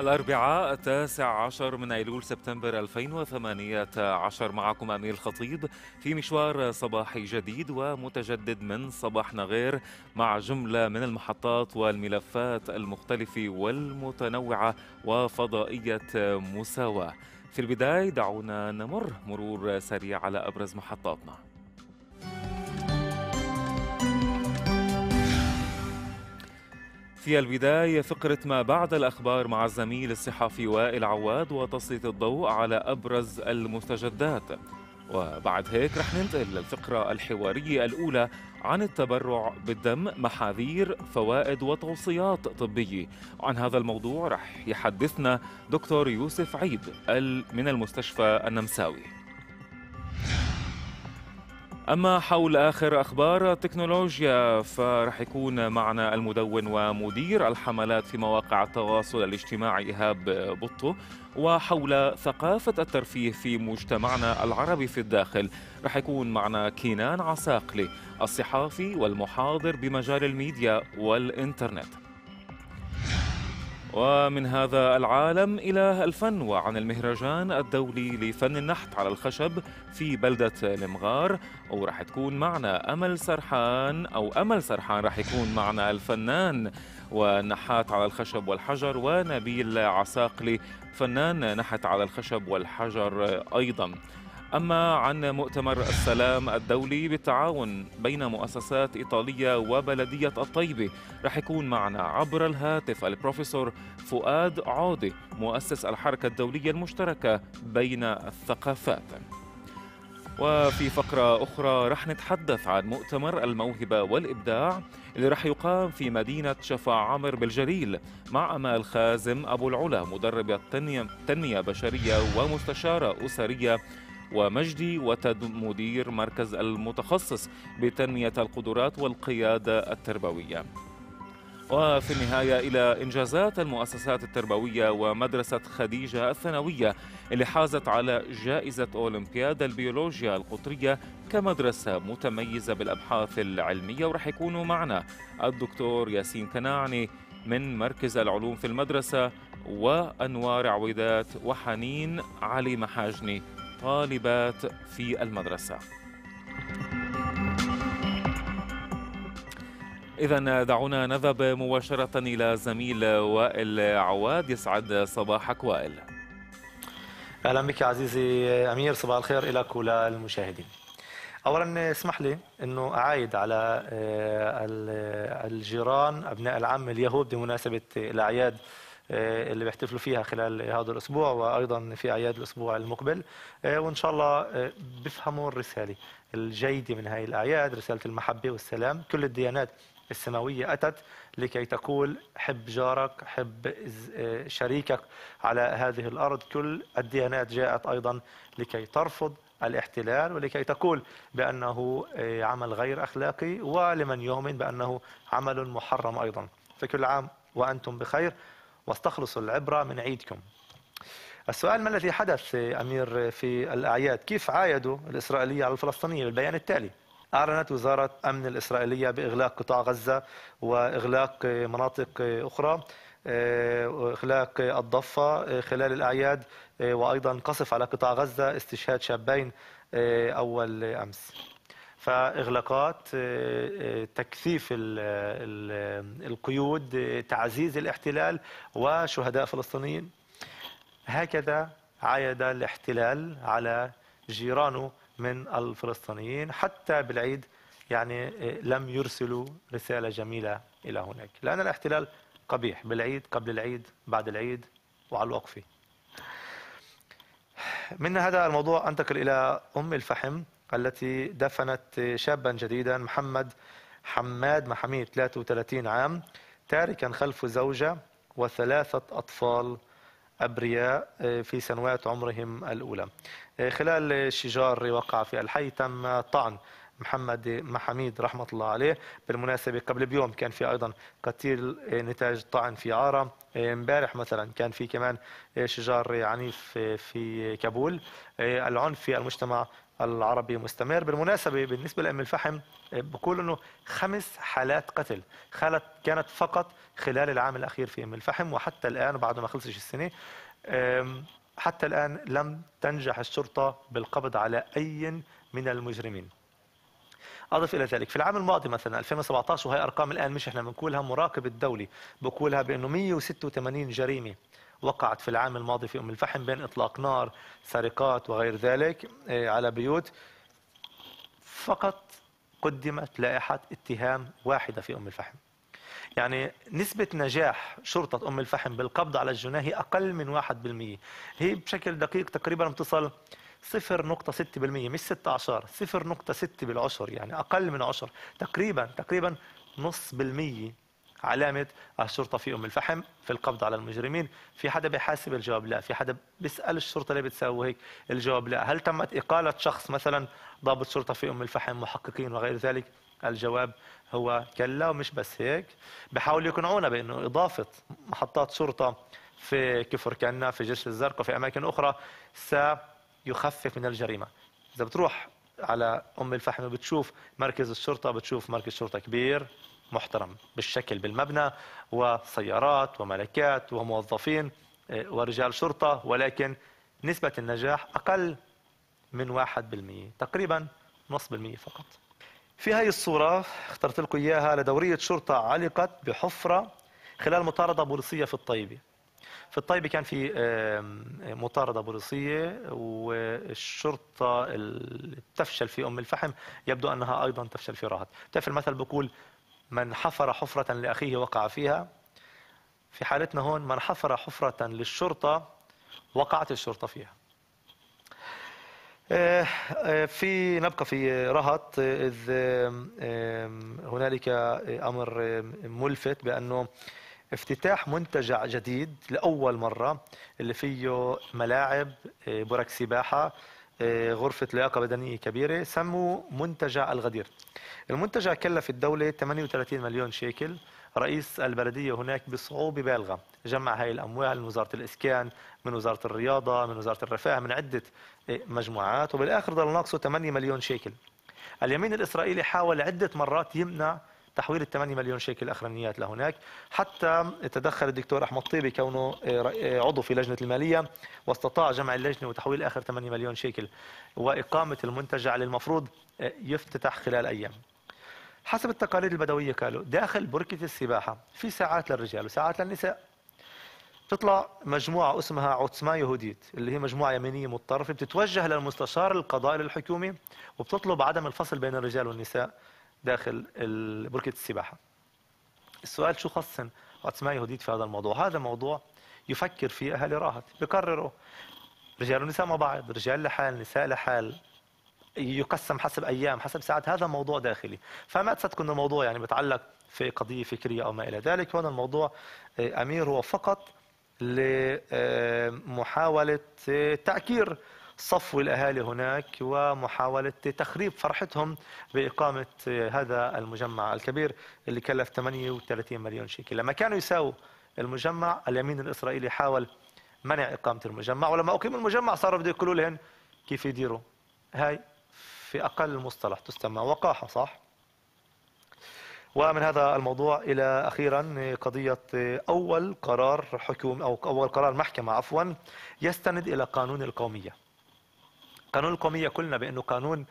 الأربعاء التاسع عشر من أيلول سبتمبر 2018 معكم أمير الخطيب في مشوار صباحي جديد ومتجدد من صباحنا غير مع جملة من المحطات والملفات المختلفة والمتنوعة وفضائية مساواة في البداية دعونا نمر مرور سريع على أبرز محطاتنا في البداية فقرة ما بعد الأخبار مع الزميل الصحفي وائل عواد وتسليط الضوء على أبرز المستجدات وبعد هيك رح ننتقل للفقرة الحوارية الأولى عن التبرع بالدم محاذير فوائد وتوصيات طبية عن هذا الموضوع رح يحدثنا دكتور يوسف عيد من المستشفى النمساوي أما حول آخر أخبار تكنولوجيا فرح يكون معنا المدون ومدير الحملات في مواقع التواصل الاجتماعي إيهاب بطو وحول ثقافة الترفيه في مجتمعنا العربي في الداخل رح يكون معنا كينان عساقلي الصحافي والمحاضر بمجال الميديا والإنترنت ومن هذا العالم إلى الفن وعن المهرجان الدولي لفن النحت على الخشب في بلدة المغار وراح تكون معنا أمل سرحان أو أمل سرحان راح يكون معنا الفنان والنحات على الخشب والحجر ونبيل عساقلي فنان نحت على الخشب والحجر أيضاً أما عن مؤتمر السلام الدولي بالتعاون بين مؤسسات إيطالية وبلدية الطيبة رح يكون معنا عبر الهاتف البروفيسور فؤاد عاضي مؤسس الحركة الدولية المشتركة بين الثقافات وفي فقرة أخرى رح نتحدث عن مؤتمر الموهبة والإبداع اللي رح يقام في مدينة شفا عمر بالجليل مع أمال خازم أبو العلا مدربة تنمية بشرية ومستشارة أسرية ومجدي وتد مدير مركز المتخصص بتنمية القدرات والقيادة التربوية وفي النهاية إلى إنجازات المؤسسات التربوية ومدرسة خديجة الثانوية اللي حازت على جائزة أولمبياد البيولوجيا القطرية كمدرسة متميزة بالأبحاث العلمية ورح يكونوا معنا الدكتور ياسين كناعني من مركز العلوم في المدرسة وأنوار عويدات وحنين علي محاجني الطالبات في المدرسة إذا دعونا نذهب مباشرة إلى زميل وائل عواد يسعد صباحك وائل أهلا بك عزيزي أمير صباح الخير لك وللمشاهدين اولا اسمح لي انه اعايد على آه، الجيران ابناء العم اليهود بمناسبه الاعياد آه، اللي بيحتفلوا فيها خلال هذا الاسبوع وايضا في اعياد الاسبوع المقبل آه، وان شاء الله آه، بيفهموا الرساله الجيده من هذه الاعياد رساله المحبه والسلام كل الديانات السماوية أتت لكي تقول حب جارك حب شريكك على هذه الأرض كل الديانات جاءت أيضا لكي ترفض الاحتلال ولكي تقول بأنه عمل غير أخلاقي ولمن يؤمن بأنه عمل محرم أيضا فكل عام وأنتم بخير واستخلصوا العبرة من عيدكم السؤال ما الذي حدث أمير في الأعياد كيف عايدوا الإسرائيلية على الفلسطينيين البيان التالي أعلنت وزارة أمن الإسرائيلية بإغلاق قطاع غزة وإغلاق مناطق أخرى وإغلاق آه، الضفة آه، خلال الأعياد آه، وأيضا قصف على قطاع غزة استشهاد شابين أول أمس فاغلاقات آه، آه، تكثيف القيود آه، تعزيز الاحتلال وشهداء فلسطينيين هكذا عايد الاحتلال على جيرانه من الفلسطينيين حتى بالعيد يعني لم يرسلوا رسالة جميلة إلى هناك لأن الاحتلال قبيح بالعيد قبل العيد بعد العيد وعلى الوقفة من هذا الموضوع أنتقل إلى أم الفحم التي دفنت شابا جديدا محمد حماد محامي 33 عام تاركا خلف زوجة وثلاثة أطفال أبرياء آه، في سنوات عمرهم الأولى آه، خلال شجار وقع في الحي تم آه، طعن محمد محميد رحمة الله عليه بالمناسبة قبل بيوم كان في أيضا قتيل نتاج طعن في عارة امبارح مثلا كان في كمان شجار عنيف في كابول العنف في المجتمع العربي مستمر بالمناسبة بالنسبة لأم الفحم بقول أنه خمس حالات قتل خالت كانت فقط خلال العام الأخير في أم الفحم وحتى الآن بعد ما خلصش السنة حتى الآن لم تنجح الشرطة بالقبض على أي من المجرمين أضف إلى ذلك في العام الماضي مثلا 2017 وهي أرقام الآن مش إحنا بنقولها مراقب الدولي بقولها بأنه 186 جريمة وقعت في العام الماضي في أم الفحم بين إطلاق نار سرقات وغير ذلك آه، على بيوت فقط قدمت لائحة اتهام واحدة في أم الفحم يعني نسبة نجاح شرطة أم الفحم بالقبض على الجناه هي أقل من 1% هي بشكل دقيق تقريبا بتصل 0.6% مش 16 0.6 بالعشر يعني أقل من عشر تقريبا تقريبا نص بالمية علامة الشرطة في أم الفحم في القبض على المجرمين في حدا بيحاسب الجواب لا في حدا بيسأل الشرطة ليه بتساوي هيك الجواب لا هل تمت إقالة شخص مثلا ضابط شرطة في أم الفحم محققين وغير ذلك الجواب هو كلا ومش بس هيك بحاولوا يقنعونا بأنه إضافة محطات شرطة في كفر كنا في جيش الزرق في أماكن أخرى سيخفف من الجريمة إذا بتروح على ام الفحم بتشوف مركز الشرطه بتشوف مركز شرطه كبير محترم بالشكل بالمبنى وسيارات وملكات وموظفين آه، ورجال شرطة ولكن نسبة النجاح أقل من 1% تقريبا نص بالمية فقط في هذه الصورة اخترت لكم إياها لدورية شرطة علقت بحفرة خلال مطاردة بوليسية في الطيبة في الطيبة كان في مطاردة بوليسية والشرطة تفشل في أم الفحم يبدو أنها أيضا تفشل في راهت تعرف المثل بقول من حفر حفرة لأخيه وقع فيها في حالتنا هون من حفر حفرة للشرطة وقعت الشرطة فيها آه، آه، في نبقى في رهط إذ هنالك أمر ملفت بأنه افتتاح منتجع جديد لأول مرة اللي فيه ملاعب آه، برك سباحة غرفة لياقة بدنية كبيرة سموا منتجع الغدير المنتجع كلف الدولة 38 مليون شيكل رئيس البلدية هناك بصعوبة بالغة جمع هاي الأموال من وزارة الإسكان من وزارة الرياضة من وزارة الرفاه من عدة إيه، مجموعات وبالآخر ظل ناقصه 8 مليون شيكل اليمين الإسرائيلي حاول عدة مرات يمنع تحويل ال 8 مليون شيكل الاخرانيات لهناك حتى تدخل الدكتور احمد طيبي كونه آه، آه، عضو في لجنه الماليه واستطاع جمع اللجنه وتحويل اخر 8 مليون شيكل واقامه المنتجع اللي المفروض آه، يفتتح خلال ايام حسب التقاليد البدويه قالوا داخل بركه السباحه في ساعات للرجال وساعات للنساء تطلع مجموعة اسمها عثما يهوديت اللي هي مجموعة يمينية متطرفة بتتوجه للمستشار القضائي للحكومة وبتطلب عدم الفصل بين الرجال والنساء داخل بركه السباحه. السؤال شو خص ما يهوديت في هذا الموضوع؟ هذا موضوع يفكر فيه اهالي راهط، بقرروا رجال ونساء مع بعض، رجال لحال، نساء لحال، يقسم حسب ايام حسب ساعات هذا موضوع داخلي فما تصدقوا انه الموضوع يعني بتعلق في قضيه فكريه او ما الى ذلك هذا الموضوع آه، امير هو فقط لمحاوله آه، تعكير صفو الأهالي هناك ومحاولة تخريب فرحتهم بإقامة هذا المجمع الكبير اللي كلف 38 مليون شيكل لما كانوا يساووا المجمع اليمين الإسرائيلي حاول منع إقامة المجمع ولما أقيم المجمع صاروا بده يقولوا لهم كيف يديروا هاي في أقل مصطلح تسمى وقاحة صح؟ ومن هذا الموضوع الى اخيرا قضيه اول قرار حكومي او اول قرار محكمه عفوا يستند الى قانون القوميه قانون القوميه قلنا بانه قانون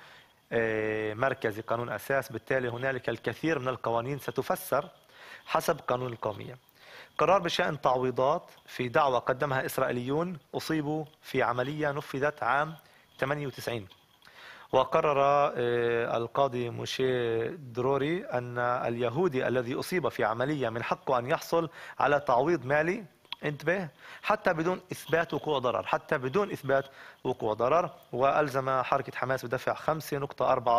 آه، مركزي قانون اساس بالتالي هنالك الكثير من القوانين ستفسر حسب قانون القوميه قرار بشان تعويضات في دعوى قدمها اسرائيليون اصيبوا في عمليه نفذت عام 98 وقرر آه، القاضي موشي دروري ان اليهودي الذي اصيب في عمليه من حقه ان يحصل على تعويض مالي انتبه حتى بدون إثبات وقوع ضرر حتى بدون إثبات وقوع ضرر وألزم حركة حماس بدفع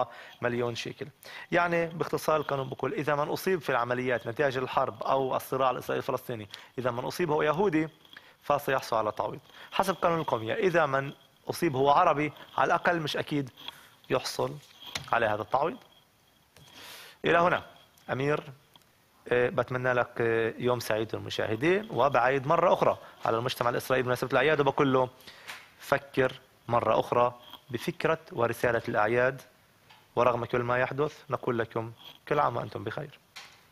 5.4 مليون شيكل يعني باختصار القانون بقول إذا من أصيب في العمليات نتائج الحرب أو الصراع الإسرائيلي الفلسطيني إذا من أصيب هو يهودي فسيحصل على تعويض حسب قانون القومية إذا من أصيب هو عربي على الأقل مش أكيد يحصل على هذا التعويض إلى هنا أمير آه، بتمنى لك آه، يوم سعيد للمشاهدين وبعيد مرة أخرى على المجتمع الإسرائيلي بمناسبة الأعياد وبقول له فكر مرة أخرى بفكرة ورسالة الأعياد ورغم كل ما يحدث نقول لكم كل عام وأنتم بخير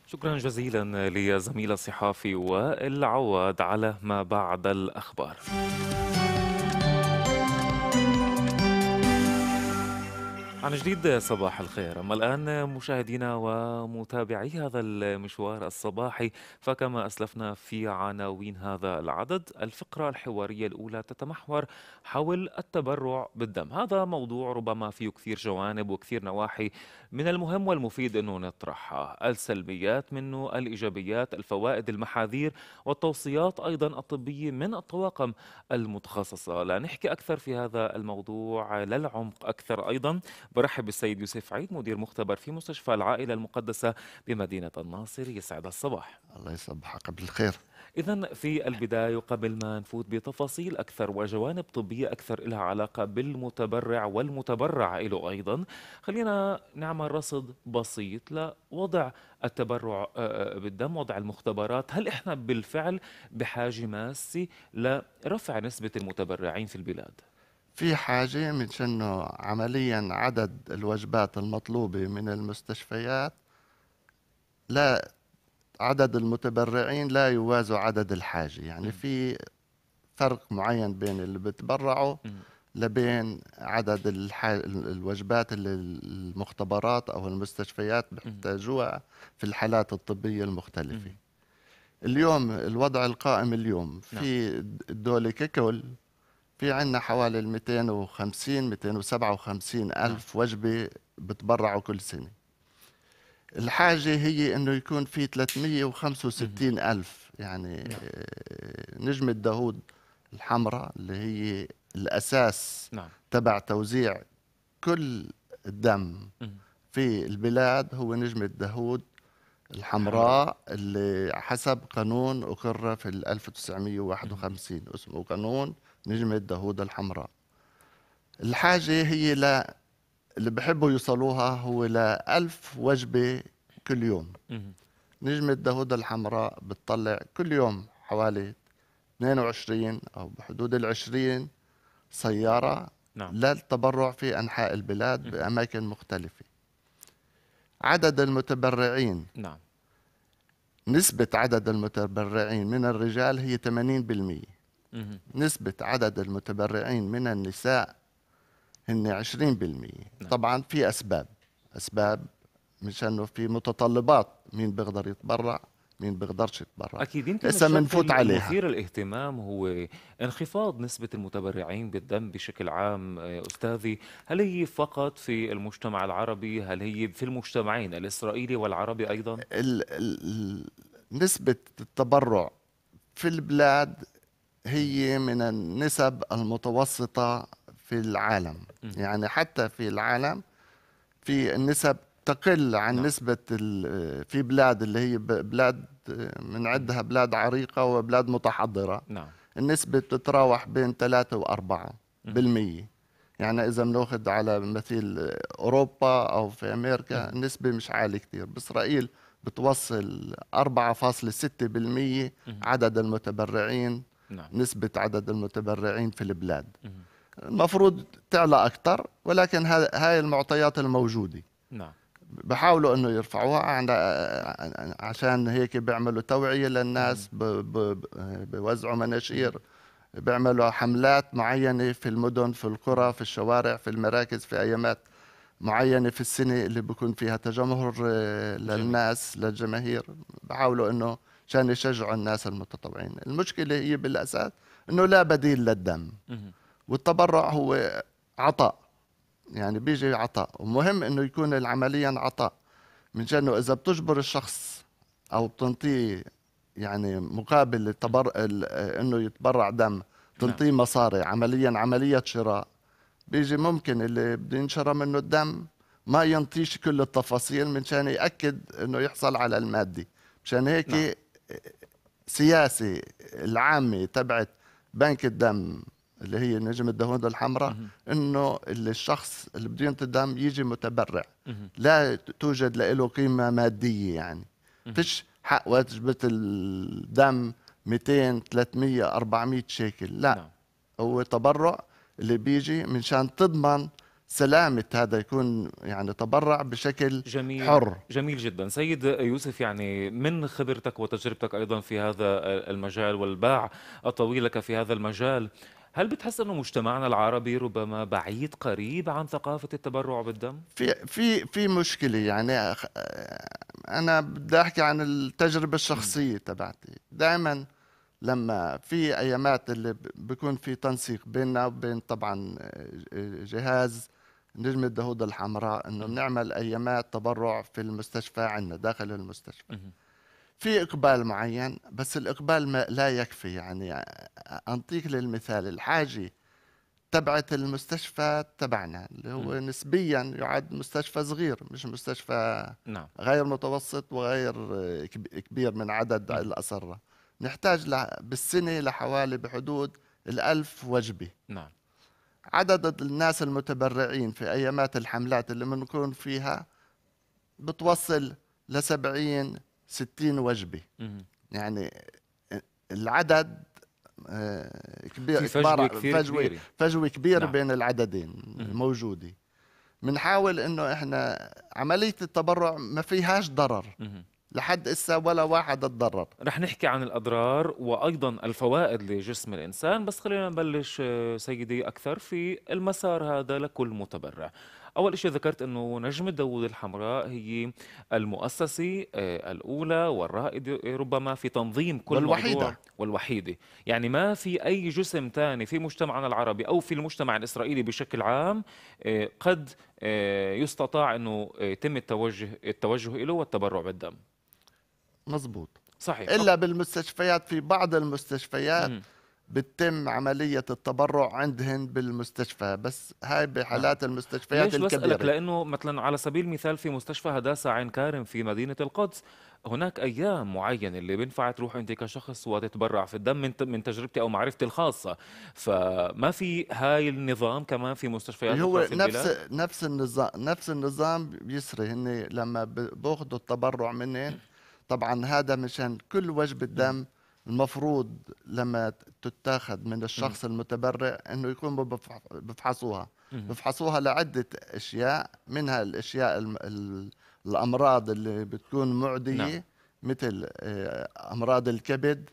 شكرا جزيلا لزميل الصحافي وائل عواد على ما بعد الأخبار عن جديد صباح الخير أما الآن مشاهدينا ومتابعي هذا المشوار الصباحي فكما أسلفنا في عناوين هذا العدد الفقرة الحوارية الأولى تتمحور حول التبرع بالدم هذا موضوع ربما فيه كثير جوانب وكثير نواحي من المهم والمفيد أنه نطرحها السلبيات منه الإيجابيات الفوائد المحاذير والتوصيات أيضا الطبية من الطواقم المتخصصة لنحكي أكثر في هذا الموضوع للعمق أكثر أيضا برحب بالسيد يوسف عيد مدير مختبر في مستشفى العائلة المقدسة بمدينة الناصر يسعد الصباح الله يصبحك بالخير إذا في البداية قبل ما نفوت بتفاصيل أكثر وجوانب طبية أكثر لها علاقة بالمتبرع والمتبرع له أيضا خلينا نعمل رصد بسيط لوضع التبرع آه، آه، بالدم وضع المختبرات هل إحنا بالفعل بحاجة ماسة لرفع نسبة المتبرعين في البلاد؟ في حاجة من شنو عمليا عدد الوجبات المطلوبة من المستشفيات لا عدد المتبرعين لا يوازي عدد الحاجه يعني في فرق معين بين اللي بتبرعوا لبين عدد الوجبات اللي المختبرات او المستشفيات بيحتاجوها في الحالات الطبيه المختلفه اليوم الوضع القائم اليوم في نعم. الدولة ككل في عندنا حوالي 250 257 ألف نعم. وجبة بتبرعوا كل سنة الحاجة هي أنه يكون في 365 ألف يعني نعم. آه، نجمة داوود الحمراء اللي هي الأساس نعم. تبع توزيع كل الدم في البلاد هو نجمة داوود الحمراء اللي حسب قانون أقر في 1951 اسمه قانون نجمة داوود الحمراء الحاجة هي اللي بحبوا يوصلوها هو ل 1000 وجبه كل يوم نجمة داهود الحمراء بتطلع كل يوم حوالي 22 أو بحدود ال 20 سيارة نعم. للتبرع في أنحاء البلاد بأماكن مختلفة عدد المتبرعين نعم نسبة عدد المتبرعين من الرجال هي 80% نسبة عدد المتبرعين من النساء هن 20% نعم. طبعا في اسباب اسباب مشان انه في متطلبات مين بيقدر يتبرع مين بيقدرش يتبرع اكيد يمكن هسه بنفوت عليها مثير الاهتمام هو انخفاض نسبه المتبرعين بالدم بشكل عام آه، استاذي هل هي فقط في المجتمع العربي هل هي في المجتمعين الاسرائيلي والعربي ايضا ال ال نسبه التبرع في البلاد هي من النسب المتوسطه في العالم يعني حتى في العالم في النسب تقل عن نعم. نسبة في بلاد اللي هي بلاد من عندها بلاد عريقة وبلاد متحضرة نعم. النسبة بتتراوح بين 3 و4 بالمية يعني إذا بناخذ على مثيل أوروبا أو في أمريكا نعم. النسبة مش عالية كثير بإسرائيل بتوصل 4.6% عدد المتبرعين نعم. نسبة عدد المتبرعين في البلاد نعم. المفروض تعلى اكثر ولكن هاي المعطيات الموجوده نعم بحاولوا انه يرفعوها عشان هيك بيعملوا توعيه للناس بوزعوا مناشير بيعملوا حملات معينه في المدن في القرى في الشوارع في المراكز في ايامات معينه في السنه اللي بيكون فيها تجمهر آه، للناس للجماهير بحاولوا انه عشان يشجعوا الناس المتطوعين المشكله هي بالاساس انه لا بديل للدم والتبرع هو عطاء يعني بيجي عطاء ومهم انه يكون العمليا عطاء من جنه اذا بتجبر الشخص او بتنطيه يعني مقابل التبر... انه يتبرع دم تنطيه نعم. مصاري عمليا عمليه شراء بيجي ممكن اللي بده ينشرى منه الدم ما ينطيش كل التفاصيل مشان ياكد انه يحصل على المادي مشان هيك نعم. سياسي العامي تبعت بنك الدم اللي هي نجم الدهون الحمراء انه الشخص اللي بده ينطي الدم يجي متبرع لا توجد له قيمه ماديه يعني فيش حق وجبه الدم 200 300 400 شيكل لا نعم. هو تبرع اللي بيجي منشان تضمن سلامة هذا يكون يعني تبرع بشكل جميل حر جميل جدا سيد يوسف يعني من خبرتك وتجربتك أيضا في هذا المجال والباع الطويل لك في هذا المجال هل بتحس انه مجتمعنا العربي ربما بعيد قريب عن ثقافه التبرع بالدم؟ في في في مشكله يعني آه، انا بدي احكي عن التجربه الشخصيه تبعتي، دائما لما في ايامات اللي بيكون في تنسيق بيننا وبين طبعا آه، جهاز نجم الدهود الحمراء انه بنعمل ايامات تبرع في المستشفى عندنا داخل المستشفى. في إقبال معين بس الإقبال لا يكفي يعني أنطيك للمثال الحاجة تبعت المستشفى تبعنا اللي هو م. نسبيا يعد مستشفى صغير مش مستشفى نعم. غير متوسط وغير كبير من عدد م. الأسرة نحتاج ل... بالسنة لحوالي بحدود الألف وجبة نعم. عدد الناس المتبرعين في أيامات الحملات اللي بنكون فيها بتوصل لسبعين 60 وجبه يعني العدد آه، كبير فجوه كثير فجوه, كبيرة. فجوه كبيره نعم. بين العددين الموجوده بنحاول انه احنا عمليه التبرع ما فيهاش ضرر لحد اسا ولا واحد تضرر رح نحكي عن الاضرار وايضا الفوائد لجسم الانسان بس خلينا نبلش آه، سيدي اكثر في المسار هذا لكل متبرع اول شيء ذكرت انه نجم داوود الحمراء هي المؤسسه آه، الاولى والرائده آه، ربما في تنظيم كل والوحيدة. موضوع والوحيده يعني ما في اي جسم ثاني في مجتمعنا العربي او في المجتمع الاسرائيلي بشكل عام آه، قد يستطاع انه يتم التوجه التوجه له والتبرع بالدم مزبوط صحيح الا بالمستشفيات في بعض المستشفيات م. بتتم عملية التبرع عندهن بالمستشفى بس هاي بحالات نعم. المستشفيات ليش الكبيرة بسألك لأنه مثلا على سبيل المثال في مستشفى هداسة عين كارم في مدينة القدس هناك ايام معينه اللي بينفع تروح انت كشخص وتتبرع في الدم من تجربتي او معرفتي الخاصه فما في هاي النظام كمان في مستشفيات هو في نفس البلاد؟ نفس النظام نفس النظام بيسري هن لما باخذوا التبرع منين طبعا هذا مشان كل وجبه دم المفروض لما تتاخذ من الشخص المتبرع انه يكون بفحصوها بفحصوها لعده اشياء منها الاشياء الامراض اللي بتكون معديه نعم. مثل آه، امراض الكبد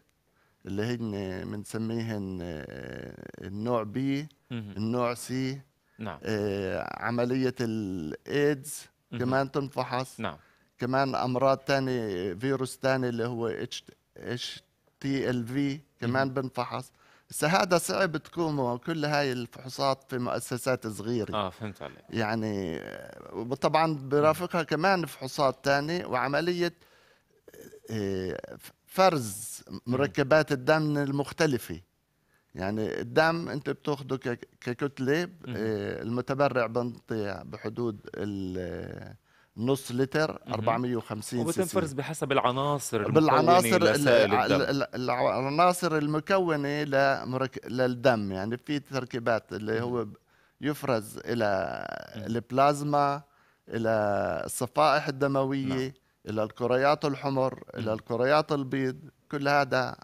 اللي هن بنسميهن آه، النوع بي النوع سي نعم آه، عمليه الايدز كمان تنفحص نعم كمان امراض ثانيه فيروس ثاني اللي هو اتش تي ال في كمان بنفحص بس هذا صعب تكونوا كل هاي الفحوصات في مؤسسات صغيره اه فهمت عليك يعني وطبعا برافقها كمان فحوصات ثانيه وعمليه آه، فرز مركبات الدم المختلفه يعني الدم انت بتاخده ككتله آه، المتبرع بنطيع بحدود ال نص لتر 450 وبتنفرز بحسب العناصر بالعناصر العناصر المكونه لمرك... للدم يعني في تركيبات اللي هو يفرز الى البلازما الى الصفائح الدمويه نعم. الى الكريات الحمر الى الكريات البيض كل هذا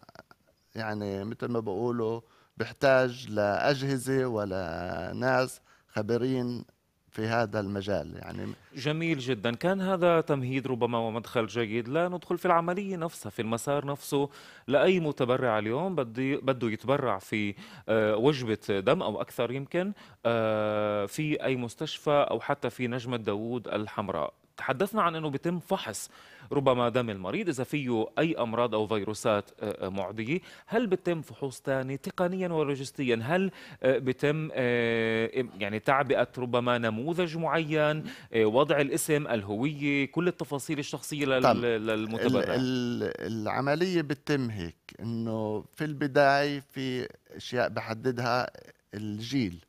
يعني مثل ما بقولوا بحتاج لاجهزه ولا ناس خبيرين في هذا المجال يعني جميل جدا كان هذا تمهيد ربما ومدخل جيد لا ندخل في العملية نفسها في المسار نفسه لأي متبرع اليوم بده يتبرع في آه، وجبة دم أو أكثر يمكن آه، في أي مستشفى أو حتى في نجمة داوود الحمراء تحدثنا عن أنه بيتم فحص ربما دم المريض إذا فيه أي أمراض أو فيروسات آه، آه، معدية هل بتم فحوص ثاني تقنيا ولوجستيا هل آه، بيتم يعني تعبئة ربما نموذج معين وضع الاسم الهوية كل التفاصيل الشخصية للمتبرع العملية بتتم هيك انه في البداية في اشياء بحددها الجيل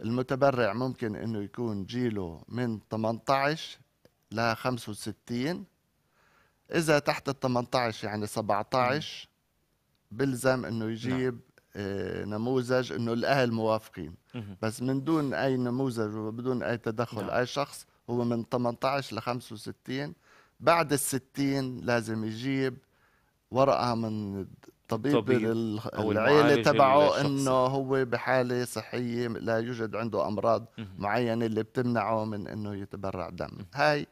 المتبرع ممكن انه يكون جيله من 18 ل 65 اذا تحت ال 18 يعني 17 بلزم انه يجيب نعم. آه، نموذج انه الاهل موافقين بس من دون اي نموذج وبدون اي تدخل نعم. اي شخص هو من 18 ل 65 بعد ال 60 لازم يجيب ورقه من طبيب, طبيب العيله تبعه انه هو بحاله صحيه لا يوجد عنده امراض معينه اللي بتمنعه من انه يتبرع دم هاي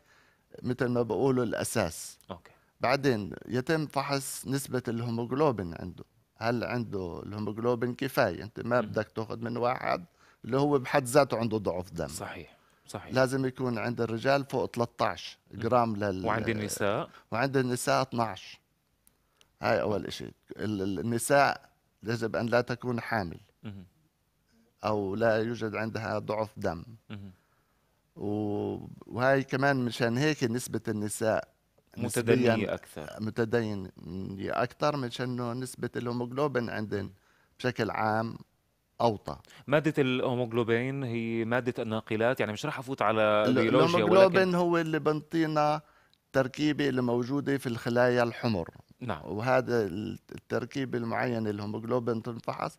مثل ما بقولوا الاساس اوكي بعدين يتم فحص نسبه الهيموجلوبين عنده هل عنده الهيموجلوبين كفايه انت ما بدك تاخذ من واحد اللي هو بحد ذاته عنده ضعف دم صحيح صحيح لازم يكون عند الرجال فوق 13 جرام لل وعند النساء وعند النساء 12 هاي اول شيء النساء يجب ان لا تكون حامل او لا يوجد عندها ضعف دم وهي كمان مشان هيك نسبة النساء متدينة أكثر متدينة أكثر مشان نسبة الهيموجلوبين عندن بشكل عام اوطى ماده الهيموجلوبين هي ماده الناقلات يعني مش راح افوت على البيولوجيا الهيموجلوبين هو اللي بنطينا التركيبه اللي موجوده في الخلايا الحمر نعم وهذا التركيبه المعينه الهيموجلوبين تنفحص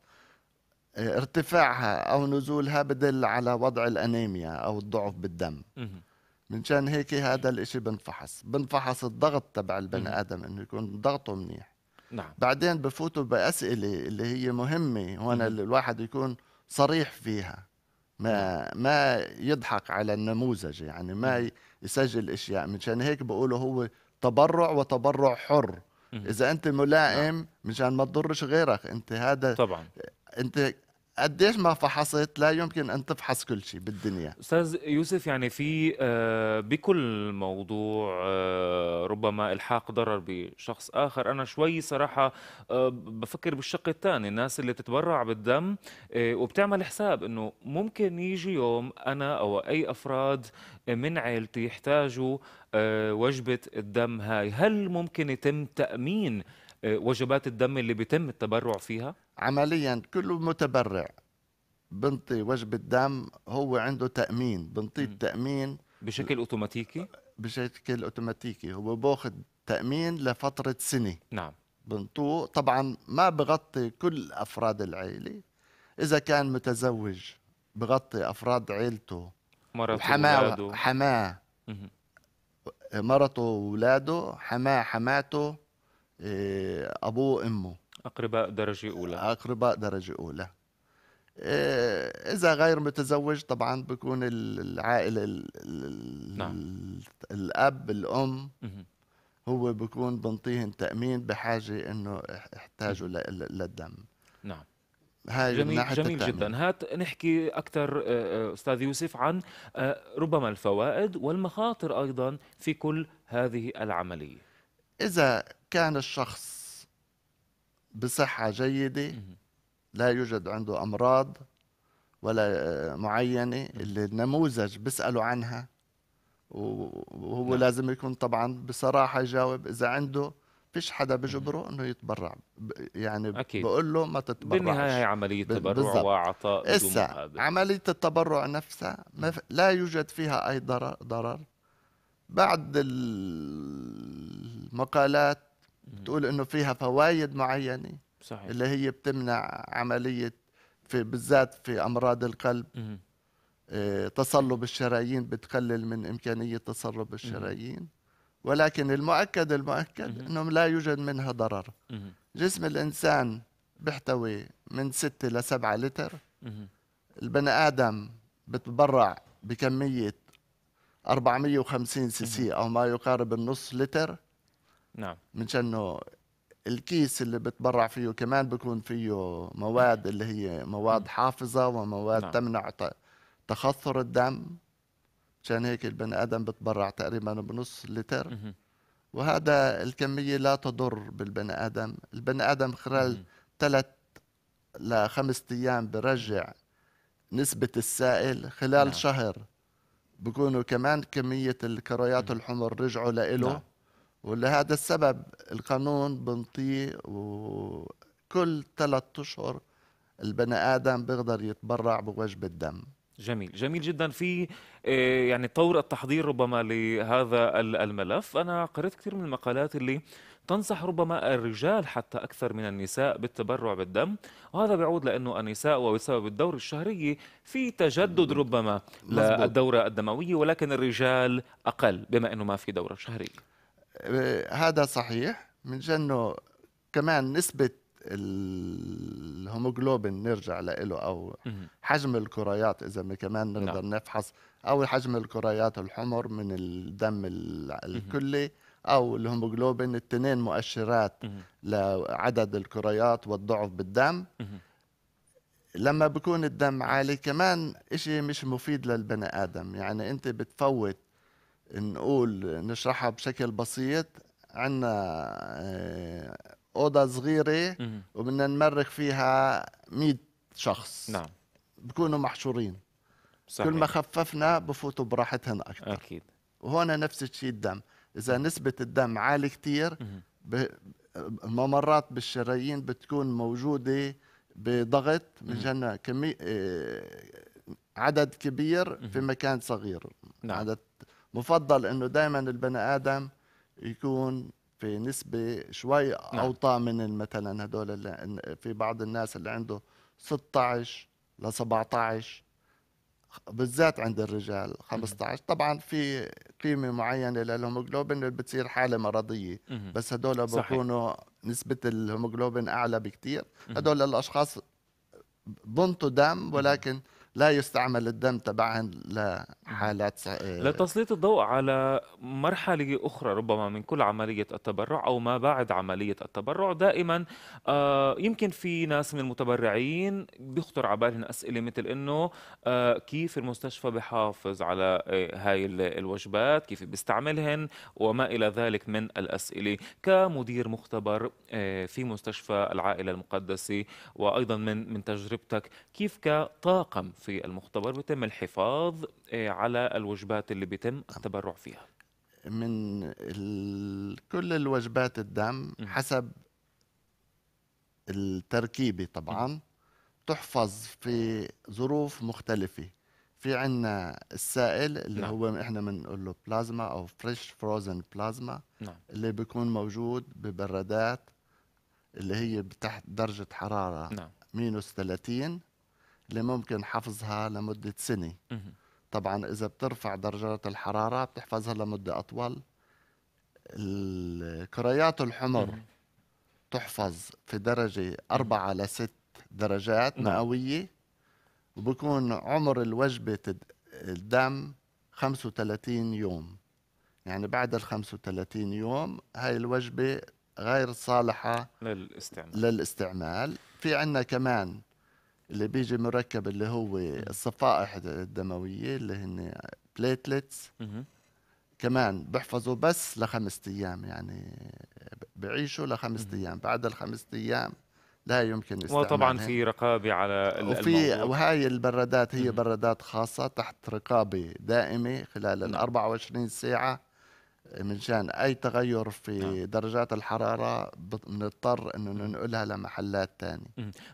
آه، ارتفاعها او نزولها بدل على وضع الانيميا او الضعف بالدم من شان هيك هذا الاشي بنفحص بنفحص الضغط تبع البني ادم انه يكون ضغطه منيح نعم بعدين بفوتوا باسئله اللي هي مهمه هون الواحد يكون صريح فيها ما نعم. ما يضحك على النموذج يعني ما يسجل اشياء مشان هيك بقولوا هو تبرع وتبرع حر اذا انت ملائم مشان نعم. ما تضرش غيرك انت هذا طبعا انت قديش ما فحصت لا يمكن ان تفحص كل شيء بالدنيا استاذ يوسف يعني في آه، بكل موضوع آه، ربما الحاق ضرر بشخص اخر انا شوي صراحه آه، بفكر بالشق الثاني الناس اللي تتبرع بالدم وبتعمل حساب انه ممكن يجي يوم انا او اي افراد من عائلتي يحتاجوا وجبه الدم هاي هل ممكن يتم تامين وجبات الدم اللي بيتم التبرع فيها عمليا كل متبرع بنطي وجبة دم هو عنده تأمين بنطيه التأمين بشكل اوتوماتيكي بشكل اوتوماتيكي هو باخذ تأمين لفترة سنة نعم بنطوه طبعا ما بغطي كل أفراد العائلة إذا كان متزوج بغطي أفراد عائلته مرته حماه حماه مرته وولاده حماه حماته آه، ابوه وامه اقرباء درجه اولى اقرباء درجه اولى آه، اذا غير متزوج طبعا بكون العائله نعم. الاب الام هو بكون بنطيهن تامين بحاجه انه يحتاجوا للدم نعم هاي جميل, من ناحية جميل جدا هات نحكي اكثر آه، استاذ يوسف عن ربما الفوائد والمخاطر ايضا في كل هذه العمليه إذا كان الشخص بصحة جيدة لا يوجد عنده أمراض ولا آه، معينة اللي النموذج بيسألوا عنها وهو لا. نعم. لازم يكون طبعا بصراحة يجاوب إذا عنده فيش حدا بجبره انه يتبرع يعني أكيد. بقول له ما تتبرعش بالنهايه هي عمليه تبرع وعطاء إسا عمليه التبرع نفسها لا يوجد فيها اي ضرر ضرر بعض المقالات بتقول انه فيها فوائد معينه صحيح. اللي هي بتمنع عمليه في بالذات في امراض القلب آه، تصلب الشرايين بتقلل من امكانيه تصلب الشرايين ولكن المؤكد المؤكد انه لا يوجد منها ضرر جسم الانسان بيحتوي من 6 ل 7 لتر البني ادم بتبرع بكميه 450 سي سي او ما يقارب النص لتر نعم من شانه الكيس اللي بتبرع فيه كمان بيكون فيه مواد اللي هي مواد حافظه ومواد نعم. تمنع تخثر الدم مشان هيك البني ادم بتبرع تقريبا بنص لتر وهذا الكميه لا تضر بالبني ادم البني ادم خلال ثلاث لخمس ايام برجع نسبه السائل خلال نعم. شهر بكونوا كمان كمية الكريات الحمر رجعوا لإله نعم. ولهذا السبب القانون بنطيه وكل ثلاث أشهر البني آدم بيقدر يتبرع بوجبة دم جميل جميل جدا في آه، يعني طور التحضير ربما لهذا الملف أنا قرأت كثير من المقالات اللي تنصح ربما الرجال حتى أكثر من النساء بالتبرع بالدم وهذا بيعود لأنه النساء وبسبب الدورة الشهرية في تجدد ربما للدورة الدموية ولكن الرجال أقل بما أنه ما في دورة شهرية آه، هذا صحيح من جنه كمان نسبة الهيموجلوبين نرجع له أو حجم الكريات إذا كمان نقدر نعم. نفحص أو حجم الكريات الحمر من الدم الكلي او الهيموجلوبين الاثنين مؤشرات لعدد الكريات والضعف بالدم لما بكون الدم عالي كمان إشي مش مفيد للبني ادم يعني انت بتفوت نقول نشرحها بشكل بسيط عندنا آه، اوضه صغيره وبدنا نمرخ فيها 100 شخص نعم بكونوا محشورين صحيح. كل ما خففنا بفوتوا براحتهم اكثر اكيد وهون نفس الشيء الدم اذا نسبه الدم عاليه كثير الممرات بالشرايين بتكون موجوده بضغط مشان كمي آه، عدد كبير في مكان صغير نعم. عدد مفضل انه دائما البني ادم يكون في نسبة شوي نعم. أوطى نعم. من مثلا هدول في بعض الناس اللي عنده 16 ل 17 بالذات عند الرجال 15 طبعا في قيمه معينه للهيموجلوبين اللي بتصير حاله مرضيه بس هدول بكونوا نسبه الهيموجلوبين اعلى بكثير هدول الاشخاص بنطوا دم ولكن لا يستعمل الدم تبعا لحالات آه، لتسليط الضوء على مرحلة أخرى ربما من كل عملية التبرع أو ما بعد عملية التبرع دائما آه يمكن في ناس من المتبرعين بيخطر على بالهم أسئلة مثل إنه آه كيف المستشفى بحافظ على آه، هاي الوجبات كيف بيستعملهن وما إلى ذلك من الأسئلة كمدير مختبر آه في مستشفى العائلة المقدسة وأيضا من من تجربتك كيف كطاقم في المختبر بيتم الحفاظ آه، على الوجبات اللي بيتم نعم. التبرع فيها من كل الوجبات الدم حسب التركيبة طبعا تحفظ في ظروف مختلفة في عنا السائل اللي نعم. هو احنا بنقول له بلازما او فريش فروزن بلازما نعم. اللي بيكون موجود ببرادات اللي هي تحت درجة حرارة نعم. مينوس 30 اللي ممكن حفظها لمدة سنة طبعا إذا بترفع درجات الحرارة بتحفظها لمدة أطول الكريات الحمر تحفظ في درجة أربعة لست درجات نعم. مئوية وبكون عمر الوجبة الدم 35 يوم يعني بعد ال 35 يوم هاي الوجبة غير صالحة للاستعمال للاستعمال في عندنا كمان اللي بيجي مركب اللي هو الصفائح الدمويه اللي هن بليتلتس كمان بحفظوا بس لخمسة ايام يعني بعيشوا لخمسة ايام بعد الخمسة ايام لا يمكن استعمالها وطبعا في رقابه على وفي وهي البرادات هي برادات خاصه تحت رقابه دائمه خلال ال 24 ساعه من شان اي تغير في نعم. درجات الحراره بنضطر انه ننقلها لمحلات ثانيه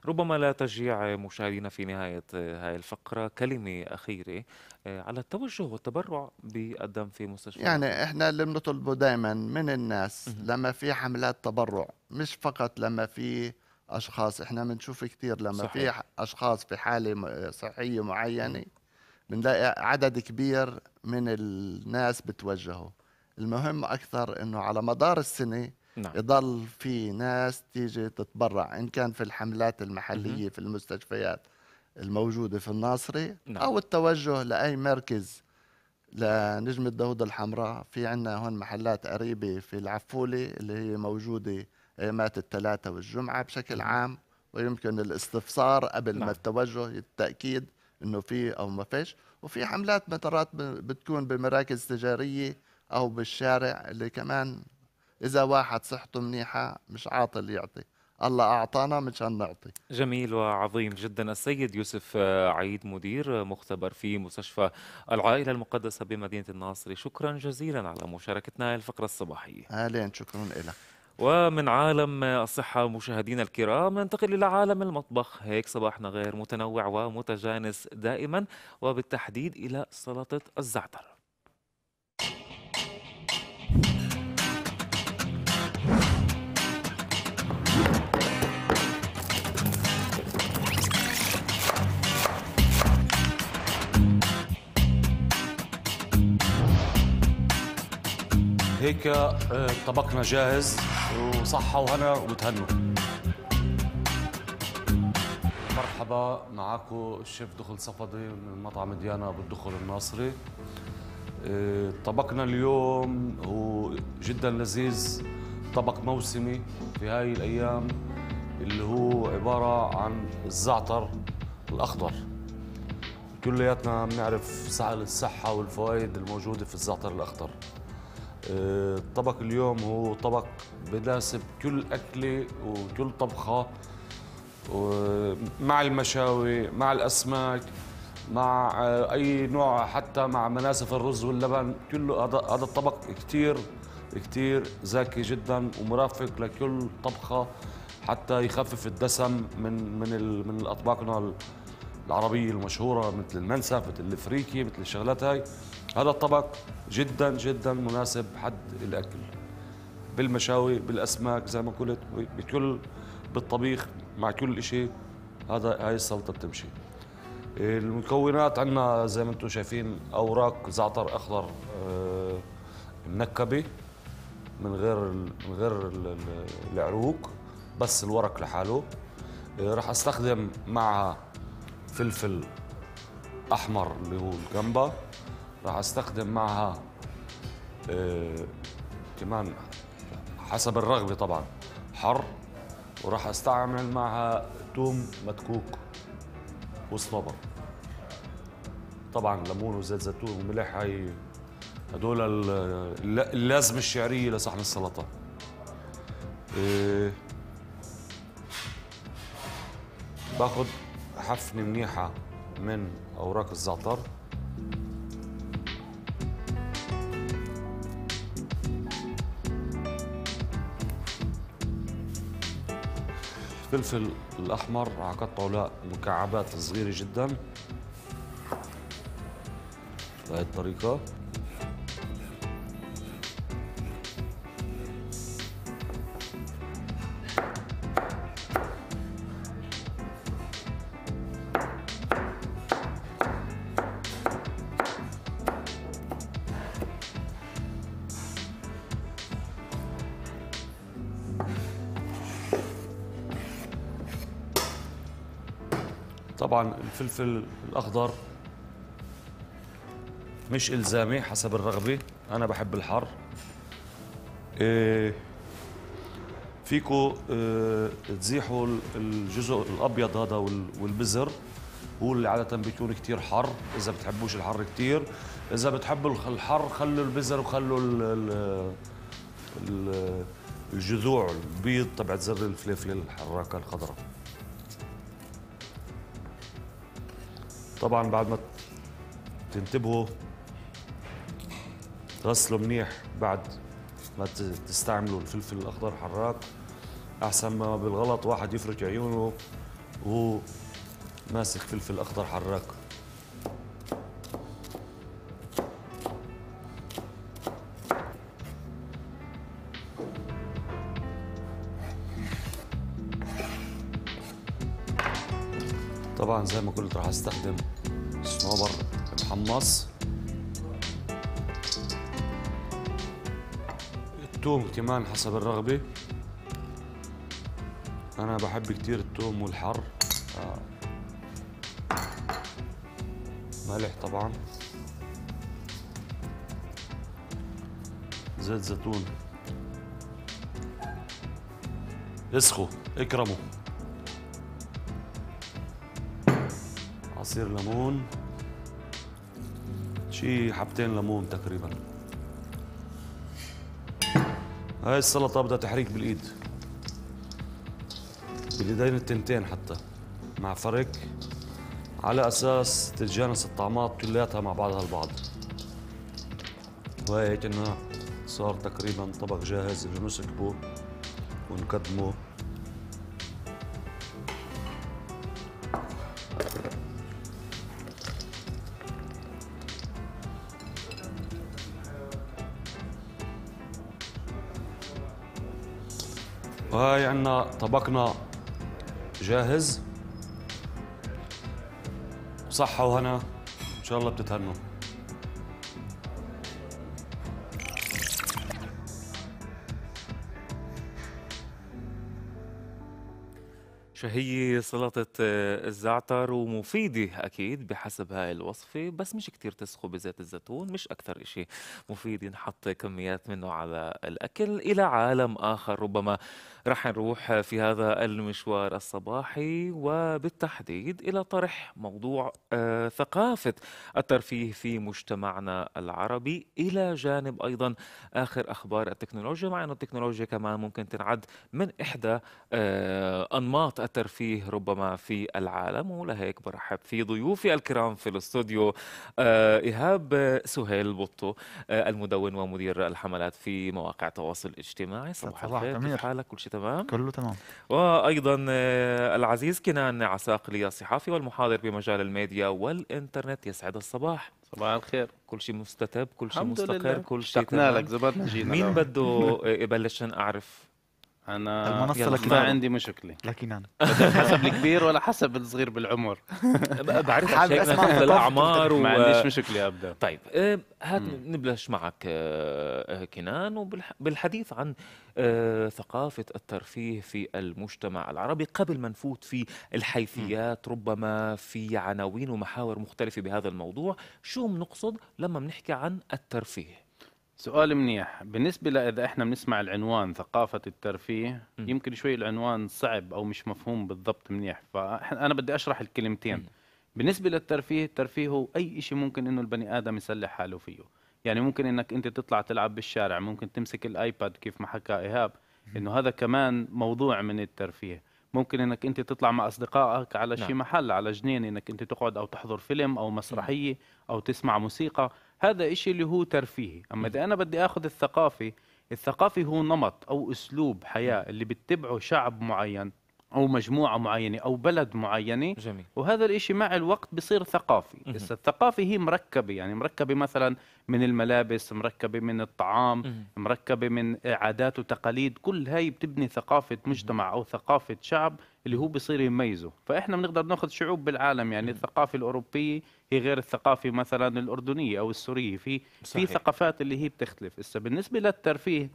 ربما لا تشجيع مشاهدينا في نهايه هاي آه، الفقره كلمه اخيره آه، على التوجه والتبرع بالدم في مستشفى يعني احنا اللي بنطلبه دائما من الناس مم. لما في حملات تبرع مش فقط لما في اشخاص احنا بنشوف كثير لما في اشخاص في حاله صحيه معينه بنلاقي عدد كبير من الناس بتوجهوا المهم اكثر انه على مدار السنه نعم. يضل في ناس تيجي تتبرع ان كان في الحملات المحليه في المستشفيات الموجوده في الناصري نعم. او التوجه لاي مركز لنجم الدهود الحمراء في عندنا هون محلات قريبه في العفوله اللي هي موجوده ايامات الثلاثه والجمعه بشكل عام ويمكن الاستفسار قبل نعم. ما التوجه التاكيد انه في او ما فيش وفي حملات مرات بتكون بمراكز تجاريه أو بالشارع اللي كمان إذا واحد صحته منيحة مش عاطل يعطي الله أعطانا مشان نعطي جميل وعظيم جدا السيد يوسف عيد مدير مختبر في مستشفى العائلة المقدسة بمدينة الناصر شكرا جزيلا على مشاركتنا الفقرة الصباحية أهلا شكرا لك ومن عالم الصحة مشاهدينا الكرام ننتقل إلى عالم المطبخ هيك صباحنا غير متنوع ومتجانس دائما وبالتحديد إلى سلطة الزعتر هيك آه، طبقنا جاهز وصحة وهنا وتهنوا مرحبا معكم الشيف دخل صفدي من مطعم ديانا الدخل الناصري آه، طبقنا اليوم هو جدا لذيذ طبق موسمي في هاي الايام اللي هو عباره عن الزعتر الاخضر كلياتنا بنعرف سعر الصحه والفوائد الموجوده في الزعتر الاخضر الطبق آه، اليوم هو طبق بناسب كل أكلة وكل طبخة مع المشاوي مع الأسماك مع آه، أي نوع حتى مع مناسف الرز واللبن كله هذا الطبق كثير كثير زاكي جدا ومرافق لكل طبخة حتى يخفف الدسم من من من اطباقنا العربيه المشهوره مثل المنسف مثل الفريكي مثل الشغلات هاي هذا الطبق جدا جدا مناسب حد الاكل بالمشاوي بالاسماك زي ما قلت بكل بالطبيخ مع كل شيء هذا هاي السلطه بتمشي المكونات عندنا زي ما انتم شايفين اوراق زعتر اخضر آه، منكبه من غير من غير العروق بس الورق لحاله آه، راح استخدم معها فلفل احمر اللي هو الجنبه راح استخدم معها آه، كمان حسب الرغبه طبعا حر وراح استعمل معها توم مدكوك وصنبر طبعا ليمون وزيت زيتون وملح هي هدول اللازمه الشعريه لصحن السلطه آه، باخذ حفنه منيحه من اوراق الزعتر الفلفل الأحمر حقطعه لا مكعبات صغيرة جدا بهي الطريقة الفلفل الأخضر مش إلزامي حسب الرغبة أنا بحب الحر إيه فيكو إيه تزيحوا الجزء الأبيض هذا والبزر هو اللي عادة بيكون كثير حر إذا بتحبوش الحر كثير إذا بتحبوا الحر خلوا البزر وخلوا ال الجذوع البيض تبعت زر الفليفله الحراكة الخضراء طبعا بعد ما تنتبهوا تغسلوا منيح بعد ما تستعملوا الفلفل الاخضر حراق احسن ما بالغلط واحد يفرج عيونه وهو ماسك فلفل اخضر حراق طبعا زي ما قلت راح استخدم صنوبر محمص التوم كمان حسب الرغبة أنا بحب كتير التوم والحر آه. ملح طبعا زيت زيتون اسخوا اكرموا عصير ليمون شي حبتين ليمون تقريبا هاي السلطه بدها تحريك بالايد باليدين التنتين حتى مع فرق على اساس تتجانس الطعمات كلياتها مع بعضها البعض وهيك انه صار تقريبا طبق جاهز بنسكبه ونقدمه عندنا طبقنا جاهز صحة وهنا إن شاء الله بتتهنوا شهية سلطة آه، الزعتر ومفيدة أكيد بحسب هاي الوصفة بس مش كتير تسخو بزيت الزيتون مش أكثر إشي مفيد ينحط كميات منه على الأكل إلى عالم آخر ربما رح نروح في هذا المشوار الصباحي وبالتحديد إلى طرح موضوع آه، ثقافة الترفيه في مجتمعنا العربي إلى جانب أيضا آخر أخبار التكنولوجيا مع أن التكنولوجيا كمان ممكن تنعد من إحدى آه، أنماط الترفيه ربما في العالم ولهيك برحب في ضيوفي الكرام في الاستوديو آه، إيهاب سهيل بطو المدون ومدير الحملات في مواقع التواصل الاجتماعي صباح الخير كيف حالك كل شيء تمام؟ كله تمام وايضا آه، العزيز كنان عساقلي الصحافي والمحاضر بمجال الميديا والانترنت يسعد الصباح صباح الخير كل شيء مستتب كل شيء مستقر لله. كل شيء تمام لك زبطنا جينا مين بده آه، يبلش اعرف انا المنصه ما عندي مشكله لكن انا حسب الكبير ولا حسب الصغير بالعمر بعرف حابب هيك نفس الاعمار ما عنديش مشكله ابدا طيب آه، هات نبلش معك آه، آه، كنان وبالحديث عن ثقافه الترفيه في المجتمع العربي قبل ما نفوت في الحيثيات ربما في عناوين ومحاور مختلفه بهذا الموضوع شو بنقصد لما بنحكي عن الترفيه سؤال منيح بالنسبة لإذا إحنا بنسمع العنوان ثقافة الترفيه م. يمكن شوي العنوان صعب أو مش مفهوم بالضبط منيح فأنا بدي أشرح الكلمتين م. بالنسبة للترفيه الترفيه هو أي شيء ممكن إنه البني آدم يسلح حاله فيه يعني ممكن إنك أنت تطلع تلعب بالشارع ممكن تمسك الآيباد كيف ما حكى إيهاب إنه هذا كمان موضوع من الترفيه ممكن انك انت تطلع مع اصدقائك على شيء نعم. محل على جنين انك انت تقعد او تحضر فيلم او مسرحيه او تسمع موسيقى هذا إشي اللي هو ترفيهي أما إذا أنا بدي أخذ الثقافي الثقافي هو نمط أو أسلوب حياة اللي بتبعه شعب معين أو مجموعة معينة أو بلد معينة جميل. وهذا الإشي مع الوقت بصير ثقافي لسه الثقافي هي مركبة يعني مركبة مثلا من الملابس مركبة من الطعام مه. مركبة من عادات وتقاليد كل هاي بتبني ثقافة مجتمع أو ثقافة شعب اللي هو بصير يميزه فإحنا بنقدر ناخذ شعوب بالعالم يعني مه. الثقافة الأوروبية هي غير الثقافه مثلا الاردنيه او السوريه في في ثقافات اللي هي بتختلف إسا بالنسبه للترفيه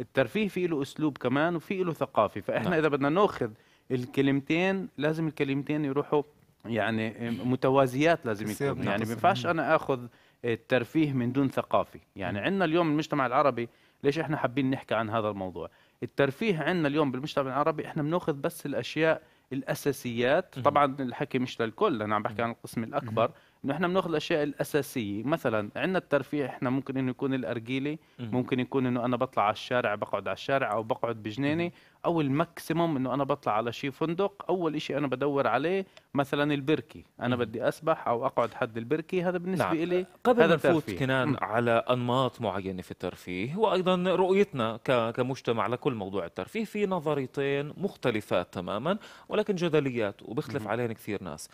الترفيه في له اسلوب كمان وفي له ثقافه فاحنا نعم. اذا بدنا ناخذ الكلمتين لازم الكلمتين يروحوا يعني متوازيات لازم يكون يعني ما ينفعش نعم. انا اخذ الترفيه من دون ثقافه يعني نعم. عندنا اليوم المجتمع العربي ليش احنا حابين نحكي عن هذا الموضوع الترفيه عندنا اليوم بالمجتمع العربي احنا بناخذ بس الاشياء الاساسيات طبعا الحكي مش للكل انا عم بحكي عن القسم الاكبر نحن بناخذ الاشياء الاساسيه مثلا عندنا الترفيه احنا ممكن انه يكون الارجيله ممكن يكون انه انا بطلع على الشارع بقعد على الشارع او بقعد بجنينه او الماكسيموم انه انا بطلع على شي فندق اول شيء انا بدور عليه مثلا البركي انا بدي اسبح او اقعد حد البركي هذا بالنسبه نعم. لي قبل هذا نفوت كنان على انماط معينه في الترفيه وايضا رؤيتنا كمجتمع لكل موضوع الترفيه في نظريتين مختلفات تماما ولكن جدليات وبيختلف عليهن كثير ناس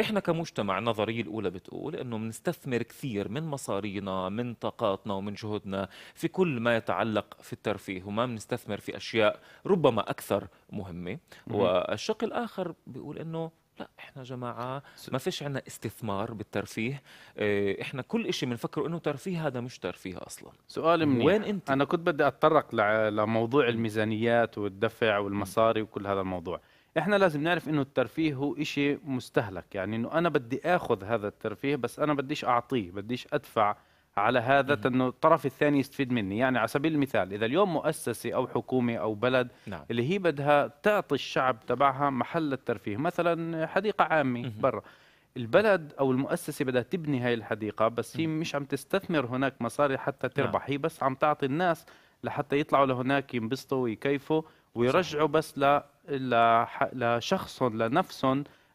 احنا كمجتمع النظريه الاولى بتقول انه بنستثمر كثير من مصارينا من طاقاتنا ومن جهدنا في كل ما يتعلق في الترفيه وما بنستثمر في اشياء ربما اكثر مهمه والشق الاخر بيقول انه لا احنا جماعه ما فيش عنا استثمار بالترفيه إيه، احنا كل شيء بنفكر انه ترفيه هذا مش ترفيه اصلا سؤال منيح وين انت انا كنت بدي اتطرق لموضوع الميزانيات والدفع والمصاري وكل هذا الموضوع احنا لازم نعرف انه الترفيه هو إشي مستهلك يعني انه انا بدي اخذ هذا الترفيه بس انا بديش اعطيه بديش ادفع على هذا انه الطرف الثاني يستفيد مني يعني على سبيل المثال اذا اليوم مؤسسه او حكومه او بلد نعم. اللي هي بدها تعطي الشعب تبعها محل الترفيه مثلا حديقه عامه برا البلد او المؤسسه بدها تبني هاي الحديقه بس هي مش عم تستثمر هناك مصاري حتى نعم. تربح نعم. هي بس عم تعطي الناس لحتى يطلعوا لهناك ينبسطوا ويكيفوا ويرجعوا بس لشخص لنفس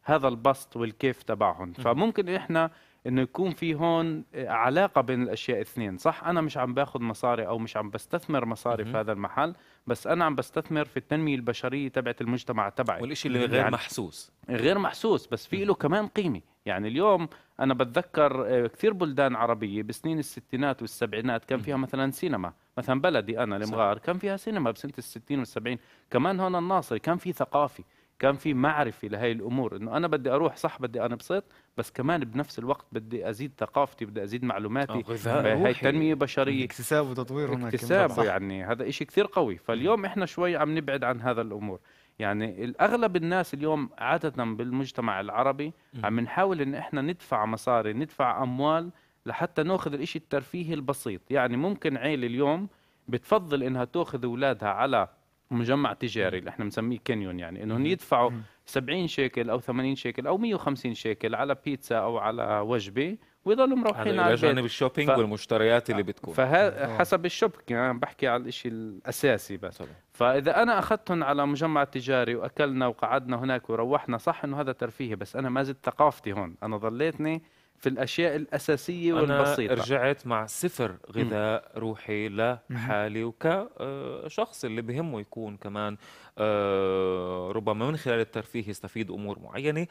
هذا البسط والكيف تبعهم فممكن احنا انه يكون في هون علاقه بين الاشياء الاثنين صح انا مش عم باخذ مصاري او مش عم بستثمر مصاري في هذا المحل بس انا عم بستثمر في التنميه البشريه تبعت المجتمع تبعي والشيء اللي يعني غير يعني محسوس غير محسوس بس في له كمان قيمه يعني اليوم انا بتذكر آه، كثير بلدان عربيه بسنين الستينات والسبعينات كان فيها مثلا سينما مثلا بلدي انا المغار كان فيها سينما بسنه الستين والسبعين كمان هون الناصري كان في ثقافي كان في معرفه لهي الامور انه انا بدي اروح صح بدي انبسط بس كمان بنفس الوقت بدي ازيد ثقافتي بدي ازيد معلوماتي آه، هاي تنميه بشريه اكتساب وتطوير اكتساب يعني هذا شيء كثير قوي فاليوم احنا شوي عم نبعد عن هذا الامور يعني الاغلب الناس اليوم عاده بالمجتمع العربي عم نحاول ان احنا ندفع مصاري ندفع اموال لحتى ناخذ الإشي الترفيهي البسيط يعني ممكن عيل اليوم بتفضل انها تاخذ اولادها على مجمع تجاري اللي احنا بنسميه كانيون يعني انهم يدفعوا 70 شيكل او 80 شيكل او 150 شيكل على بيتزا او على وجبه ويضلوا مروحين على البيت جانب الشوبينج ف... والمشتريات اللي بتكون فحسب نعم. نعم. فه... الشوبينج يعني انا يعني بحكي على الشيء الاساسي بس طبعا. فاذا انا اخذتهم على مجمع تجاري واكلنا وقعدنا هناك وروحنا صح انه هذا ترفيهي بس انا ما زدت ثقافتي هون انا ضليتني في الاشياء الاساسيه والبسيطه انا رجعت مع صفر غذاء روحي لحالي وكشخص آه، اللي بهمه يكون كمان آه، ربما من خلال الترفيه يستفيد امور معينه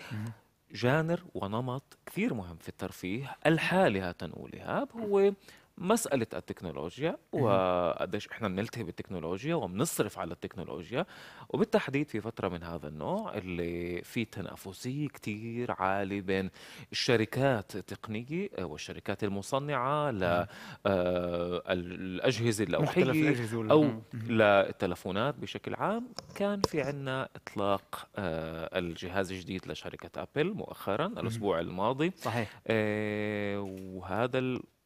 جانر ونمط كثير مهم في الترفيه الحالي تنقول إيهاب هو مساله التكنولوجيا وقديش احنا بنلتهي بالتكنولوجيا وبنصرف على التكنولوجيا وبالتحديد في فتره من هذا النوع اللي في تنافسيه كتير عالي بين الشركات التقنيه والشركات المصنعه للاجهزه آه، اللوحيه او للتلفونات بشكل عام كان في عندنا اطلاق آه، الجهاز الجديد لشركه ابل مؤخرا الاسبوع الماضي صحيح آه، وهذا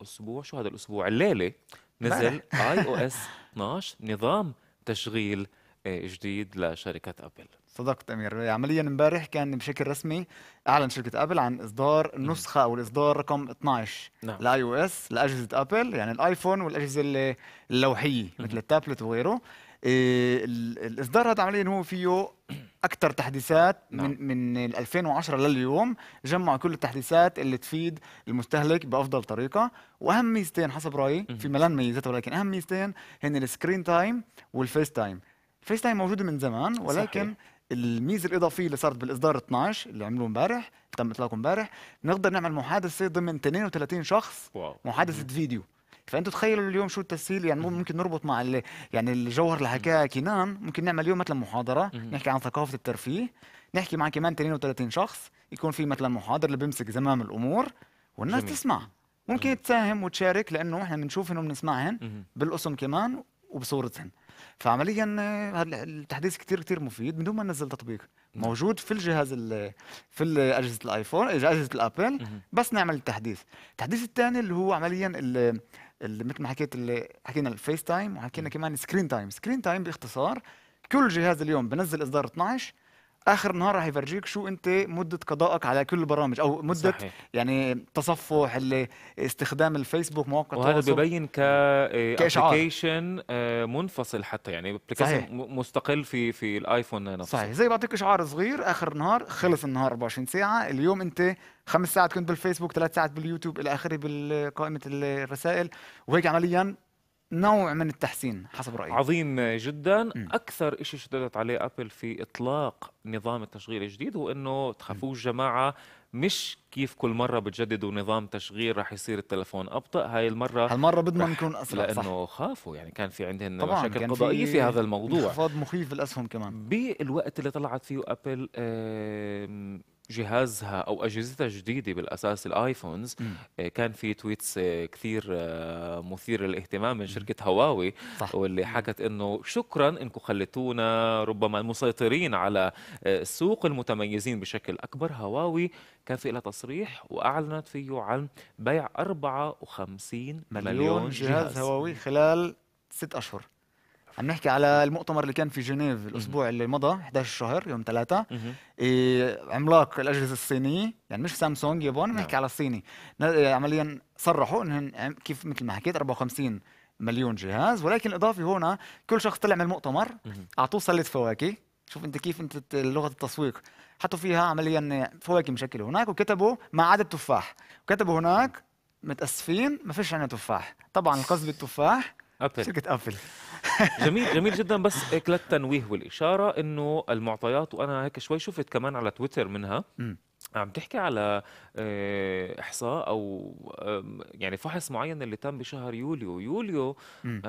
الاسبوع شو هذا الاسبوع الليله نزل اي او اس 12 نظام تشغيل آه، جديد لشركه ابل صدقت امير عمليا امبارح كان بشكل رسمي اعلن شركه ابل عن اصدار النسخه او الاصدار رقم 12 نعم. لاي او اس لاجهزه ابل يعني الايفون والاجهزه اللوحيه مثل التابلت وغيره إيه الاصدار هذا عمليا هو فيه اكثر تحديثات نعم. من من 2010 لليوم جمع كل التحديثات اللي تفيد المستهلك بافضل طريقه واهم ميزتين حسب رايي في ملان ميزات ولكن اهم ميزتين هن السكرين تايم والفيس تايم الفيس تايم موجوده من زمان ولكن صحيح. الميزه الاضافيه اللي صارت بالاصدار 12 اللي عملوه امبارح تم اطلاقه امبارح نقدر نعمل محادثه ضمن 32 شخص واو. محادثه فيديو فانتوا تخيلوا اليوم شو التسهيل يعني ممكن نربط مع اللي يعني الجوهر اللي حكاها كنان ممكن نعمل اليوم مثلا محاضره نحكي عن ثقافه الترفيه نحكي مع كمان 32 شخص يكون في مثلا محاضر اللي بيمسك زمام الامور والناس جميل. تسمع ممكن مم. تساهم وتشارك لانه احنا بنشوفهم وبنسمعهم بالاسم كمان وبصورتهم فعمليا آه، التحديث كثير كثير مفيد من دون ما ننزل تطبيق موجود في الجهاز في اجهزه الايفون اجهزه الابل بس نعمل التحديث التحديث الثاني اللي هو عمليا اللي مثل ما حكيت اللي حكينا الفيس تايم وحكينا كمان سكرين تايم سكرين تايم باختصار كل جهاز اليوم بنزل اصدار 12 اخر النهار يفرجيك شو انت مده قضائك على كل البرامج او مده صحيح. يعني تصفح اللي استخدام الفيسبوك مواقع وهذا ببين ك ابلكيشن آه، آه، منفصل حتى يعني ابلكيشن مستقل في في الايفون نفسه صحيح زي بعطيك اشعار صغير اخر النهار خلص النهار 24 ساعه اليوم انت خمس ساعات كنت بالفيسبوك ثلاث ساعات باليوتيوب الى اخره بقائمه الرسائل وهيك عمليا نوع من التحسين حسب رايي عظيم جدا م. اكثر شيء شددت عليه ابل في اطلاق نظام التشغيل الجديد هو انه تخافوا الجماعه مش كيف كل مره بتجددوا نظام تشغيل رح يصير التلفون ابطا هاي المره هالمره بدنا نكون اسرع لانه خافوا يعني كان في عندهم مشاكل قضائيه في, في هذا الموضوع انخفاض مخيف بالاسهم كمان بالوقت اللي طلعت فيه ابل جهازها او اجهزتها الجديده بالاساس الايفونز م. آه، كان في تويتس آه، كثير آه، مثير للاهتمام من شركه هواوي صح. واللي حكت انه شكرا انكم خليتونا ربما المسيطرين على السوق المتميزين بشكل اكبر هواوي كان في لها تصريح واعلنت فيه عن بيع 54 مليون, مليون جهاز, جهاز هواوي خلال ست اشهر عم نحكي على المؤتمر اللي كان في جنيف الاسبوع اللي مضى 11 شهر يوم 3 إيه عملاق الاجهزه الصينيه يعني مش سامسونج يابان نعم. نحكي على الصيني إيه، عمليا صرحوا انهم كيف مثل ما حكيت 54 مليون جهاز ولكن الاضافه هنا كل شخص طلع من المؤتمر اعطوه سله فواكه شوف انت كيف انت لغه التسويق حطوا فيها عمليا فواكه مشكله هناك وكتبوا ما عدا التفاح وكتبوا هناك متاسفين ما فيش عندنا تفاح طبعا القصد بالتفاح ابل شركه ابل جميل جميل جدا بس هيك للتنويه والاشاره انه المعطيات وانا هيك شوي شفت كمان على تويتر منها عم تحكي على آه، إحصاء أو يعني فحص معين اللي تم بشهر يوليو يوليو امم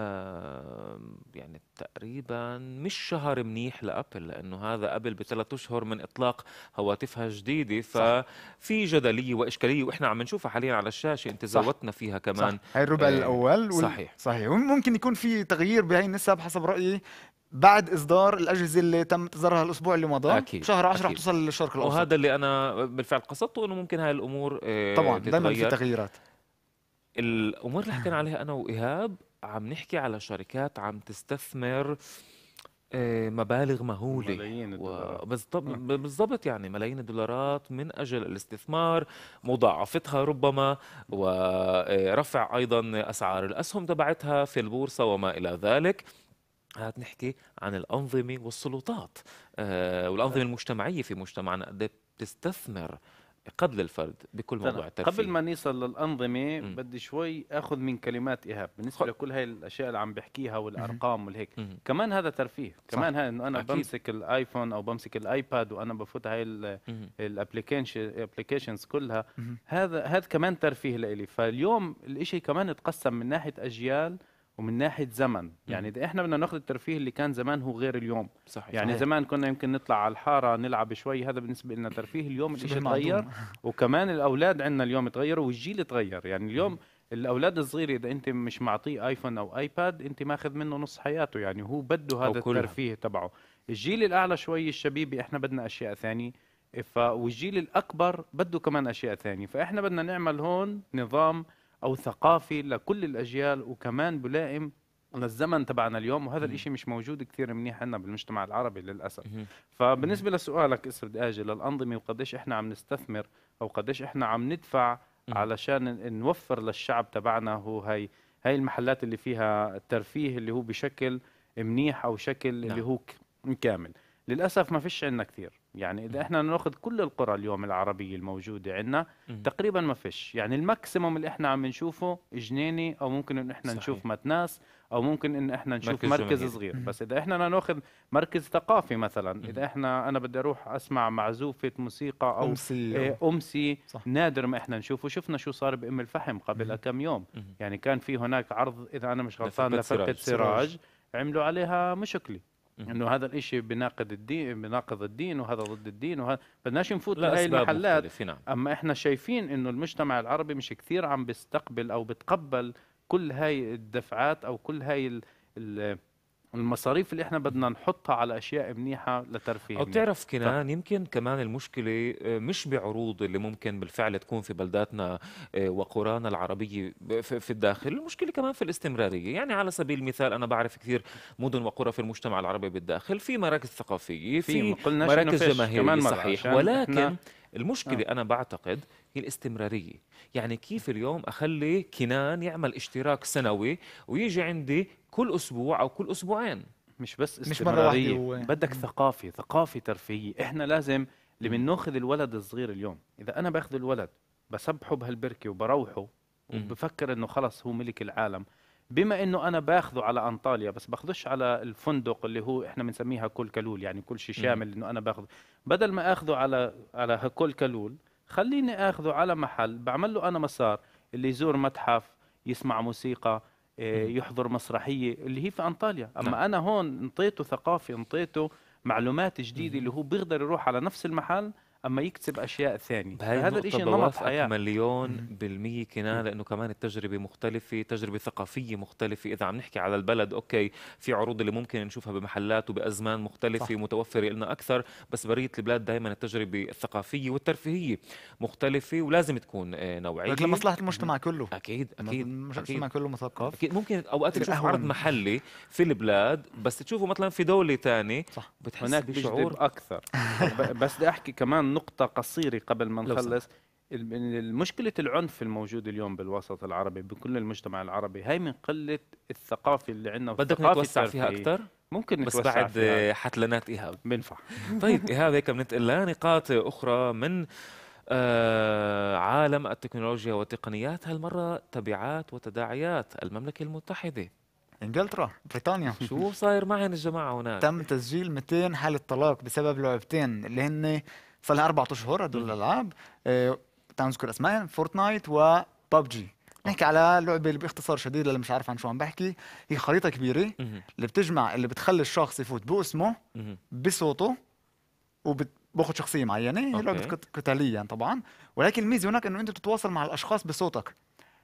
يعني تقريبا مش شهر منيح لأبل لأنه هذا قبل بثلاث أشهر من إطلاق هواتفها الجديدة ففي جدلية وإشكالية وإحنا عم نشوفها حاليا على الشاشة أنت زودتنا فيها صح هاي الربع آه، الاول صحيح صحيح وممكن يكون في تغيير بهي النسب حسب رايي بعد اصدار الاجهزه اللي تم اصدارها الاسبوع اللي مضى أكيد. شهر 10 رح توصل للشرق الاوسط وهذا اللي انا بالفعل قصدته انه ممكن هاي الامور آه، طبعا دائما في تغييرات الامور اللي حكينا عليها انا وايهاب عم نحكي على شركات عم تستثمر آه، مبالغ مهوله ملايين الدولارات نعم. بالضبط يعني ملايين الدولارات من اجل الاستثمار مضاعفتها ربما ورفع آه، ايضا اسعار الاسهم تبعتها في البورصه وما الى ذلك هات نحكي عن الأنظمة والسلطات آه والأنظمة نعم. المجتمعية في مجتمعنا قد بتستثمر قبل الفرد بكل موضوع الترفيه قبل ما نصل للأنظمة م. بدي شوي أخذ من كلمات إيهاب بالنسبة خل. لكل هاي الأشياء اللي عم بحكيها والأرقام والهيك م. كمان هذا ترفيه كمان هاي أنه أنا أكيد. بمسك الآيفون أو بمسك الآيباد وأنا بفوت هاي الابلكيشنز كلها م. هذا هذا كمان ترفيه لإلي فاليوم الإشي كمان اتقسم من ناحية أجيال ومن ناحيه زمن يعني اذا احنا بدنا ناخذ الترفيه اللي كان زمان هو غير اليوم صحيح يعني صحيح. زمان كنا يمكن نطلع على الحاره نلعب شوي هذا بالنسبه لنا ترفيه اليوم الشيء تغير وكمان الاولاد عندنا اليوم تغيروا والجيل تغير يعني اليوم الاولاد الصغير اذا انت مش معطيه ايفون او ايباد انت ماخذ منه نص حياته يعني هو بده هذا الترفيه تبعه الجيل الاعلى شوي الشبيب احنا بدنا اشياء ثانيه والجيل الاكبر بده كمان اشياء ثانيه فاحنا بدنا نعمل هون نظام او ثقافي لكل الاجيال وكمان بلائم للزمن تبعنا اليوم وهذا الشيء مش موجود كثير منيح عندنا بالمجتمع العربي للاسف فبالنسبه لسؤالك اسر اجي للانظمه وقديش احنا عم نستثمر او قديش احنا عم ندفع علشان نوفر للشعب تبعنا هو هي هاي المحلات اللي فيها الترفيه اللي هو بشكل منيح او شكل اللي نعم. هو كامل للاسف ما فيش عندنا كثير يعني اذا احنا ناخذ كل القرى اليوم العربيه الموجوده عندنا تقريبا ما فيش يعني الماكسيموم اللي احنا عم نشوفه جنيني او ممكن ان احنا صحيح. نشوف متناس او ممكن ان احنا نشوف مركز, مركز صغير بس اذا احنا بدنا ناخذ مركز ثقافي مثلا اذا احنا انا بدي اروح اسمع معزوفه موسيقى او امسي, إيه، أمسي صح. نادر ما احنا نشوفه شفنا شو صار بام الفحم قبل كم يوم يعني كان في هناك عرض اذا انا مش غلطان لفرقه سراج, سراج. عملوا عليها مشكله انه هذا الشيء بناقض الدين بناقض الدين وهذا ضد الدين وهذا بدناش نفوت لهي المحلات نعم. اما احنا شايفين انه المجتمع العربي مش كثير عم بيستقبل او بتقبل كل هاي الدفعات او كل هاي ال المصاريف اللي احنا بدنا نحطها على اشياء منيحه لترفيه او بتعرف كنان يمكن كمان المشكله آه، مش بعروض اللي ممكن بالفعل تكون في بلداتنا آه، وقرانا العربيه في الداخل المشكله كمان في الاستمراريه يعني على سبيل المثال انا بعرف كثير مدن وقرى في المجتمع العربي بالداخل في مراكز ثقافيه في, في مراكز جماهيريه صحيح يعني ولكن المشكله نعم. انا بعتقد هي الاستمراريه يعني كيف اليوم اخلي كنان يعمل اشتراك سنوي ويجي عندي كل اسبوع او كل اسبوعين مش بس استمراريه مش مرة واحدة بدك ثقافه ثقافه ترفيهيه احنا لازم اللي بناخذ الولد الصغير اليوم اذا انا باخذ الولد بسبحه بهالبركه وبروحه وبفكر انه خلص هو ملك العالم بما انه انا باخذه على انطاليا بس باخذش على الفندق اللي هو احنا بنسميها كل كلول يعني كل شيء شامل انه انا باخذه بدل ما اخذه على على هكل كلول خليني اخذه على محل بعمل له انا مسار اللي يزور متحف يسمع موسيقى آه، يحضر مسرحيه اللي هي في انطاليا اما نعم. انا هون انطيته ثقافه انطيته معلومات جديده اللي هو بيقدر يروح على نفس المحل اما يكتسب اشياء ثانيه هذا الشيء نمط حياه مليون بالمية كنان لانه كمان التجربه مختلفه تجربه ثقافيه مختلفه اذا عم نحكي على البلد اوكي في عروض اللي ممكن نشوفها بمحلات وبازمان مختلفه صح. متوفره لنا اكثر بس بريه البلاد دائما التجربه الثقافيه والترفيهيه مختلفه ولازم تكون آه، نوعيه لكن لمصلحه المجتمع كله اكيد اكيد المجتمع كله مثقف اكيد ممكن اوقات تشوف عرض محلي في البلاد بس تشوفه مثلا في دوله ثانيه صح بتحس هناك بشعور اكثر بس بدي احكي كمان نقطة قصيرة قبل ما نخلص مشكلة العنف الموجود اليوم بالوسط العربي بكل المجتمع العربي هي من قلة الثقافة اللي عندنا بدك نتوسع فيها أكثر؟ ممكن بس بعد حتلنات حتلانات إيهاب بنفع طيب إيهاب هيك بننتقل لنقاط أخرى من آه، عالم التكنولوجيا والتقنيات هالمرة تبعات وتداعيات المملكة المتحدة انجلترا بريطانيا شو صاير معهم الجماعة هناك؟ تم تسجيل 200 حالة طلاق بسبب لعبتين اللي هن صار اربع اشهر هدول الالعاب آه، تعال نذكر اسمائهم فورتنايت وببجي آه. نحكي على لعبه اللي باختصار شديد للي مش عارف عن شو عم بحكي هي خريطه كبيره اللي بتجمع اللي بتخلي الشخص يفوت باسمه بصوته وباخذ شخصيه معينه هي لعبه قتاليه يعني طبعا ولكن الميزه هناك انه انت بتتواصل مع الاشخاص بصوتك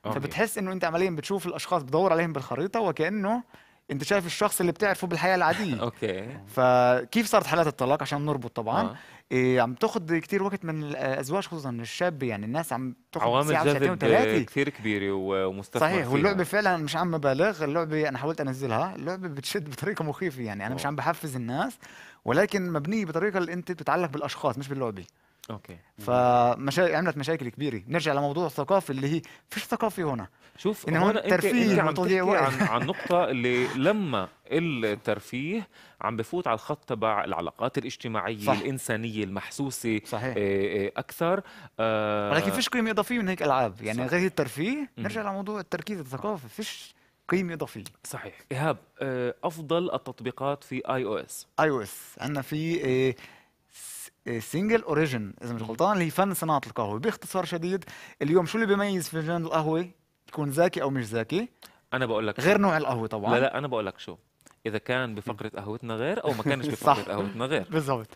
أوكي. فبتحس انه انت عمليا بتشوف الاشخاص بتدور عليهم بالخريطه وكانه انت شايف الشخص اللي بتعرفه بالحياه العاديه اوكي فكيف صارت حالات الطلاق عشان نربط طبعا آه. إيه عم تاخذ كثير وقت من الازواج خصوصا من الشاب يعني الناس عم تاخذ عوامل جذب آه، كثير كبيره ومستثمر صحيح فيها. واللعبه فعلا مش عم ببالغ اللعبه انا حاولت انزلها اللعبه بتشد بطريقه مخيفه يعني انا أوه. مش آه. عم بحفز الناس ولكن مبنيه بطريقه اللي انت بتتعلق بالاشخاص مش باللعبه اوكي فمشا... عملت مشاكل كبيره نرجع لموضوع الثقافه اللي هي فيش ثقافه هنا شوف إن هون الترفيه انت عم تحكي عن عن نقطه اللي لما الترفيه عم بفوت على الخط تبع العلاقات الاجتماعيه صح. الانسانيه المحسوسه صحيح. آه، آه، اكثر آه ولكن فيش قيمه اضافيه من هيك العاب يعني صح. غير الترفيه نرجع لموضوع التركيز الثقافي فيش قيمه اضافيه صحيح ايهاب آه، افضل التطبيقات في اي او اس اي او اس عندنا في سنجل آه، اوريجن اذا مش غلطان اللي هي فن صناعه القهوه باختصار شديد اليوم شو اللي بيميز فنجان القهوه يكون زاكي او مش زاكي انا بقول لك غير نوع القهوه طبعا لا لا انا بقول لك شو اذا كان بفقره قهوتنا غير او ما كانش بفقره قهوتنا غير بالضبط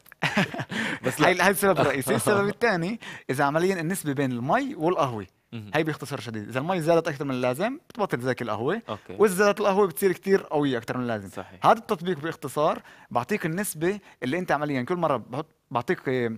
بس هاي السبب الرئيسي السبب الثاني اذا عمليا النسبه بين المي والقهوه هي باختصار شديد اذا المي زادت اكثر من اللازم بتبطل تزاكي القهوه أوكي. واذا زادت القهوه بتصير كثير قويه اكثر من اللازم صحيح. هذا التطبيق باختصار بعطيك النسبه اللي انت عمليا كل مره بحط بعطيك آه،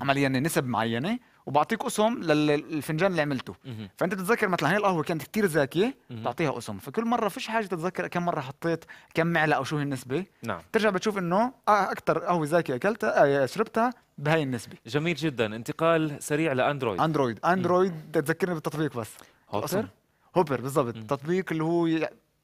عمليا نسب معينه وبعطيك قسم للفنجان اللي عملته فانت بتتذكر مثلا هي القهوه كانت كثير زاكيه بتعطيها قسم فكل مره فيش حاجه تتذكر كم مره حطيت كم معلقه او شو هي النسبه نعم ترجع بتشوف انه آه، اكثر قهوه زاكيه اكلتها آه، شربتها بهاي النسبه جميل جدا انتقال سريع لاندرويد اندرويد اندرويد تذكرني بالتطبيق بس هوبر هوبر بالضبط التطبيق اللي هو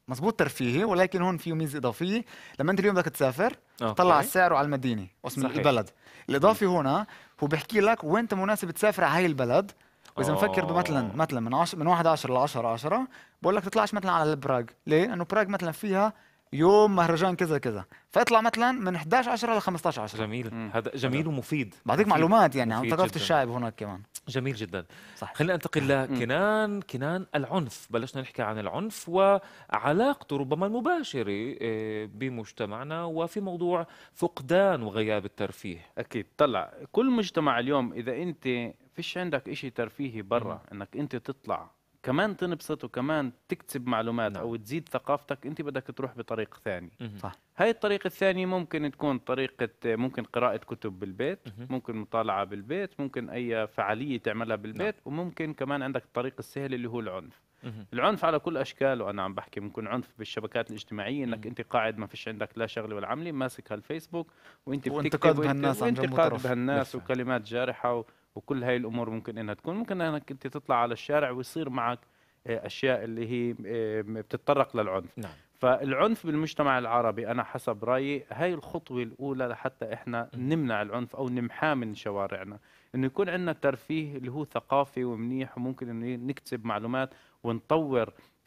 مزبوط ترفيهي ولكن هون فيه ميزه اضافيه لما انت اليوم بدك تسافر أوكي. طلع السعر وعلى المدينه واسم صحيح. البلد الاضافي هنا هو بيحكي لك وين انت مناسب تسافر على هاي البلد واذا مفكر آه. بمثلا مثلا من عش... من 1 10 ل 10 10 بقول لك تطلعش مثلا على البراغ ليه؟ لانه براغ مثلا فيها يوم مهرجان كذا كذا فيطلع مثلا من 11 10 ل 15 10 جميل هذا جميل ومفيد بعطيك معلومات يعني عن ثقافه الشعب هناك كمان جميل جدا صح. خلينا ننتقل لكنان كنان العنف بلشنا نحكي عن العنف وعلاقته ربما المباشره آه، بمجتمعنا وفي موضوع فقدان وغياب الترفيه اكيد طلع كل مجتمع اليوم اذا انت فيش عندك إشي ترفيهي برا انك انت تطلع كمان تنبسط وكمان تكتسب معلومات نعم. او تزيد ثقافتك انت بدك تروح بطريق ثاني صح هاي الطريقه الثانيه ممكن تكون طريقه ممكن قراءه كتب بالبيت مه. ممكن مطالعه بالبيت ممكن اي فعاليه تعملها بالبيت نعم. وممكن كمان عندك الطريق السهل اللي هو العنف مه. العنف على كل اشكاله انا عم بحكي ممكن عنف بالشبكات الاجتماعيه انك مه. انت قاعد ما فيش عندك لا شغله ولا عمله ماسك هالفيسبوك وانت بتكتب وانتقاد بهالناس وانتقاد بهالناس وكلمات جارحه و... وكل هاي الامور ممكن انها تكون ممكن انك انت تطلع على الشارع ويصير معك آه، اشياء اللي هي بتتطرق للعنف نعم. فالعنف بالمجتمع العربي انا حسب رايي هاي الخطوه الاولى لحتى احنا نمنع العنف او نمحاه من شوارعنا انه يكون عندنا ترفيه اللي هو ثقافي ومنيح وممكن انه نكتسب معلومات ونطور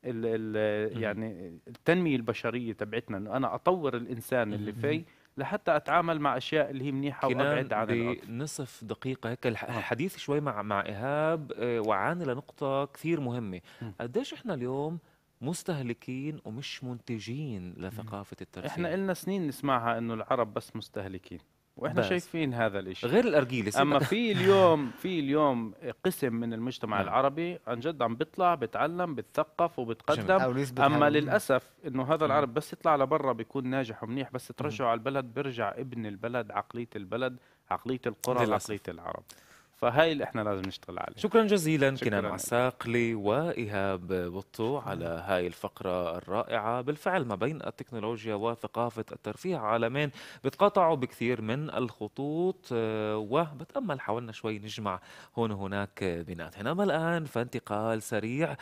ال ال يعني التنميه البشريه تبعتنا انه انا اطور الانسان اللي في لحتى اتعامل مع اشياء اللي هي منيحه وابعد عن بنصف دقيقه هيك الحديث آه. شوي مع مع ايهاب آه، وعاني لنقطه كثير مهمه قديش احنا اليوم مستهلكين ومش منتجين لثقافه الترفيه احنا قلنا سنين نسمعها انه العرب بس مستهلكين واحنا بس. شايفين هذا الشيء غير الارجيله اما في اليوم في اليوم قسم من المجتمع نعم. العربي عن جد عم بيطلع بتعلم بتثقف وبتقدم اما للاسف انه هذا نعم. العرب بس يطلع لبرا بيكون ناجح ومنيح بس نعم. ترجعه على البلد بيرجع ابن البلد عقليه البلد عقليه القرى عقليه العرب فهاي اللي احنا لازم نشتغل عليه شكرا جزيلا كنان عساقلي وايهاب بطو على هاي الفقره الرائعه بالفعل ما بين التكنولوجيا وثقافه الترفيه عالمين بتقاطعوا بكثير من الخطوط آه، وبتامل حاولنا شوي نجمع هون وهناك بيناتهم اما الان فانتقال سريع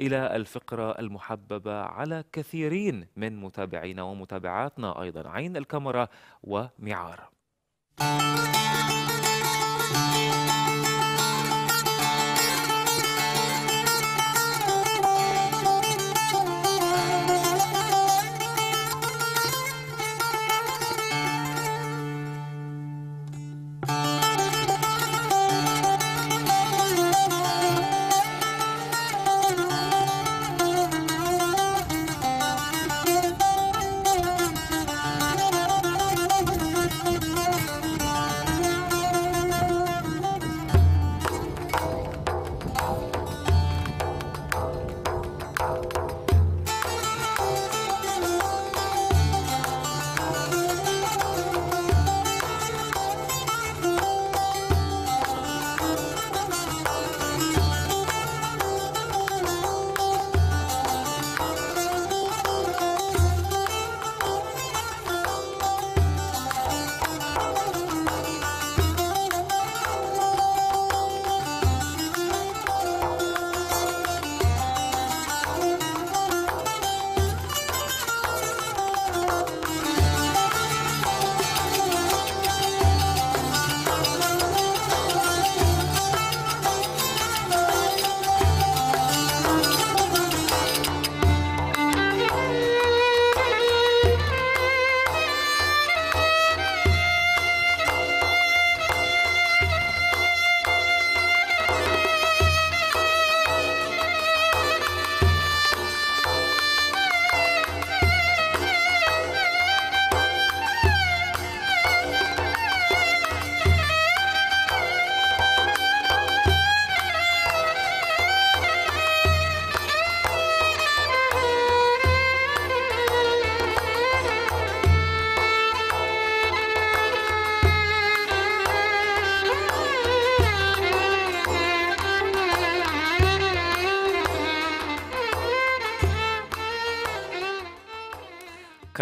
الى الفقره المحببه على كثيرين من متابعينا ومتابعاتنا ايضا عين الكاميرا ومعار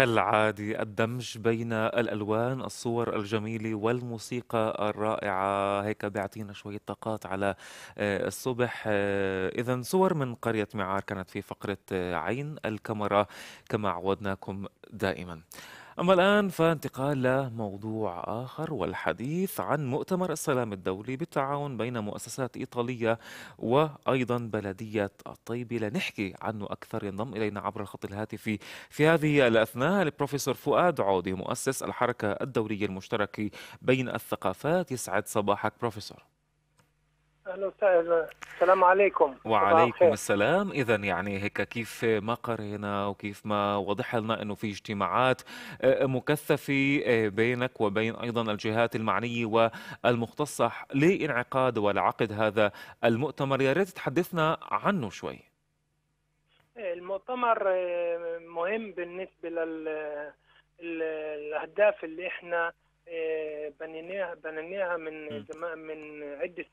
كالعادي الدمج بين الألوان الصور الجميلة والموسيقى الرائعة هيك بيعطينا شوية طاقات على آه، الصبح آه، إذا صور من قرية معار كانت في فقرة آه، عين الكاميرا كما عودناكم دائما أما الآن فانتقال لموضوع آخر والحديث عن مؤتمر السلام الدولي بالتعاون بين مؤسسات إيطالية وأيضا بلدية الطيبة لنحكي عنه أكثر ينضم إلينا عبر الخط الهاتفي في هذه الأثناء البروفيسور فؤاد عودي مؤسس الحركة الدولية المشتركة بين الثقافات يسعد صباحك بروفيسور اهلا وسهلا السلام عليكم وعليكم السلام اذا يعني هيك كيف ما قرينا وكيف ما وضح لنا انه في اجتماعات آه، مكثفه آه، بينك وبين ايضا الجهات المعنيه والمختصه لانعقاد ولعقد هذا المؤتمر يا ريت تحدثنا عنه شوي المؤتمر آه، مهم بالنسبه لل الاهداف اللي احنا آه، بنيناها بنيناها من من عده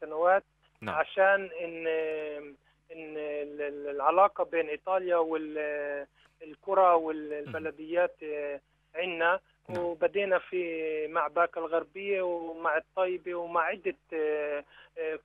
سنوات نعم. عشان ان آه، ان العلاقه بين ايطاليا والكره والبلديات آه، عندنا نعم. وبدينا في مع باكا الغربية ومع الطيبة ومع عدة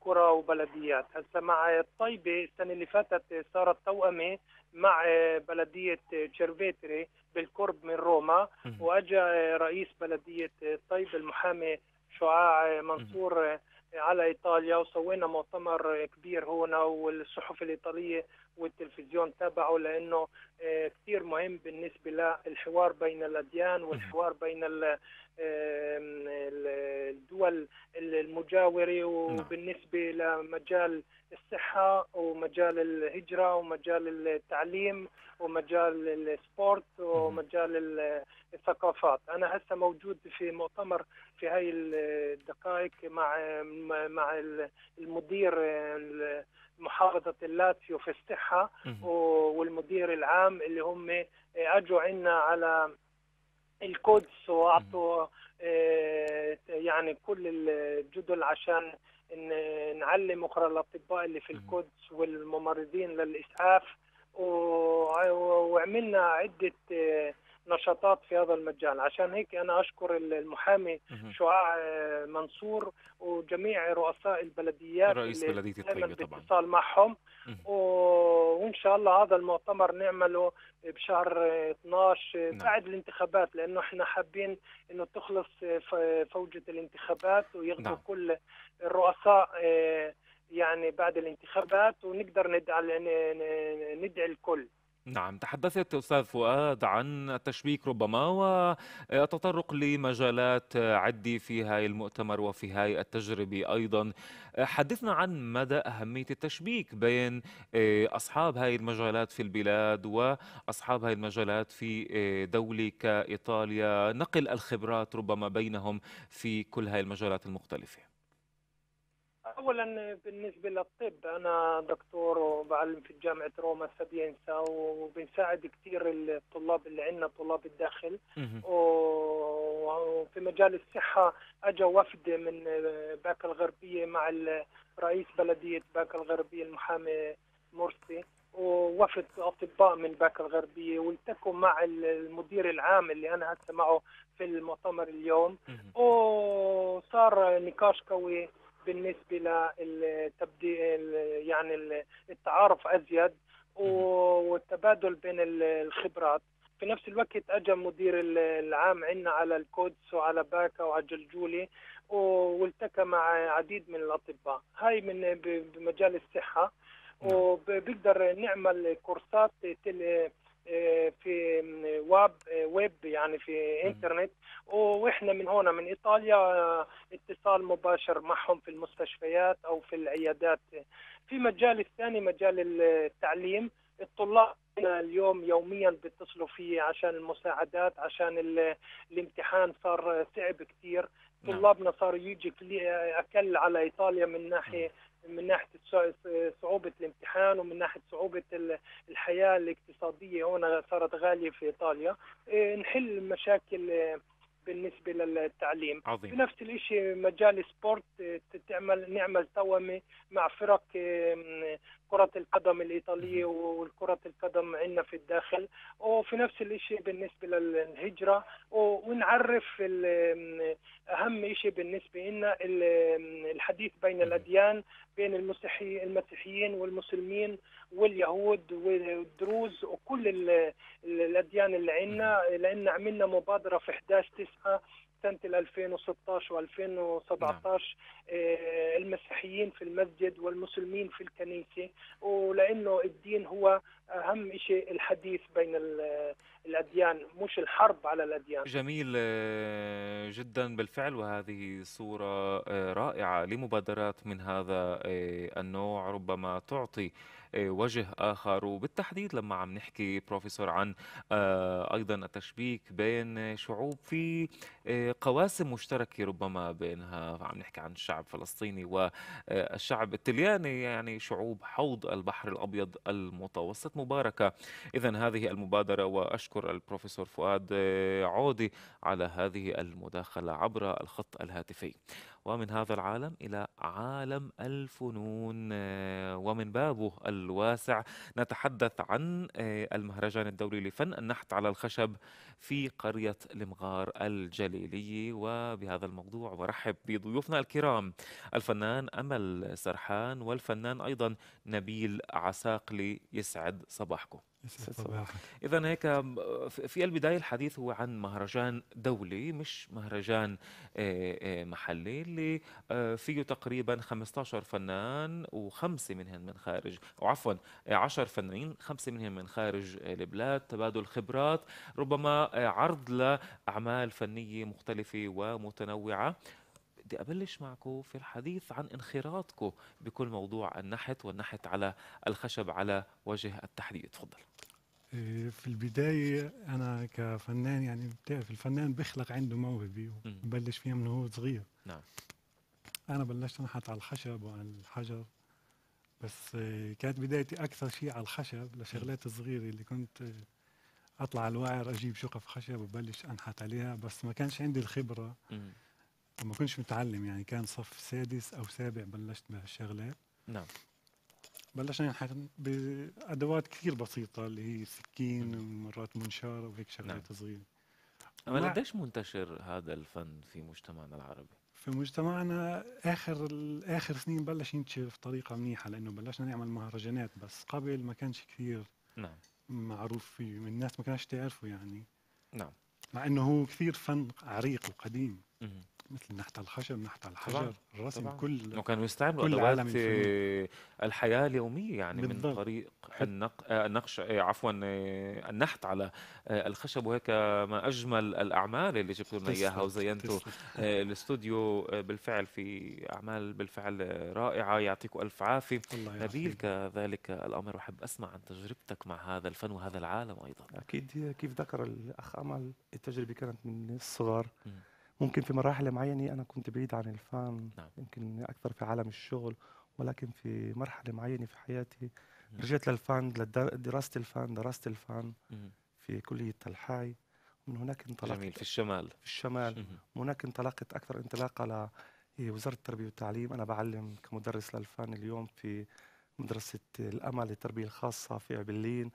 قرى آه، آه، وبلديات هسا مع الطيبة السنة اللي فاتت صارت توأمة مع آه، بلدية تشيرفيتري بالقرب من روما وأجا رئيس بلدية الطيبة المحامي شعاع منصور على إيطاليا وسوينا مؤتمر كبير هنا والصحف الإيطالية والتلفزيون تبعه لانه آه، كثير مهم بالنسبه للحوار بين الاديان والحوار بين الدول المجاوره نعم. وبالنسبه لمجال الصحه ومجال الهجره ومجال التعليم ومجال السبورت ومجال الثقافات انا هسه موجود في مؤتمر في هاي الدقائق مع مع المدير آه، محافظه اللاتسيو في الصحه والمدير العام اللي هم آه، اجوا عنا على القدس واعطوا آه، يعني كل الجدل عشان نعلم اخرى الاطباء اللي في القدس والممرضين للاسعاف وعملنا عده آه، نشاطات في هذا المجال عشان هيك أنا أشكر المحامي شعاع آه، منصور وجميع رؤساء البلديات رئيس بلدية الطيبة طبعا باتصال معهم وإن شاء الله هذا المؤتمر نعمله بشهر 12 آه، آه، نعم. بعد الانتخابات لأنه إحنا حابين إنه تخلص فوجة الانتخابات ويغدو نعم. كل الرؤساء يعني بعد الانتخابات ونقدر ندعي ندعي الكل نعم تحدثت أستاذ فؤاد عن التشبيك ربما والتطرق لمجالات عدة في هاي المؤتمر وفي هاي التجربة أيضا حدثنا عن مدى أهمية التشبيك بين آه، أصحاب هاي المجالات في البلاد وأصحاب هاي المجالات في آه، دولة كإيطاليا نقل الخبرات ربما بينهم في كل هاي المجالات المختلفة اولا بالنسبه للطب انا دكتور وبعلم في جامعه روما سابينسا وبنساعد كثير الطلاب اللي عندنا طلاب الداخل وفي مجال الصحه اجى وفد من باكا الغربيه مع رئيس بلديه باكا الغربيه المحامي مرسي ووفد اطباء من باكا الغربيه والتقوا مع المدير العام اللي انا هسه معه في المؤتمر اليوم وصار نقاش قوي بالنسبه للتبديل يعني التعارف ازيد والتبادل بين الخبرات في نفس الوقت اجى مدير العام عندنا على القدس وعلى باكا وعلى جلجولي والتقى مع عديد من الاطباء هاي من بمجال الصحه نعم. وبقدر نعمل كورسات آه، في واب آه، ويب يعني في انترنت واحنا من هنا من ايطاليا آه، اتصال مباشر معهم في المستشفيات او في العيادات في مجال الثاني مجال التعليم الطلاب اليوم يوميا بيتصلوا فيه عشان المساعدات عشان الامتحان صار صعب كثير نعم. طلابنا صاروا يجي اكل على ايطاليا من ناحيه من ناحيه صعوبه الامتحان ومن ناحيه صعوبه الحياه الاقتصاديه هون صارت غاليه في ايطاليا إيه، نحل مشاكل آه، بالنسبه للتعليم عظيم. بنفس الشيء مجال سبورت آه، تعمل نعمل توأمة مع فرق آه، كرة القدم الإيطالية والكرة القدم عندنا في الداخل وفي نفس الشيء بالنسبة للهجرة ونعرف أهم شيء بالنسبة لنا الحديث بين الأديان بين المسيحيين والمسلمين واليهود والدروز وكل الأديان اللي عندنا لأن عملنا مبادرة في 11 9 سنه 2016 و2017 نعم. آه، المسيحيين في المسجد والمسلمين في الكنيسه ولانه الدين هو اهم شيء الحديث بين الاديان مش الحرب على الاديان جميل آه، جدا بالفعل وهذه صوره آه، رائعه لمبادرات من هذا النوع ربما تعطي آه، وجه آخر وبالتحديد لما عم نحكي بروفيسور عن آه، أيضا التشبيك بين شعوب في آه، قواسم مشتركة ربما بينها عم نحكي عن الشعب الفلسطيني والشعب التلياني يعني شعوب حوض البحر الأبيض المتوسط مباركة إذا هذه المبادرة وأشكر البروفيسور فؤاد عودي على هذه المداخلة عبر الخط الهاتفي ومن هذا العالم إلى عالم الفنون ومن بابه الواسع نتحدث عن آه، المهرجان الدولي لفن النحت على الخشب في قرية المغار الجليلي وبهذا الموضوع برحب بضيوفنا الكرام الفنان أمل سرحان والفنان أيضا نبيل عساقلي يسعد صباحكم إذا هيك في البداية الحديث هو عن مهرجان دولي مش مهرجان آه، آه، محلي اللي آه، فيه تقريبا 15 فنان وخمسة منهم من خارج أو عفوا 10 فنانين خمسة منهم من خارج البلاد تبادل خبرات ربما عرض لأعمال فنية مختلفة ومتنوعة بدي أبلش معكم في الحديث عن انخراطكم بكل موضوع النحت والنحت على الخشب على وجه التحديد تفضل إيه، في البداية أنا كفنان يعني بتعرف الفنان بيخلق عنده موهبة وبلش فيها من هو صغير نعم أنا بلشت أنحت على الخشب وعلى الحجر بس إيه، كانت بدايتي أكثر شيء على الخشب لشغلات صغيرة اللي كنت إيه، أطلع على الوعر أجيب شقف خشب وبلش أنحت عليها بس ما كانش عندي الخبرة ما كنتش متعلم يعني كان صف سادس او سابع بلشت بهالشغلات نعم بلشنا نحط يعني بادوات كثير بسيطه اللي هي سكين ومرات منشار وهيك شغلات نعم. صغيره اما قديش منتشر هذا الفن في مجتمعنا العربي؟ في مجتمعنا اخر اخر سنين بلش ينتشر بطريقه منيحه لانه بلشنا نعمل مهرجانات بس قبل ما كانش كثير نعم معروف فيه من الناس ما كانش تعرفه يعني نعم مع انه هو كثير فن عريق وقديم مثل نحت الخشب نحت الحجر الرسم طبعاً. كل وكانوا يستعملوا كل ادوات الحياه اليوميه يعني بالضبط. من طريق النق... آه، النقش آه، عفوا آه، النحت على الخشب وهيك ما اجمل الاعمال اللي جبتوا لنا اياها وزينتوا الاستوديو بالفعل في اعمال بالفعل رائعه يعطيكم الف عافيه نبيل كذلك الامر احب اسمع عن تجربتك مع هذا الفن وهذا العالم ايضا اكيد كيف ذكر الاخ امل التجربه كانت من الصغر م. ممكن في مراحل معينه انا كنت بعيد عن الفن نعم. يمكن اكثر في عالم الشغل ولكن في مرحله معينه في حياتي مم. نعم. رجعت للفن لدراسه الفن درست الفن مم. في كليه الحاي من هناك انطلقت جميل في الشمال في الشمال من هناك انطلقت اكثر انطلاقه لوزاره إيه، التربيه والتعليم انا بعلم كمدرس للفن اليوم في مدرسه الامل للتربيه الخاصه في عبلين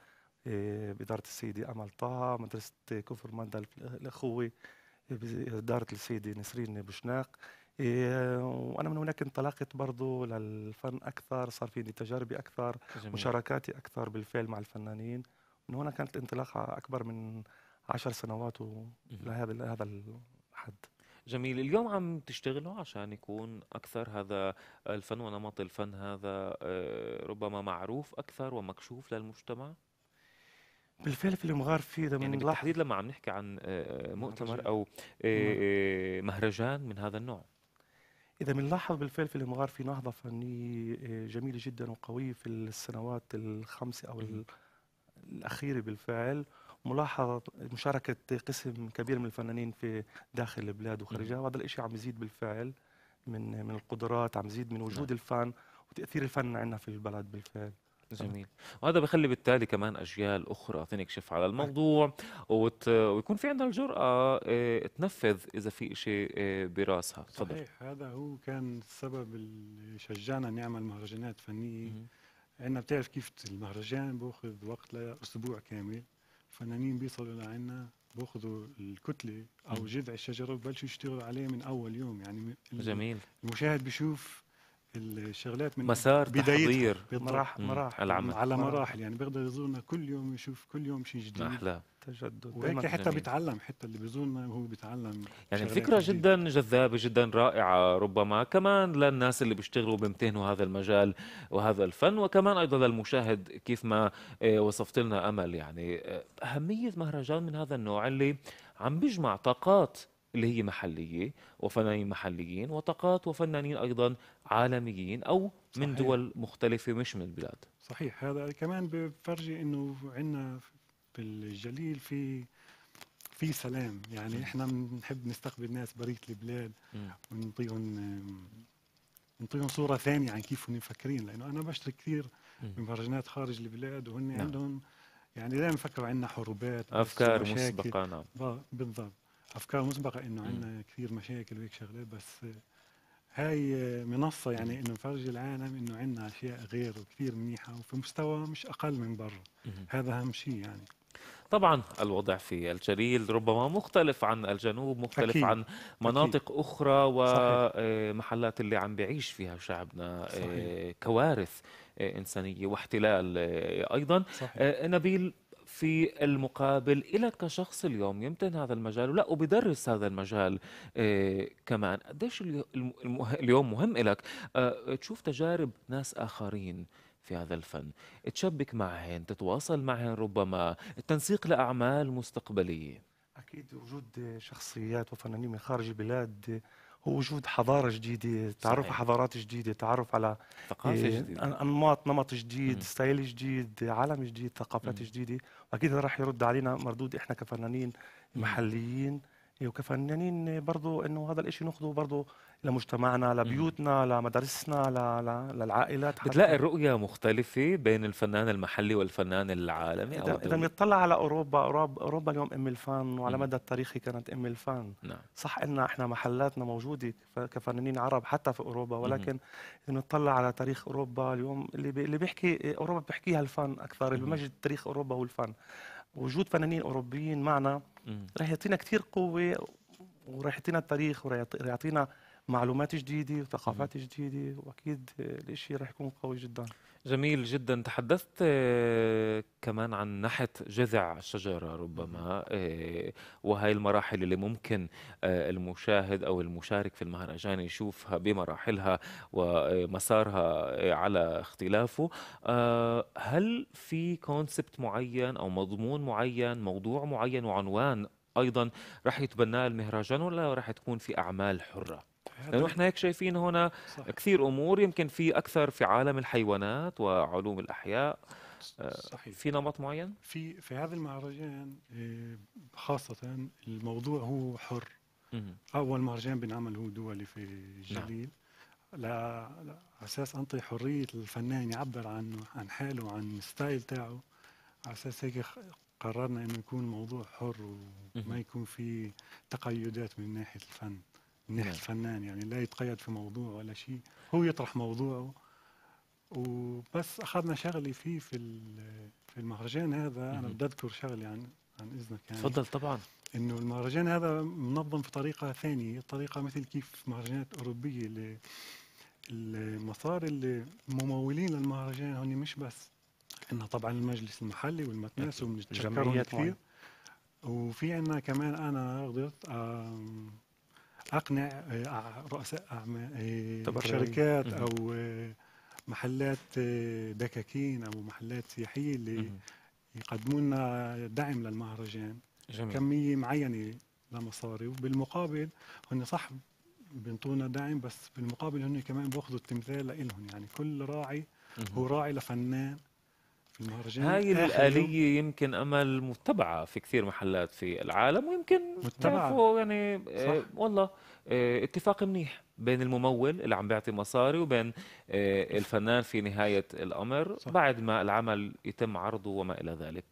إيه، بإدارة السيدة أمل طه مدرسة كفر مندل الأخوة بإدارة السيدة نسرين بوشناق إيه، وانا من هناك انطلقت برضو للفن اكثر صار في تجاربي اكثر جميل. مشاركاتي اكثر بالفعل مع الفنانين من هنا كانت الانطلاقه اكبر من عشر سنوات لهذا هذا الحد جميل اليوم عم تشتغلوا عشان يكون أكثر هذا الفن ونمط الفن هذا آه، ربما معروف أكثر ومكشوف للمجتمع بالفعل في المغار في اذا يعني بالتحديد لما عم نحكي عن آه، آه، مؤتمر او آه، مهرجان من هذا النوع اذا بنلاحظ بالفعل في المغار في نهضه فنيه جميله جدا وقويه في السنوات الخمسه او الاخيره بالفعل ملاحظة مشاركة قسم كبير من الفنانين في داخل البلاد وخارجها وهذا الشيء عم يزيد بالفعل من من القدرات عم يزيد من وجود نعم. الفن وتأثير الفن عندنا في البلد بالفعل جميل وهذا بخلي بالتالي كمان اجيال اخرى تنكشف على الموضوع وت... ويكون في عندها الجراه آه، تنفذ اذا في شيء آه، براسها تفضل صحيح هذا هو كان السبب اللي شجعنا نعمل مهرجانات فنيه عندنا بتعرف كيف المهرجان بياخذ وقت لاسبوع كامل الفنانين بيصلوا لعنا بياخذوا الكتله او جذع الشجره وبلشوا يشتغلوا عليه من اول يوم يعني جميل المشاهد بيشوف الشغلات من مسار تحضير مراحل مراحل العمل. على مراحل يعني بيقدر يزورنا كل يوم يشوف كل يوم شيء جديد احلى تجدد وهيك حتى بيتعلم حتى اللي بيزورنا وهو بيتعلم يعني الفكره جدا جذابه جدا رائعه ربما كمان للناس اللي بيشتغلوا بيمتهنوا هذا المجال وهذا الفن وكمان ايضا للمشاهد كيف ما آه، وصفت لنا امل يعني آه، اهميه مهرجان من هذا النوع اللي عم بيجمع طاقات اللي هي محلية وفنانين محليين وطاقات وفنانين أيضا عالميين أو من صحيح. دول مختلفة مش من البلاد صحيح هذا كمان بفرجي أنه عندنا في الجليل في في سلام يعني م. احنا بنحب نستقبل ناس بريت البلاد ونعطيهم نعطيهم صوره ثانيه عن كيف هم مفكرين لانه انا بشتري كثير بمهرجانات خارج البلاد وهن نعم. عندهم يعني دائما فكروا عندنا حروبات افكار مسبقه نعم بالضبط افكار مسبقه انه عندنا كثير مشاكل وهيك شغلات بس هاي منصه يعني انه نفرجي العالم انه عندنا اشياء غير وكثير منيحه وفي مستوى مش اقل من برا هذا اهم شيء يعني طبعا الوضع في الجليل ربما مختلف عن الجنوب مختلف أكيد. عن مناطق أكيد. أخرى ومحلات آه، اللي عم بيعيش فيها شعبنا آه، صحيح. كوارث آه، إنسانية واحتلال أيضا صحيح. نبيل في المقابل إلك كشخص اليوم يمتن هذا المجال ولا وبدرس هذا المجال آه كمان قديش اليوم مهم إلك آه تشوف تجارب ناس آخرين في هذا الفن تشبك معهن تتواصل معهن ربما التنسيق لأعمال مستقبلية أكيد وجود شخصيات وفنانين من خارج البلاد هو وجود حضاره جديده تعرف صحيح. على حضارات جديده تعرف على ثقافه إيه جديده انماط نمط جديد مم. ستايل جديد عالم جديد ثقافات مم. جديده واكيد راح يرد علينا مردود احنا كفنانين محليين إيه، وكفنانين برضه انه هذا الشيء ناخذه برضه لمجتمعنا لبيوتنا لمدارسنا ل... ل... للعائلات حتى. بتلاقي الرؤية مختلفة بين الفنان المحلي والفنان العالمي إذا بنطلع على أوروبا أوروبا أوروبا اليوم أم الفن وعلى مدى التاريخي كانت أم الفن نعم. صح إن إحنا محلاتنا موجودة كفنانين عرب حتى في أوروبا ولكن إذا بنطلع على تاريخ أوروبا اليوم اللي, بي... اللي بيحكي أوروبا بيحكيها الفن أكثر اللي بمجد تاريخ أوروبا والفن وجود فنانين أوروبيين معنا رح يعطينا كثير قوة ورح يعطينا التاريخ ورح يعطينا معلومات جديده وثقافات جديده واكيد الشيء رح يكون قوي جدا جميل جدا تحدثت آه، كمان عن نحت جذع الشجره ربما آه، وهي المراحل اللي ممكن آه، المشاهد او المشارك في المهرجان يشوفها بمراحلها ومسارها على اختلافه هل في كونسبت معين او مضمون معين موضوع معين وعنوان ايضا راح يتبناه المهرجان ولا راح تكون في اعمال حره لانه احنا هيك شايفين هنا صح. كثير امور يمكن في اكثر في عالم الحيوانات وعلوم الاحياء آه، صحيح. في نمط معين في في هذا المهرجان آه، خاصه الموضوع هو حر اول مهرجان بنعمل هو دولي في الجليل نعم. على اساس انطي حريه الفنان يعبر عن عن حاله وعن ستايل تاعه على اساس هيك قررنا انه يكون الموضوع حر وما يكون في تقيدات من ناحيه الفن منيح نعم. الفنان يعني لا يتقيد في موضوع ولا شيء هو يطرح موضوعه وبس اخذنا شغلي فيه في في المهرجان هذا انا بدي اذكر شغله عن عن اذنك يعني تفضل طبعا انه المهرجان هذا منظم في طريقه ثانيه طريقه مثل كيف مهرجانات اوروبيه اللي المصاري اللي ممولين للمهرجان هني مش بس عندنا طبعا المجلس المحلي والمتناس وبنتشكرهم كثير وفي عندنا كمان انا قدرت اقنع آه، رؤساء اعمال آه، شركات او آه، محلات دكاكين او محلات سياحيه اللي يقدموا لنا دعم للمهرجان جميل. كميه معينه لمصاري وبالمقابل هن صح بينطونا دعم بس بالمقابل هن كمان بياخذوا التمثال لهم يعني كل راعي هو راعي لفنان هاي الآلية يمكن أمل متبعة في كثير محلات في العالم ويمكن متبعة يعني آه، صح. والله آه، اتفاق منيح بين الممول اللي عم بيعطي مصاري وبين آه، الفنان في نهاية الأمر صح. بعد ما العمل يتم عرضه وما إلى ذلك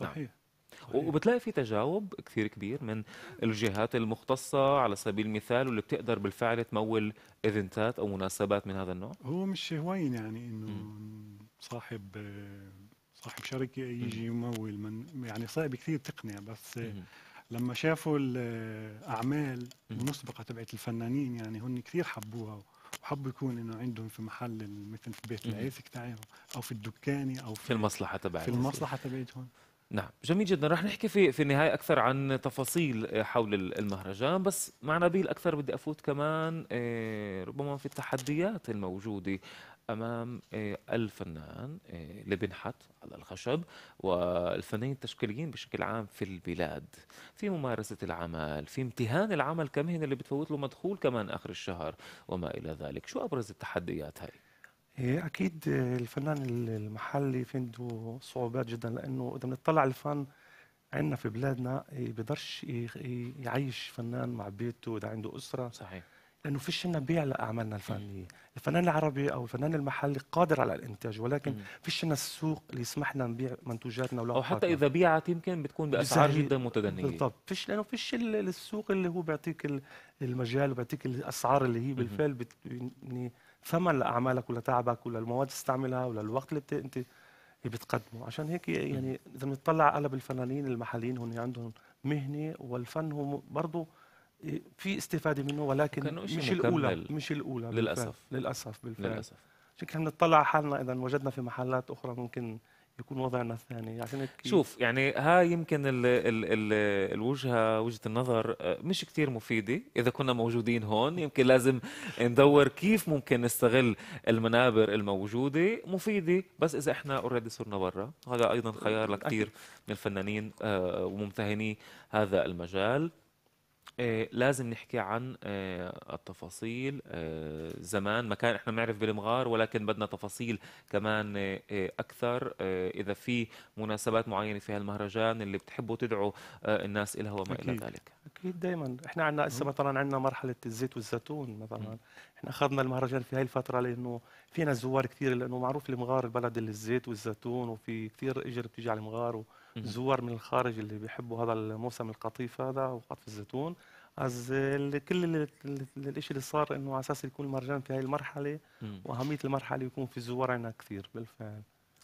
نعم. صحيح نعم. وبتلاقي في تجاوب كثير كبير من الجهات المختصه على سبيل المثال واللي بتقدر بالفعل تمول ايفنتات او مناسبات من هذا النوع هو مش هوين يعني انه صاحب صاحب شركه يجي يمول من يعني صعب كثير تقنع بس لما شافوا الاعمال المسبقه تبعت الفنانين يعني هن كثير حبوها وحبوا يكون انه عندهم في محل مثل في بيت العيسك تاعهم او في الدكانه او في, في المصلحه تبعتهم في المصلحه تبعتهم نعم جميل جدا رح نحكي في في النهايه اكثر عن تفاصيل آه، حول المهرجان بس مع نبيل اكثر بدي افوت كمان آه، ربما في التحديات الموجوده امام آه، الفنان اللي بنحت على الخشب والفنانين التشكيليين بشكل عام في البلاد في ممارسه العمل في امتهان العمل كمهنه اللي بتفوت له مدخول كمان اخر الشهر وما الى ذلك شو ابرز التحديات هاي إيه، اكيد الفنان المحلي في عنده صعوبات جدا لانه اذا بنطلع الفن عندنا في بلادنا إيه، بيقدرش يعيش فنان مع بيته اذا عنده اسره صحيح لانه فيش لنا بيع لاعمالنا الفنيه، الفنان العربي او الفنان المحلي قادر على الانتاج ولكن فيش لنا السوق اللي يسمح لنا نبيع منتوجاتنا ولا او حتى اذا بيعت يمكن بتكون باسعار جدا متدنيه بالضبط فيش لانه فيش السوق اللي هو بيعطيك المجال وبيعطيك الاسعار اللي هي بالفعل بت... يعني ثمن لاعمالك ولتعبك وللمواد اللي تستعملها وللوقت اللي بت... انت اللي بتقدمه عشان هيك يعني اذا بنطلع على الفنانين المحليين هن عندهم مهنه والفن هو برضه في استفاده منه ولكن مش الاولى مش الاولى للاسف بالفعل. للاسف بالفعل للاسف عشان كده بنطلع حالنا اذا وجدنا في محلات اخرى ممكن يكون وضعنا الثاني عشان شوف يعني هاي يمكن ال ال ال الوجهه وجهه النظر آه، مش كثير مفيده اذا كنا موجودين هون يمكن لازم ندور كيف ممكن نستغل المنابر الموجوده مفيده بس اذا احنا اوريدي صرنا برا هذا ايضا خيار لكثير من الفنانين آه، وممتهني هذا المجال آه، لازم نحكي عن آه، التفاصيل آه، زمان مكان احنا بنعرف بالمغار ولكن بدنا تفاصيل كمان اكثر اذا في مناسبات معينه في هالمهرجان اللي بتحبوا تدعوا الناس لها وما الى ذلك اكيد دائما احنا عندنا هسه مثلا عندنا مرحله الزيت والزيتون مثلا احنا اخذنا المهرجان في هاي الفتره لانه فينا زوار كثير لانه معروف المغار البلد اللي الزيت والزيتون وفي كثير اجر بتيجي على المغار و... الزوار من الخارج اللي بيحبوا هذا الموسم القطيف هذا وقطف الزيتون از كل الشيء اللي صار انه على اساس يكون المرجان في هاي المرحله واهميه المرحله يكون في الزوار عندنا كثير بالفعل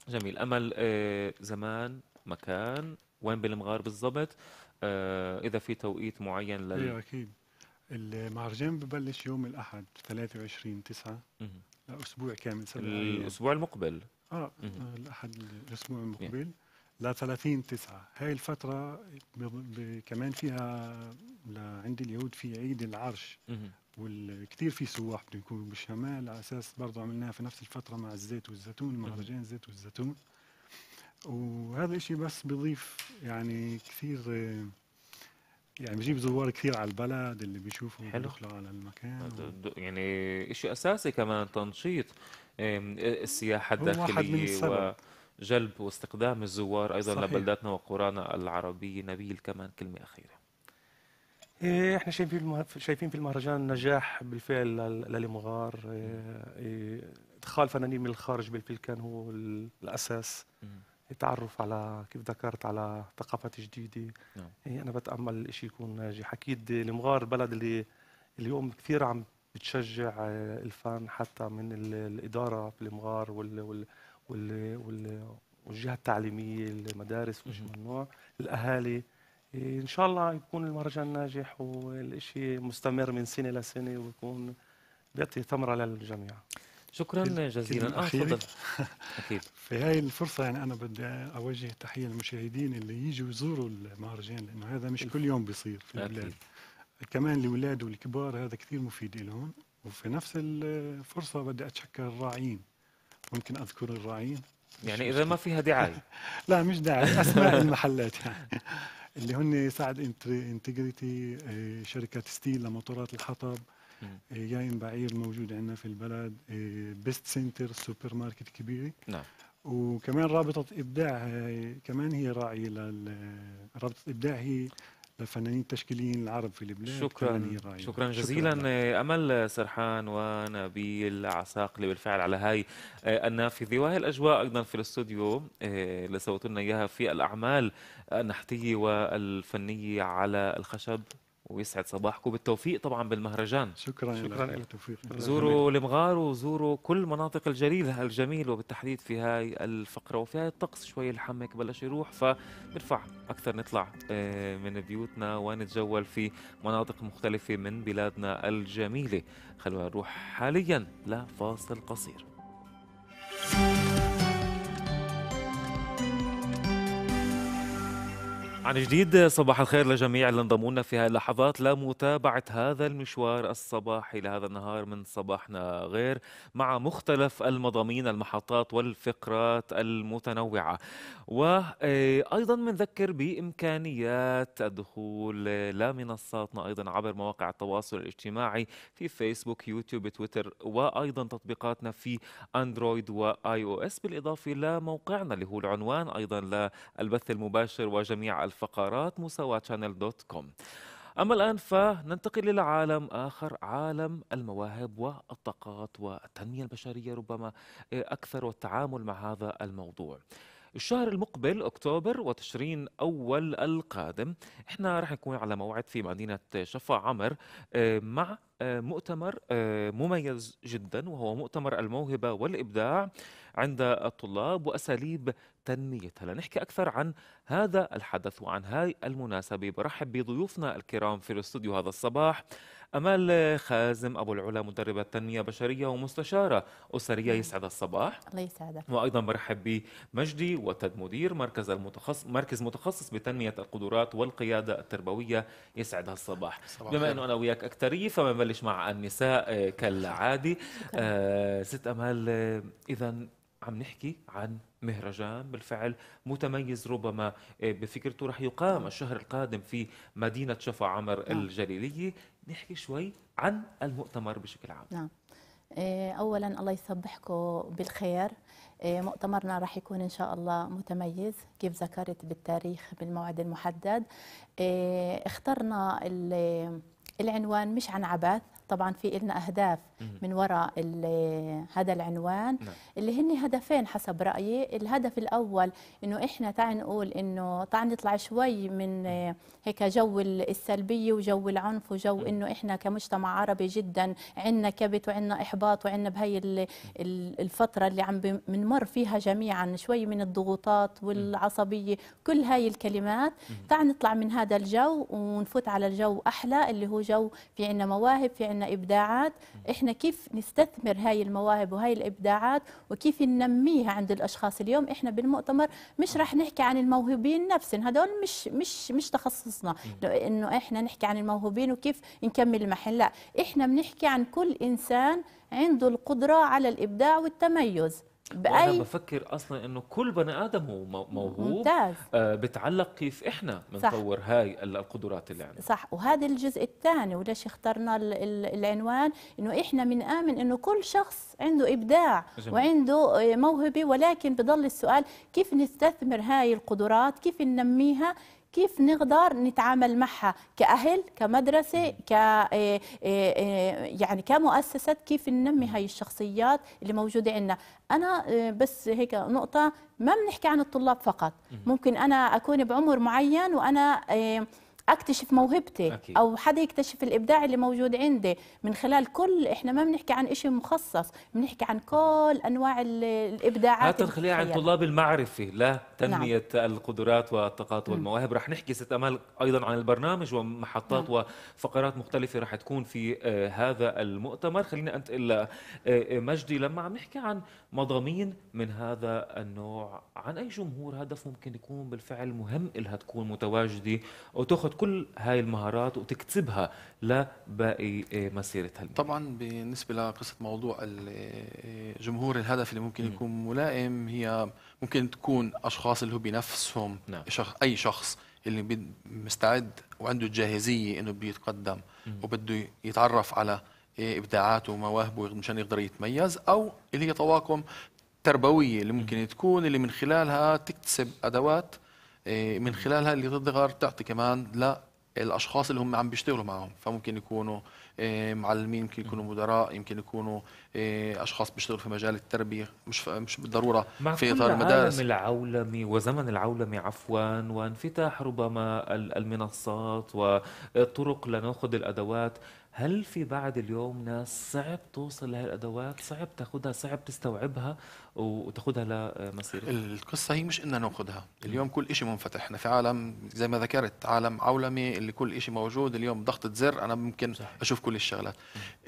جميل امل آه، زمان مكان وين بالمغار بالضبط آه، اذا في توقيت معين لل ايه اكيد المهرجان ببلش يوم الاحد 23 9 لاسبوع كامل الاسبوع المقبل اه الاحد الاسبوع المقبل ل 30 9 هاي الفتره كمان فيها عند اليهود في عيد العرش والكثير في سواح بده يكونوا بالشمال على اساس برضه عملناها في نفس الفتره مع الزيت والزيتون مهرجان الزيت والزيتون وهذا الشيء بس بضيف يعني كثير يعني بجيب زوار كثير على البلد اللي بيشوفوا حلو على المكان و... يعني شيء اساسي كمان تنشيط السياحه الداخليه و... جلب واستقدام الزوار أيضا صحيح. لبلداتنا وقرانا العربية نبيل كمان كلمة أخيرة إيه، احنا شايفين في شايفين في المهرجان نجاح بالفعل للمغار إيه، إيه، ادخال فنانين من الخارج بالفعل كان هو الاساس التعرف على كيف ذكرت على ثقافات جديده نعم. انا بتامل الشيء يكون ناجح اكيد المغار بلد اللي اليوم كثير عم بتشجع آه، الفن حتى من الاداره في المغار وال... وال... وال والجهه التعليميه المدارس وش من نوع الاهالي ان شاء الله يكون المهرجان ناجح والشيء مستمر من سنه لسنه ويكون بيعطي ثمره للجميع شكرا جزيلا آه، تفضل اكيد في هاي الفرصه يعني انا بدي اوجه تحيه للمشاهدين اللي يجوا يزوروا المهرجان لانه هذا مش كل يوم بيصير في البلاد كمان الاولاد والكبار هذا كثير مفيد لهم وفي نفس الفرصه بدي اتشكر الراعيين ممكن اذكر الراعيين يعني اذا ما فيها دعايه لا مش دعايه اسماء المحلات يعني اللي هن سعد انتجريتي آه، شركه ستيل لموتورات الحطب ياين آه، بعير موجود عندنا في البلد بيست سنتر سوبر ماركت كبير نعم وكمان رابطه ابداع آه، كمان هي راعيه لل رابطه ابداع هي للفنانين التشكيليين العرب في لبنان شكرا شكرا جزيلا شكرا امل سرحان ونبيل عساقلي بالفعل على هاي آه، النافذه وهي الاجواء ايضا في الاستوديو اللي آه، سويتوا لنا اياها في الاعمال النحتيه والفنيه على الخشب ويسعد صباحكم بالتوفيق طبعا بالمهرجان شكرا شكرا لك التوفيق زوروا المغار وزوروا كل مناطق الجليل الجميل وبالتحديد في هاي الفقره وفي هاي الطقس شوي هيك بلش يروح فبنرفع اكثر نطلع آه، من بيوتنا ونتجول في مناطق مختلفه من بلادنا الجميله خلونا نروح حاليا لفاصل قصير عن جديد صباح الخير لجميع اللي انضموا لنا في هذه اللحظات لمتابعة هذا المشوار الصباحي لهذا النهار من صباحنا غير مع مختلف المضامين المحطات والفقرات المتنوعة وأيضا بنذكر بإمكانيات الدخول لمنصاتنا أيضا عبر مواقع التواصل الاجتماعي في فيسبوك يوتيوب تويتر وأيضا تطبيقاتنا في أندرويد وآي أو إس بالإضافة لموقعنا اللي هو العنوان أيضا للبث المباشر وجميع الفقرات مساواة شانل دوت كوم أما الآن فننتقل إلى عالم آخر عالم المواهب والطاقات والتنمية البشرية ربما أكثر والتعامل مع هذا الموضوع الشهر المقبل اكتوبر وتشرين اول القادم احنا رح نكون على موعد في مدينه شفا عمر مع مؤتمر مميز جدا وهو مؤتمر الموهبه والابداع عند الطلاب واساليب تنميتها لنحكي أكثر عن هذا الحدث وعن هاي المناسبة برحب بضيوفنا الكرام في الاستوديو هذا الصباح أمال خازم أبو العلا مدربة تنمية بشرية ومستشارة أسرية نعم. يسعد الصباح الله يسعدك وأيضا برحب بمجدي وتد مدير مركز المتخصص مركز متخصص بتنمية القدرات والقيادة التربوية يسعد الصباح بما أنه أنا وياك أكتري فما مع النساء كالعادي آه ست أمال إذا عم نحكي عن مهرجان بالفعل متميز ربما آه، بفكرته رح يقام الشهر القادم في مدينة شفا عمر نعم. الجليلية نحكي شوي عن المؤتمر بشكل عام نعم آه، اولا الله يصبحكم بالخير آه، مؤتمرنا راح يكون ان شاء الله متميز كيف ذكرت بالتاريخ بالموعد المحدد اخترنا العنوان مش عن عبث طبعا في لنا أهداف من وراء هذا العنوان نعم. اللي هن هدفين حسب رأيي الهدف الأول أنه إحنا تعال نقول أنه تعال نطلع شوي من هيك جو السلبية وجو العنف وجو أنه إحنا كمجتمع عربي جدا عندنا كبت وعندنا إحباط وعندنا بهي الفترة اللي عم بنمر فيها جميعا شوي من الضغوطات والعصبية كل هاي الكلمات تعال نطلع من هذا الجو ونفوت على الجو أحلى اللي هو جو في عندنا مواهب في عندنا إبداعات إحنا كيف نستثمر هاي المواهب وهاي الإبداعات وكيف ننميها عند الأشخاص اليوم إحنا بالمؤتمر مش رح نحكي عن الموهوبين نفسهم هدول مش مش مش تخصصنا إنه إحنا نحكي عن الموهوبين وكيف نكمل المحل لا إحنا بنحكي عن كل إنسان عنده القدرة على الإبداع والتميز باي وانا بفكر اصلا انه كل بني ادم هو موهوب ممتاز آه بتعلق كيف احنا بنطور هاي القدرات اللي عندنا صح وهذا الجزء الثاني وليش اخترنا العنوان انه احنا بنآمن انه كل شخص عنده ابداع جميل. وعنده آه، موهبه ولكن بضل السؤال كيف نستثمر هاي القدرات كيف ننميها كيف نقدر نتعامل معها كأهل كمدرسة ك إيه، إيه، إيه، يعني كمؤسسات كيف ننمي هاي الشخصيات اللي موجودة عندنا أنا بس هيك نقطة ما بنحكي عن الطلاب فقط ممكن أنا أكون بعمر معين وأنا اكتشف موهبتي أكيد. او حدا يكتشف الابداع اللي موجود عندي من خلال كل احنا ما بنحكي عن شيء مخصص بنحكي عن كل انواع الابداعات هات نخليها عن طلاب المعرفه لا نعم. تنميه نعم. القدرات والطاقات والمواهب رح نحكي ست امال ايضا عن البرنامج ومحطات نعم. وفقرات مختلفه رح تكون في آه، هذا المؤتمر خلينا انتقل آه، آه، مجدي لما عم نحكي عن مضامين من هذا النوع عن اي جمهور هدف ممكن يكون بالفعل مهم إلها تكون متواجده وتاخذ تاخذ كل هاي المهارات وتكتسبها لباقي آه، مسيرتها طبعا بالنسبه لقصه موضوع آه، جمهور الهدف اللي ممكن يكون ملائم هي ممكن تكون اشخاص اللي هو بنفسهم نعم. اي شخص اللي مستعد وعنده الجاهزيه انه بيتقدم وبده يتعرف على آه، ابداعاته ومواهبه مشان يقدر يتميز او اللي هي طواقم تربويه اللي ممكن تكون اللي من خلالها تكتسب ادوات إيه، من خلالها اللي تقدر تعطي كمان للاشخاص اللي هم عم بيشتغلوا معهم فممكن يكونوا إيه، معلمين يمكن يكونوا مدراء يمكن يكونوا إيه، اشخاص بيشتغلوا في مجال التربيه مش مش بالضروره مع في اطار المدارس مع العولمه وزمن العولمي عفوا وانفتاح ربما المنصات والطرق لناخذ الادوات هل في بعد اليوم ناس صعب توصل لهي الادوات صعب تاخذها صعب تستوعبها وتاخذها لمسيرتك؟ القصه هي مش اننا ناخذها، اليوم كل شيء منفتح، احنا في عالم زي ما ذكرت عالم عولمي اللي كل شيء موجود، اليوم ضغطه زر انا ممكن صحيح. اشوف كل الشغلات.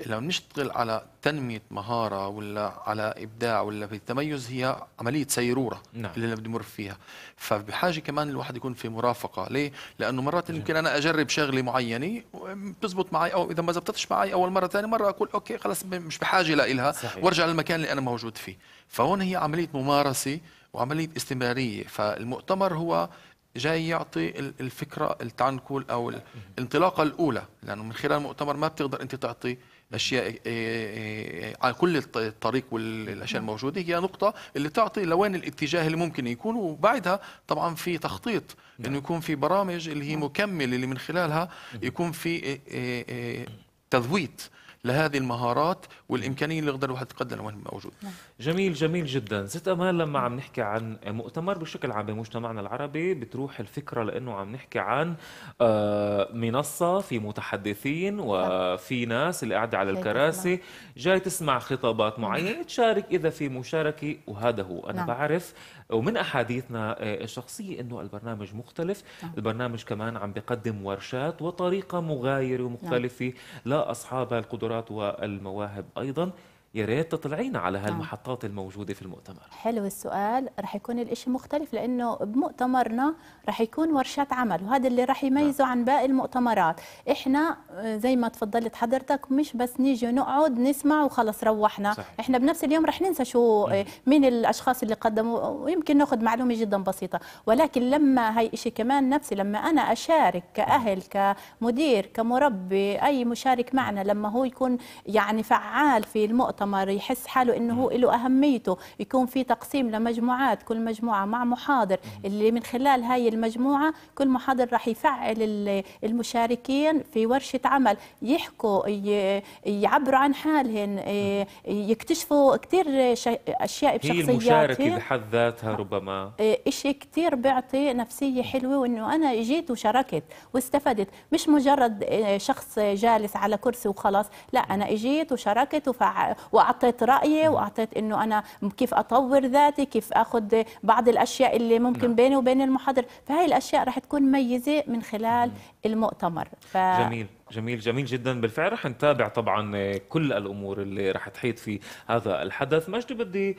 لو نشتغل على تنميه مهاره ولا على ابداع ولا في التميز هي عمليه سيروره نعم. اللي بدي مر فيها، فبحاجه كمان الواحد يكون في مرافقه، ليه؟ لانه مرات يمكن انا اجرب شغله معينه بتزبط معي او اذا ما زبطتش معي اول مره ثاني مره اقول اوكي خلاص مش بحاجه لها وارجع للمكان اللي انا موجود فيه. فهون هي عملية ممارسة وعملية استمرارية فالمؤتمر هو جاي يعطي الفكرة التعنكول أو الانطلاقة الأولى لأنه من خلال المؤتمر ما بتقدر أنت تعطي اشياء آه، آه، آه، على كل الطريق والاشياء الموجوده هي نقطه اللي تعطي لوين الاتجاه اللي ممكن يكون وبعدها طبعا في تخطيط انه نعم. يكون في برامج اللي هي نعم. مكمله اللي من خلالها يكون في تذويت لهذه المهارات والامكانيه اللي يقدر الواحد يتقدم وين موجود نعم. جميل جميل جدا ست امال لما عم نحكي عن مؤتمر بشكل عام بمجتمعنا العربي بتروح الفكره لانه عم نحكي عن آه، منصه في متحدثين وفي نعم. ناس اللي قاعده على الكراسي جاي تسمع خطابات معينه تشارك اذا في مشاركه وهذا هو انا نعم. بعرف ومن احاديثنا آه، الشخصيه انه البرنامج مختلف نعم. البرنامج كمان عم بيقدم ورشات وطريقه مغايره ومختلفه نعم. لاصحاب القدرات والمواهب ايضا يا ريت تطلعينا على نعم. هالمحطات الموجودة في المؤتمر حلو السؤال رح يكون الإشي مختلف لأنه بمؤتمرنا رح يكون ورشات عمل وهذا اللي رح يميزه نعم. عن باقي المؤتمرات إحنا آه، زي ما تفضلت حضرتك مش بس نيجي نقعد نسمع وخلص روحنا صحيح. إحنا بنفس اليوم رح ننسى شو آه، نعم. مين الأشخاص اللي قدموا ويمكن ناخذ معلومة جدا بسيطة ولكن لما هاي إشي كمان نفسي لما أنا أشارك كأهل كمدير كمربي أي مشارك معنا لما هو يكون يعني فعال في المؤتمر المؤتمر يحس حاله انه هو له اهميته يكون في تقسيم لمجموعات كل مجموعه مع محاضر اللي من خلال هاي المجموعه كل محاضر راح يفعل المشاركين في ورشه عمل يحكوا يعبروا عن حالهم إيه، يكتشفوا كثير اشياء بشخصياتهم هي المشاركه بحد ذاتها ربما إيه، شيء كثير بيعطي نفسيه حلوه وانه انا جيت وشاركت واستفدت مش مجرد إيه، شخص جالس على كرسي وخلاص لا انا اجيت وشاركت وفع... واعطيت رايي واعطيت انه انا كيف اطور ذاتي كيف اخذ بعض الاشياء اللي ممكن نعم. بيني وبين المحاضر فهي الاشياء رح تكون ميزه من خلال مم. المؤتمر ف... جميل جميل جميل جدا بالفعل رح نتابع طبعا آه، كل الامور اللي رح تحيط في هذا الحدث مجدي بدي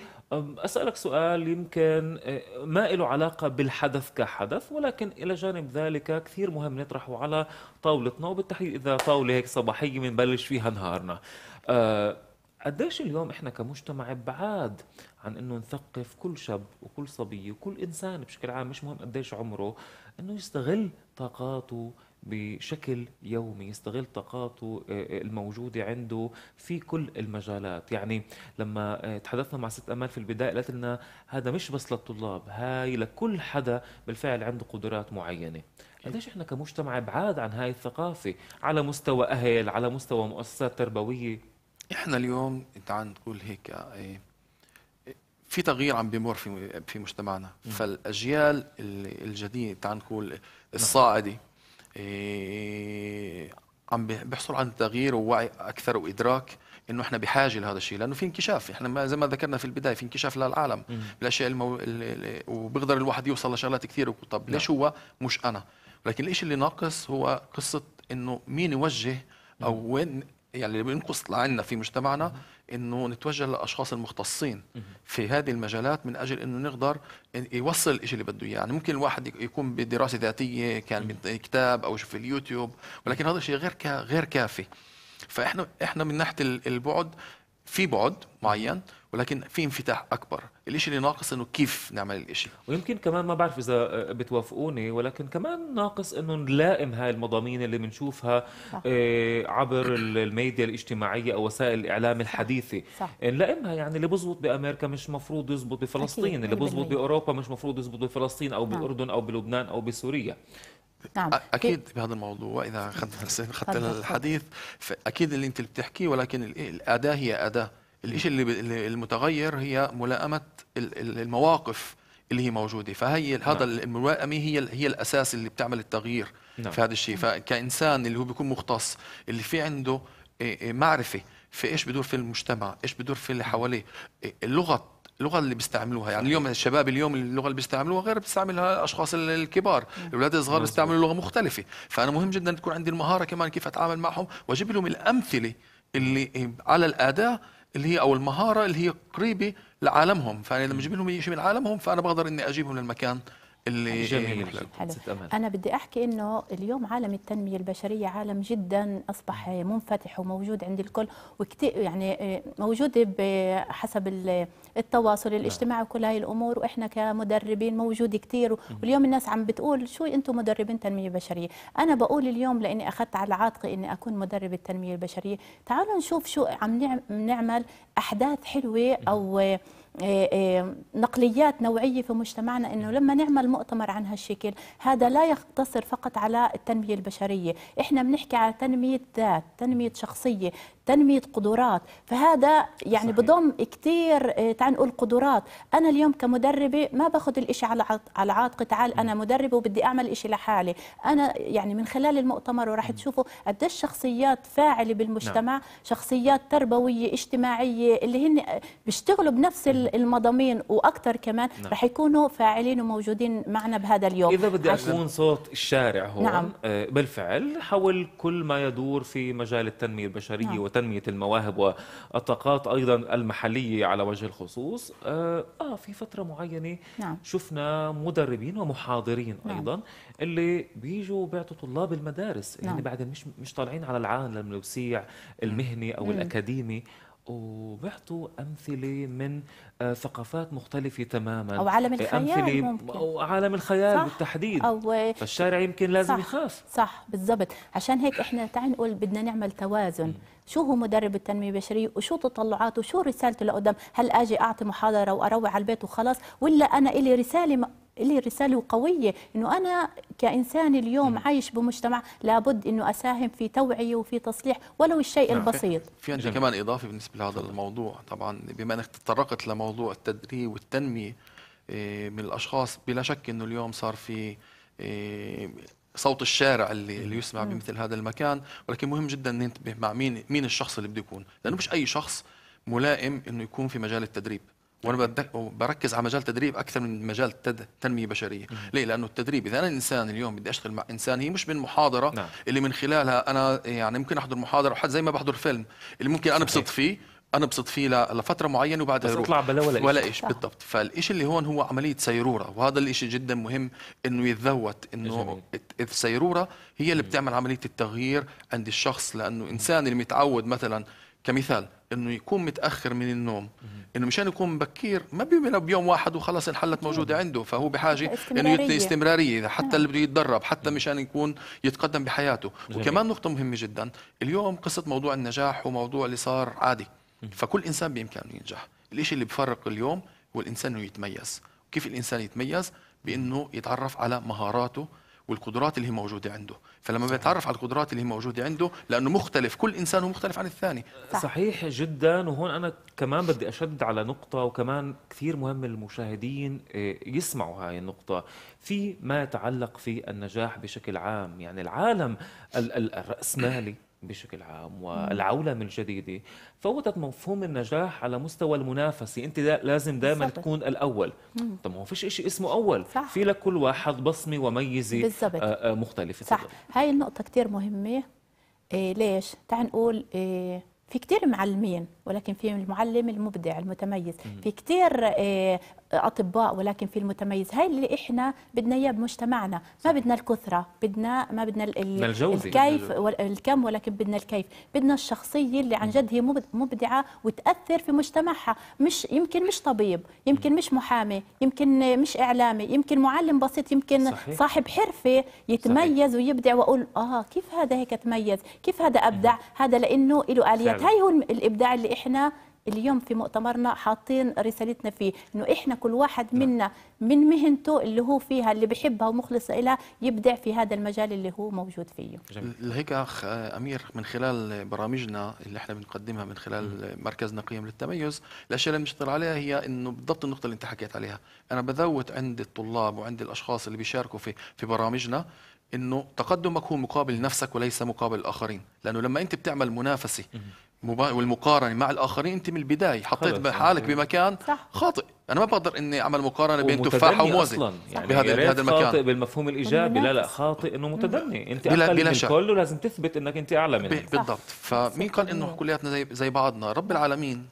اسالك سؤال يمكن آه، ما له علاقه بالحدث كحدث ولكن الى جانب ذلك كثير مهم نطرحه على طاولتنا وبالتحديد اذا طاوله هيك صباحيه بنبلش فيها نهارنا آه، قديش اليوم احنا كمجتمع بعاد عن انه نثقف كل شاب وكل صبية وكل انسان بشكل عام مش مهم قديش عمره انه يستغل طاقاته بشكل يومي يستغل طاقاته آه، آه، الموجودة عنده في كل المجالات يعني لما آه، تحدثنا مع ست أمال في البداية قالت لنا هذا مش بس للطلاب هاي لكل حدا بالفعل عنده قدرات معينة قديش احنا كمجتمع بعاد عن هاي الثقافة على مستوى أهل على مستوى مؤسسات تربوية احنا اليوم تعال نقول هيك إيه، في تغيير عم بيمر في في مجتمعنا فالاجيال الجديده تعال نقول الصاعده إيه، عم بيحصل عن تغيير ووعي اكثر وادراك انه احنا بحاجه لهذا الشيء لانه في انكشاف احنا ما زي ما ذكرنا في البدايه في انكشاف للعالم بالاشياء المو... وبقدر الواحد يوصل لشغلات كثير طب نعم. ليش هو مش انا لكن الشيء اللي ناقص هو قصه انه مين يوجه او وين يعني اللي بينقص لعنا في مجتمعنا انه نتوجه للاشخاص المختصين في هذه المجالات من اجل انه نقدر يوصل الشيء اللي بده اياه، يعني ممكن الواحد يكون بدراسه ذاتيه كان كتاب او في اليوتيوب ولكن هذا الشيء غير غير كافي. فاحنا احنا من ناحيه البعد في بعد معين ولكن في انفتاح اكبر الشيء اللي ناقص انه كيف نعمل الشيء ويمكن كمان ما بعرف اذا بتوافقوني ولكن كمان ناقص انه نلائم هاي المضامين اللي بنشوفها صح. آه، عبر الميديا الاجتماعيه او وسائل الاعلام الحديثه صح. نلائمها يعني اللي بزبط بامريكا مش مفروض يزبط بفلسطين اللي بزبط باوروبا مش مفروض يزبط بفلسطين او نعم. بالاردن او بلبنان او بسوريا نعم اكيد بهذا الموضوع اذا اخذنا اخذت الحديث اكيد اللي انت بتحكيه ولكن الاداه هي اداه الشيء اللي المتغير هي ملائمه المواقف اللي هي موجوده فهي هذا نعم. الملائمه هي هي الاساس اللي بتعمل التغيير نعم. في هذا الشيء فكانسان اللي هو بيكون مختص اللي في عنده إيه، إيه، معرفه في ايش بدور في المجتمع ايش بدور في اللي حواليه إيه، اللغه اللغه اللي بيستعملوها يعني اليوم الشباب اليوم اللغه اللي بيستعملوها غير بيستعملها الاشخاص الكبار الاولاد الصغار بيستعملوا لغه مختلفه فانا مهم جدا تكون عندي المهاره كمان كيف اتعامل معهم واجيب لهم الامثله اللي على الاداه اللي هي او المهاره اللي هي قريبه لعالمهم فانا لما اجيب لهم شيء من عالمهم فانا بقدر اني اجيبهم للمكان اللي جميل إيه، انا بدي احكي انه اليوم عالم التنميه البشريه عالم جدا اصبح منفتح وموجود عند الكل وكتير يعني آه، موجوده حسب التواصل نعم. الاجتماعي وكل هاي الامور واحنا كمدربين موجود كثير واليوم الناس عم بتقول شو انتم مدربين تنميه بشريه انا بقول اليوم لاني اخذت على عاتقي اني اكون مدرب التنميه البشريه تعالوا نشوف شو عم نعم-، نعمل احداث حلوه او إيه، إيه، نقليات نوعيه في مجتمعنا انه لما نعمل مؤتمر عن هالشكل هذا لا يقتصر فقط على التنميه البشريه، احنا بنحكي على تنميه ذات، تنميه شخصيه، تنميه قدرات، فهذا يعني صحيح. بضم كثير إيه، تعال نقول قدرات، انا اليوم كمدربه ما باخذ الشيء على على عاتقي تعال انا مدربه وبدي اعمل شيء لحالي، انا يعني من خلال المؤتمر وراح تشوفوا قديش شخصيات فاعله بالمجتمع، نعم. شخصيات تربويه، اجتماعيه اللي هن بيشتغلوا بنفس ال المضامين واكثر كمان نعم. رح يكونوا فاعلين وموجودين معنا بهذا اليوم اذا بدي اكون صوت الشارع هون نعم. آه، بالفعل حول كل ما يدور في مجال التنميه البشريه نعم. وتنميه المواهب والطاقات ايضا المحليه على وجه الخصوص اه, آه، في فتره معينه نعم. شفنا مدربين ومحاضرين نعم. ايضا اللي بيجوا بيعطوا طلاب المدارس نعم. يعني بعد مش مش طالعين على العالم الوسيع نعم. المهني او مم. الاكاديمي وبيعطوا أمثلة من آه، ثقافات مختلفة تماما أو عالم الخيال أمثلة ممكن. أو عالم الخيال صح. بالتحديد أو آه، فالشارع يمكن لازم صح. يخاف صح بالضبط عشان هيك إحنا تعال نقول بدنا نعمل توازن شو هو مدرب التنميه البشريه وشو تطلعاته وشو رسالته لقدام هل اجي اعطي محاضره واروع على البيت وخلاص ولا انا الي رساله لي رسالة قوية إنه أنا كإنسان اليوم عايش بمجتمع لابد إنه أساهم في توعية وفي تصليح ولو الشيء نعم، البسيط في عندي كمان إضافة بالنسبة لهذا الموضوع طبعا بما أنك تطرقت لموضوع التدريب والتنمية إيه، من الأشخاص بلا شك إنه اليوم صار في إيه، صوت الشارع اللي اللي يسمع بمثل هذا المكان ولكن مهم جدا ننتبه مع مين مين الشخص اللي بده يكون لانه مش اي شخص ملائم انه يكون في مجال التدريب وانا بركز على مجال التدريب اكثر من مجال التنميه البشريه ليه لانه التدريب اذا انا انسان اليوم بدي اشتغل مع انسان هي مش من محاضره نعم. اللي من خلالها انا يعني ممكن احضر محاضره وحتى زي ما بحضر فيلم اللي ممكن انبسط فيه انبسط فيه لفتره معينه وبعدها بس اطلع بلا ولا, ولا إيش. بالضبط فالشيء اللي هون هو عمليه سيروره وهذا الشيء جدا مهم انه يتذوت انه السيروره هي اللي بتعمل عمليه التغيير عند الشخص لانه انسان اللي متعود مثلا كمثال انه يكون متاخر من النوم انه مشان يكون بكير ما بيعملها بيوم واحد وخلص انحلت موجوده عنده فهو بحاجه انه يتني استمراريه حتى نعم. اللي بده يتدرب حتى مشان يكون يتقدم بحياته وكمان نقطه مهمه جدا اليوم قصه موضوع النجاح وموضوع اللي صار عادي فكل انسان بامكانه ينجح الشيء اللي بفرق اليوم هو الانسان انه يتميز كيف الانسان يتميز بانه يتعرف على مهاراته والقدرات اللي هي موجوده عنده فلما بيتعرف على القدرات اللي هي موجوده عنده لانه مختلف كل انسان هو مختلف عن الثاني صحيح جدا وهون انا كمان بدي اشد على نقطه وكمان كثير مهم للمشاهدين آه، يسمعوا هاي النقطه في ما يتعلق في النجاح بشكل عام يعني العالم الراسمالي بشكل عام والعولمة الجديدة فوتت مفهوم النجاح على مستوى المنافسة أنت دا لازم دائما تكون الأول مم. طب ما فيش شيء اسمه أول صح. في لك كل واحد بصمة وميزة آه، آه، مختلفة صح تضل. هاي النقطة كتير مهمة إيه ليش؟ تعال نقول إيه في كتير معلمين ولكن في المعلم المبدع المتميز في كثير آه، اطباء ولكن في المتميز هاي اللي احنا بدنا اياه بمجتمعنا ما بدنا الكثره بدنا ما بدنا الكيف الكم ولكن بدنا الكيف بدنا الشخصيه اللي عن جد هي مبدعه وتاثر في مجتمعها مش يمكن مش طبيب يمكن مش محامي يمكن مش اعلامي يمكن معلم بسيط يمكن صحيح. صاحب حرفه يتميز ويبدع واقول اه كيف هذا هيك تميز كيف هذا ابدع هذا لانه له اليات هاي هو الابداع اللي احنا اليوم في مؤتمرنا حاطين رسالتنا فيه انه احنا كل واحد نعم. منا من مهنته اللي هو فيها اللي بحبها ومخلص لها يبدع في هذا المجال اللي هو موجود فيه جميل. لهيك اخ آه، امير من خلال برامجنا اللي احنا بنقدمها من خلال مركزنا قيم للتميز الاشياء اللي بنشتغل عليها هي انه بالضبط النقطه اللي انت حكيت عليها انا بذوت عند الطلاب وعند الاشخاص اللي بيشاركوا في في برامجنا انه تقدمك هو مقابل نفسك وليس مقابل الاخرين لانه لما انت بتعمل منافسه والمقارنه مع الاخرين انت من البدايه حطيت يعني حالك بمكان خاطئ انا ما بقدر اني اعمل مقارنه بين تفاحه وموزه يعني بهذا بهذا المكان خاطئ بالمفهوم الايجابي لا لا خاطئ انه متدني انت بلا اقل بلا من الكل ولازم تثبت انك انت اعلى منه بالضبط فمين قال انه كلياتنا زي زي بعضنا رب العالمين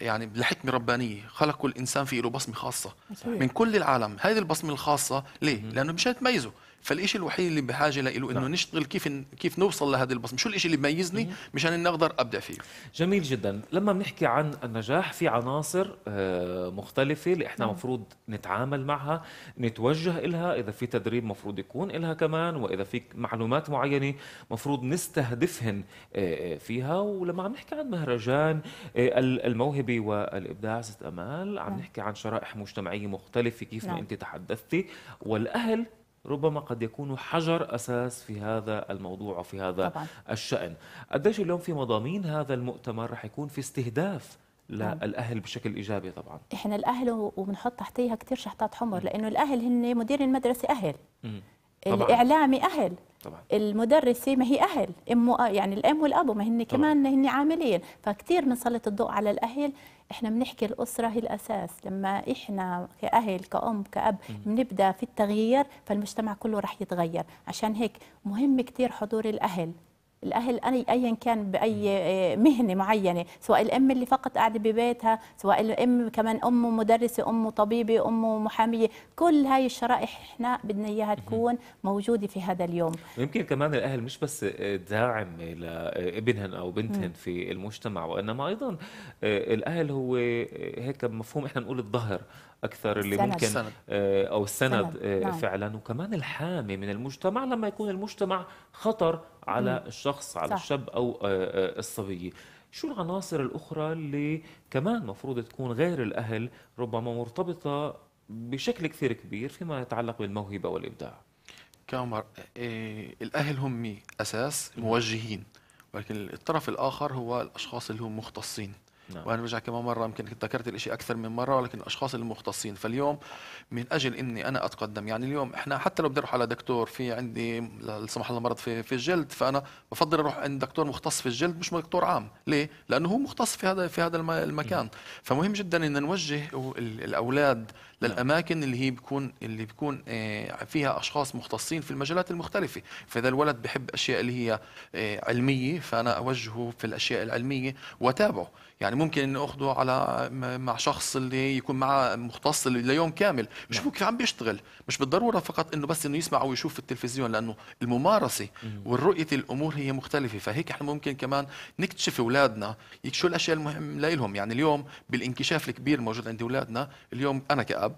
يعني لحكمه ربانيه خلق كل انسان في له بصمه خاصه صحيح. من كل العالم هذه البصمه الخاصه ليه لانه مشان تميزه فالشيء الوحيد اللي بحاجه له انه نعم. نشتغل كيف كيف نوصل لهذه البصمه شو الشيء اللي بيميزني مشان اني اقدر ابدع فيه جميل جدا لما بنحكي عن النجاح في عناصر آه، مختلفه اللي احنا المفروض نتعامل معها نتوجه إلها إذا في تدريب مفروض يكون إلها كمان وإذا في معلومات معينة مفروض نستهدفهن آه، آه، فيها ولما عم نحكي عن مهرجان الموهبة والإبداع ست أمال عم نعم. نحكي عن شرائح مجتمعية مختلفة كيف ما نعم. أنت تحدثتي والأهل ربما قد يكون حجر اساس في هذا الموضوع وفي هذا طبعا. الشان قديش اليوم في مضامين هذا المؤتمر رح يكون في استهداف نعم. للاهل بشكل ايجابي طبعا احنا الاهل وبنحط تحتيها كثير شحطات حمر لانه الاهل هن مدير المدرسه اهل م. طبعا. الاعلامي اهل طبعا. المدرسه ما هي اهل ام آه، يعني الام والابو ما هن كمان هن عاملين فكثير بنسلط الضوء على الاهل احنا بنحكي الاسره هي الاساس لما احنا كاهل كأم كأب بنبدا في التغيير فالمجتمع كله رح يتغير عشان هيك مهم كثير حضور الاهل الاهل ايا كان باي آه، مهنه معينه سواء الام اللي فقط قاعده ببيتها سواء الام كمان ام مدرسه ام طبيبه ام محاميه كل هاي الشرائح احنا بدنا اياها تكون موجوده في هذا اليوم ويمكن كمان الاهل مش بس داعم لابنهن او بنتهن في المجتمع وانما ايضا آه، الاهل هو آه، هيك مفهوم احنا نقول الظهر اكثر اللي السند. ممكن السند. آه، او السند سند. آه، نعم. فعلا وكمان الحامي من المجتمع لما يكون المجتمع خطر على مم. الشخص على صح. الشاب او آه، الصبيه شو العناصر الاخرى اللي كمان مفروض تكون غير الاهل ربما مرتبطه بشكل كثير كبير فيما يتعلق بالموهبه والابداع كامر إيه الاهل هم اساس موجهين ولكن الطرف الاخر هو الاشخاص اللي هم مختصين نعم. وانا كمان مره يمكن ذكرت الشيء اكثر من مره ولكن الاشخاص المختصين فاليوم من اجل اني انا اتقدم يعني اليوم احنا حتى لو بدي اروح على دكتور في عندي لا سمح الله مرض في في الجلد فانا بفضل اروح عند دكتور مختص في الجلد مش دكتور عام ليه لانه هو مختص في هذا في هذا المكان م. فمهم جدا ان نوجه الاولاد نعم. للاماكن اللي هي بيكون اللي بيكون آه، فيها اشخاص مختصين في المجالات المختلفه فاذا الولد بحب اشياء اللي هي آه، علميه فانا اوجهه في الاشياء العلميه وتابعه يعني ممكن اني اخذه على مع شخص اللي يكون معه مختص ليوم كامل مش نعم. كيف عم بيشتغل مش بالضروره فقط انه بس انه يسمع او يشوف في التلفزيون لانه الممارسه والرؤيه الامور هي مختلفه فهيك احنا ممكن كمان نكتشف اولادنا شو الاشياء المهم لهم يعني اليوم بالانكشاف الكبير الموجود عند اولادنا اليوم انا كاب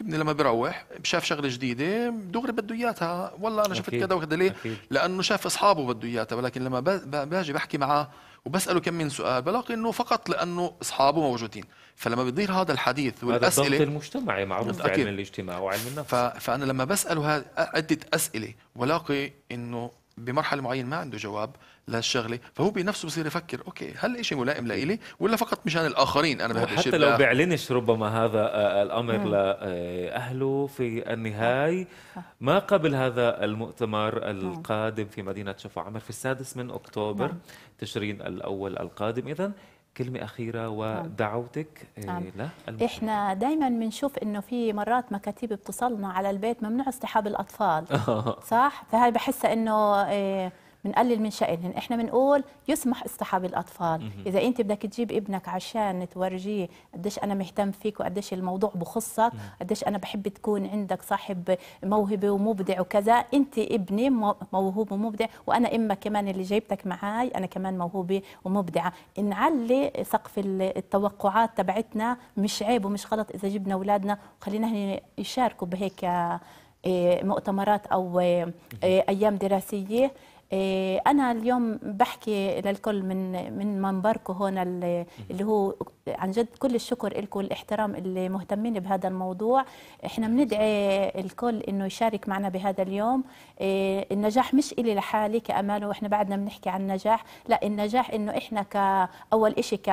ابني لما بروح شاف شغله جديده دغري بده اياها والله انا شفت كذا وكذا ليه؟ أكيد. لانه شاف اصحابه بده اياها ولكن لما باجي بحكي معاه وبساله كم من سؤال بلاقي انه فقط لانه اصحابه موجودين فلما بيظهر هذا الحديث والاسئله هذا الضغط المجتمعي معروف في يعني علم الاجتماع وعلم النفس فانا لما بساله عده اسئله ولاقي انه بمرحله معينه ما عنده جواب للشغله فهو بنفسه بصير يفكر اوكي هل شيء ملائم لإلي ولا فقط مشان الاخرين انا بهذا الشيء حتى لو بيعلنش ربما هذا آه، آه، الامر مم. لاهله في النهايه ما قبل هذا المؤتمر القادم في مدينه شفا عمر في السادس من اكتوبر مم. نعم. تشرين الاول القادم اذا كلمة أخيرة نعم. ودعوتك آه، نعم. له إحنا دائما بنشوف إنه في مرات مكاتيب بتصلنا على البيت ممنوع اصطحاب الأطفال صح؟ فهي بحسها إنه آه، بنقلل من شأنهم يعني احنا بنقول يسمح اصطحاب الاطفال اذا انت بدك تجيب ابنك عشان تورجيه قديش انا مهتم فيك وقديش الموضوع بخصك قديش انا بحب تكون عندك صاحب موهبه ومبدع وكذا انت ابني موهوب ومبدع وانا اما كمان اللي جايبتك معاي انا كمان موهوبه ومبدعه نعلي سقف التوقعات تبعتنا مش عيب ومش غلط اذا جبنا اولادنا وخليناهم يشاركوا بهيك إيه، مؤتمرات او إيه، ايام دراسيه إيه، انا اليوم بحكي للكل من من منبركم هون اللي هو عن جد كل الشكر لكم والاحترام اللي مهتمين بهذا الموضوع احنا بندعي الكل انه يشارك معنا بهذا اليوم إيه، النجاح مش الي لحالي كامال واحنا بعدنا بنحكي عن نجاح لا النجاح انه احنا كاول شيء ك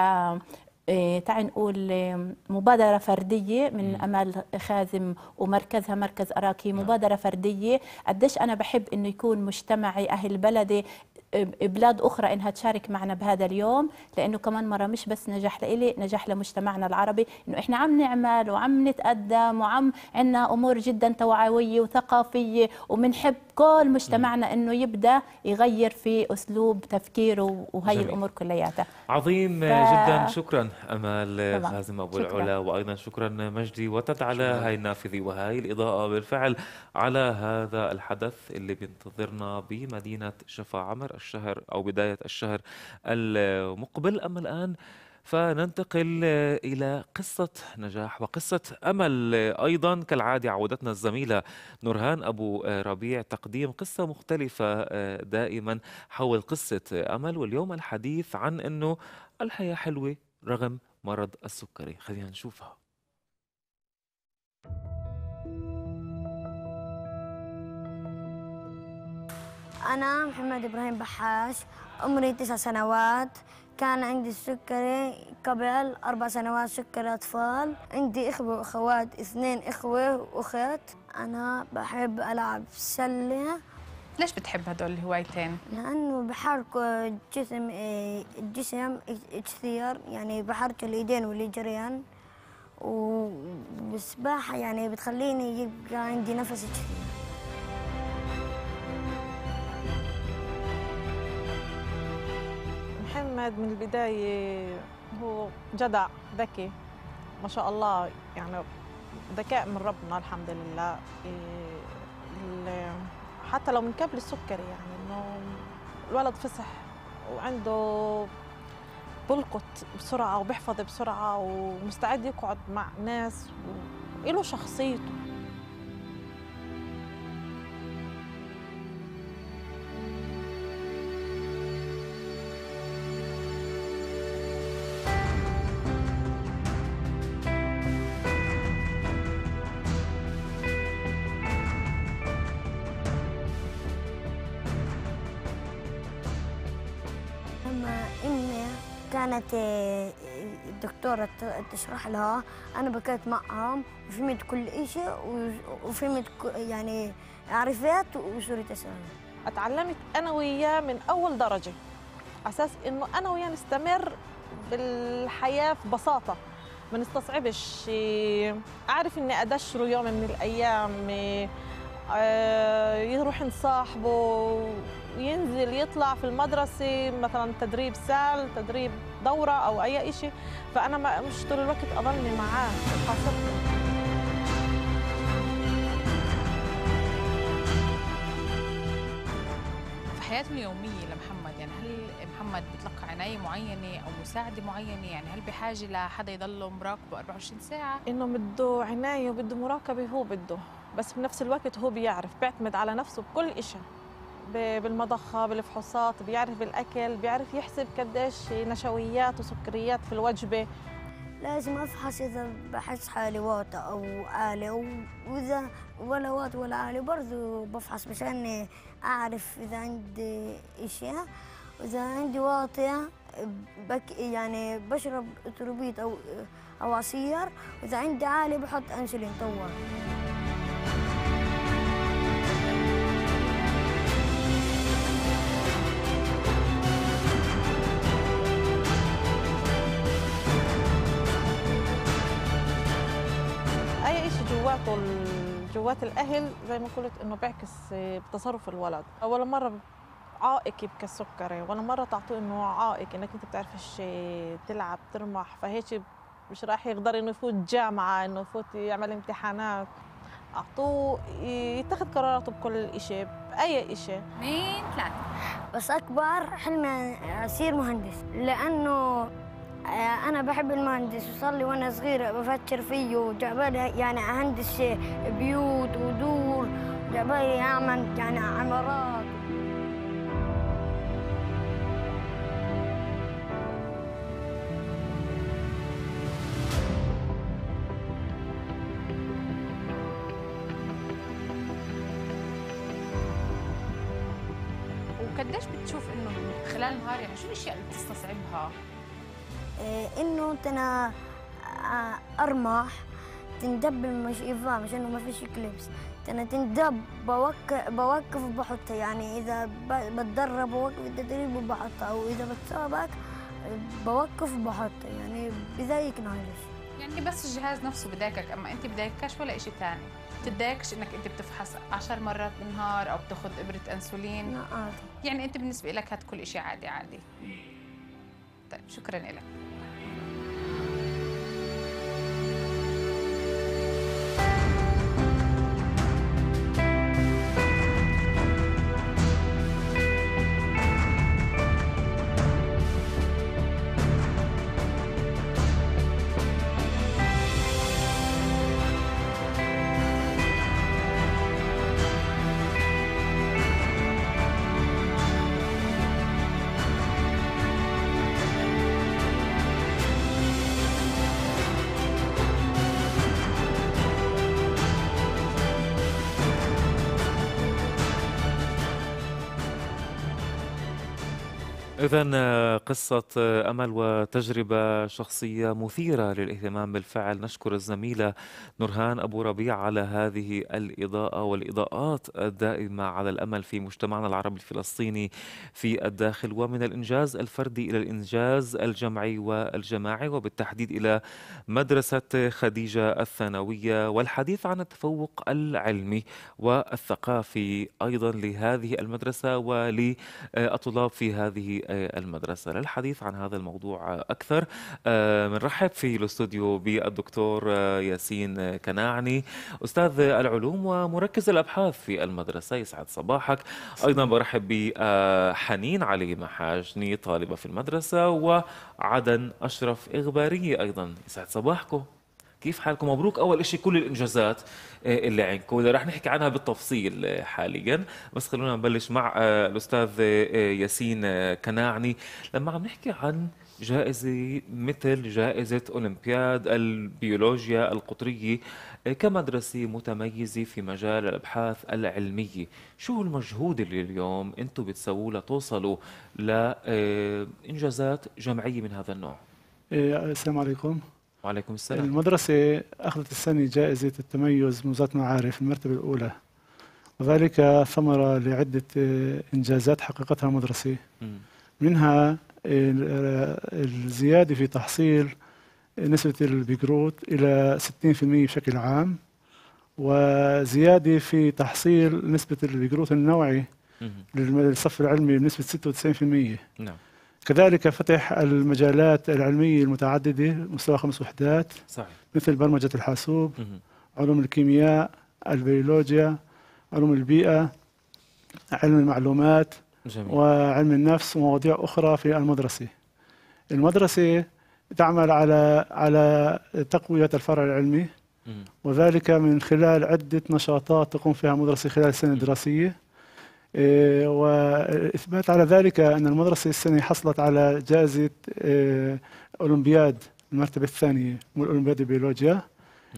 إيه، تعي نقول إيه، مبادرة فردية من أمال خازم ومركزها مركز أراكي نعم. مبادرة فردية قديش أنا بحب إنه يكون مجتمعي أهل بلدي بلاد أخرى إنها تشارك معنا بهذا اليوم لأنه كمان مرة مش بس نجاح لإلي نجاح لمجتمعنا العربي إنه إحنا عم نعمل وعم نتقدم وعم عنا أمور جدا توعوية وثقافية وبنحب كل مجتمعنا إنه يبدأ يغير في أسلوب تفكيره وهي جميل. الأمور كلياتها عظيم ف... جدا شكرا أمال غازم خازم أبو العلا وأيضا شكرا مجدي وتد على هاي النافذة وهاي الإضاءة بالفعل على هذا الحدث اللي بينتظرنا بمدينة شفا عمر الشهر أو بداية الشهر المقبل أما الآن فننتقل إلى قصة نجاح وقصة أمل أيضا كالعادة عودتنا الزميلة نورهان أبو ربيع تقديم قصة مختلفة آه، دائما حول قصة أمل واليوم الحديث عن أنه الحياة حلوة رغم مرض السكري خلينا نشوفها أنا محمد إبراهيم بحاش عمري تسع سنوات كان عندي السكري قبل أربع سنوات سكري أطفال عندي إخوة وأخوات اثنين إخوة وأخت أنا بحب ألعب سلة ليش بتحب هدول الهوايتين؟ لأنه بحركوا الجسم الجسم كثير يعني بحرك الإيدين والجريان وبالسباحة يعني بتخليني يبقى عندي نفس كثير محمد من البداية هو جدع ذكي ما شاء الله يعني ذكاء من ربنا الحمد لله حتى لو من قبل السكري يعني انه الولد فصح وعنده بلقط بسرعة وبيحفظ بسرعة ومستعد يقعد مع ناس وإله شخصيته كانت الدكتورة آه، آه، تشرح لها أنا بكيت معهم وفهمت كل إشي وفهمت يعني عرفت وصرت أسوي اتعلمت أنا وياه من أول درجة أساس إنه أنا وياه نستمر بالحياة ببساطة ما نستصعبش أعرف إني أدشره يوم من الأيام آه، يروح نصاحبه ينزل يطلع في المدرسة مثلا تدريب سال تدريب دورة أو أي إشي فأنا ما مش طول الوقت أضلني معاه خاصة حياته اليومية لمحمد يعني هل محمد بيتلقى عناية معينة أو مساعدة معينة يعني هل بحاجة لحدا يضله مراقبه 24 ساعة؟ إنه بده عناية وبده مراقبة هو بده بس بنفس الوقت هو بيعرف بيعتمد على نفسه بكل إشي بالمضخه بالفحوصات بيعرف الاكل بيعرف يحسب قديش نشويات وسكريات في الوجبه لازم افحص اذا بحس حالي واطئ او عالي واذا ولا واطئ ولا عالي برضه بفحص مشان اعرف اذا عندي اشياء واذا عندي واطيه بك يعني بشرب تروبيت او او عصير واذا عندي عالي بحط انسولين طوال جوات الاهل زي ما قلت انه بيعكس آه، بتصرف الولد ولا مره عائق يبكى السكري ولا مره تعطوه انه عائق انك انت بتعرفش آه، تلعب ترمح فهيك مش راح يقدر انه يفوت جامعه انه يفوت يعمل امتحانات اعطوه يتخذ قراراته بكل شيء باي شيء مين ثلاثه بس اكبر حلمي اصير مهندس لانه آه، أنا بحب المهندس وصار لي وأنا صغيرة بفكر فيه وجعبالي يعني أهندس بيوت ودور وجعبالي أعمل يعني عمارات وقديش بتشوف انه خلال النهار يعني شو الاشياء اللي بتستصعبها آه، انه تنا آه، ارمح تندب مش مش انه ما فيش كليبس تنا تندب بوقف بوقف بحطها يعني اذا بتدرب بوقف التدريب وبحطها او اذا بتسابق بوقف بحطها يعني بذلك نهلش يعني بس الجهاز نفسه بدايكك اما انت بدايكش ولا شيء ثاني بتضايقش انك انت بتفحص 10 مرات بالنهار او بتاخذ ابره انسولين لا نعم. يعني انت بالنسبه لك هاد كل شيء عادي عادي طيب شكرا لك إذا آه، قصة آه، أمل وتجربة شخصية مثيرة للاهتمام بالفعل نشكر الزميلة نورهان أبو ربيع على هذه الإضاءة والإضاءات الدائمة على الأمل في مجتمعنا العربي الفلسطيني في الداخل ومن الإنجاز الفردي إلى الإنجاز الجمعي والجماعي وبالتحديد إلى مدرسة خديجة الثانوية والحديث عن التفوق العلمي والثقافي أيضا لهذه المدرسة ولأطلاب في هذه المدرسة للحديث عن هذا الموضوع أكثر بنرحب آه، في الاستوديو بالدكتور آه، ياسين كناعني أستاذ العلوم ومركز الأبحاث في المدرسة يسعد صباحك أيضا برحب بحنين علي محاجني طالبة في المدرسة وعدن أشرف إغباري أيضا يسعد صباحكم كيف حالكم مبروك اول شيء كل الانجازات آه، اللي عندكم اللي رح نحكي عنها بالتفصيل آه، حاليا بس خلونا نبلش مع آه، الاستاذ ياسين كناعني لما عم نحكي عن جائزة مثل جائزة أولمبياد البيولوجيا القطرية كمدرسة متميزة في مجال الأبحاث العلمية شو المجهود اللي اليوم أنتم بتسووه لتوصلوا لإنجازات جمعية من هذا النوع السلام عليكم وعليكم السلام المدرسة أخذت السنة جائزة التميز من وزارة المعارف المرتبة الأولى وذلك ثمرة لعدة إنجازات حققتها المدرسة منها الزيادة في تحصيل نسبة البيجروت إلى 60% بشكل عام وزيادة في تحصيل نسبة البيجروت النوعي للصف العلمي بنسبة 96% نعم كذلك فتح المجالات العلمية المتعددة مستوى خمس وحدات صحيح. مثل برمجة الحاسوب مه. علوم الكيمياء البيولوجيا علوم البيئة علم المعلومات جميل. وعلم النفس ومواضيع أخرى في المدرسة المدرسة تعمل على على تقوية الفرع العلمي مه. وذلك من خلال عدة نشاطات تقوم فيها المدرسة خلال السنة الدراسية إيه، واثبات على ذلك ان المدرسه السنه حصلت على جائزه إيه، اولمبياد المرتبه الثانيه من اولمبياد البيولوجيا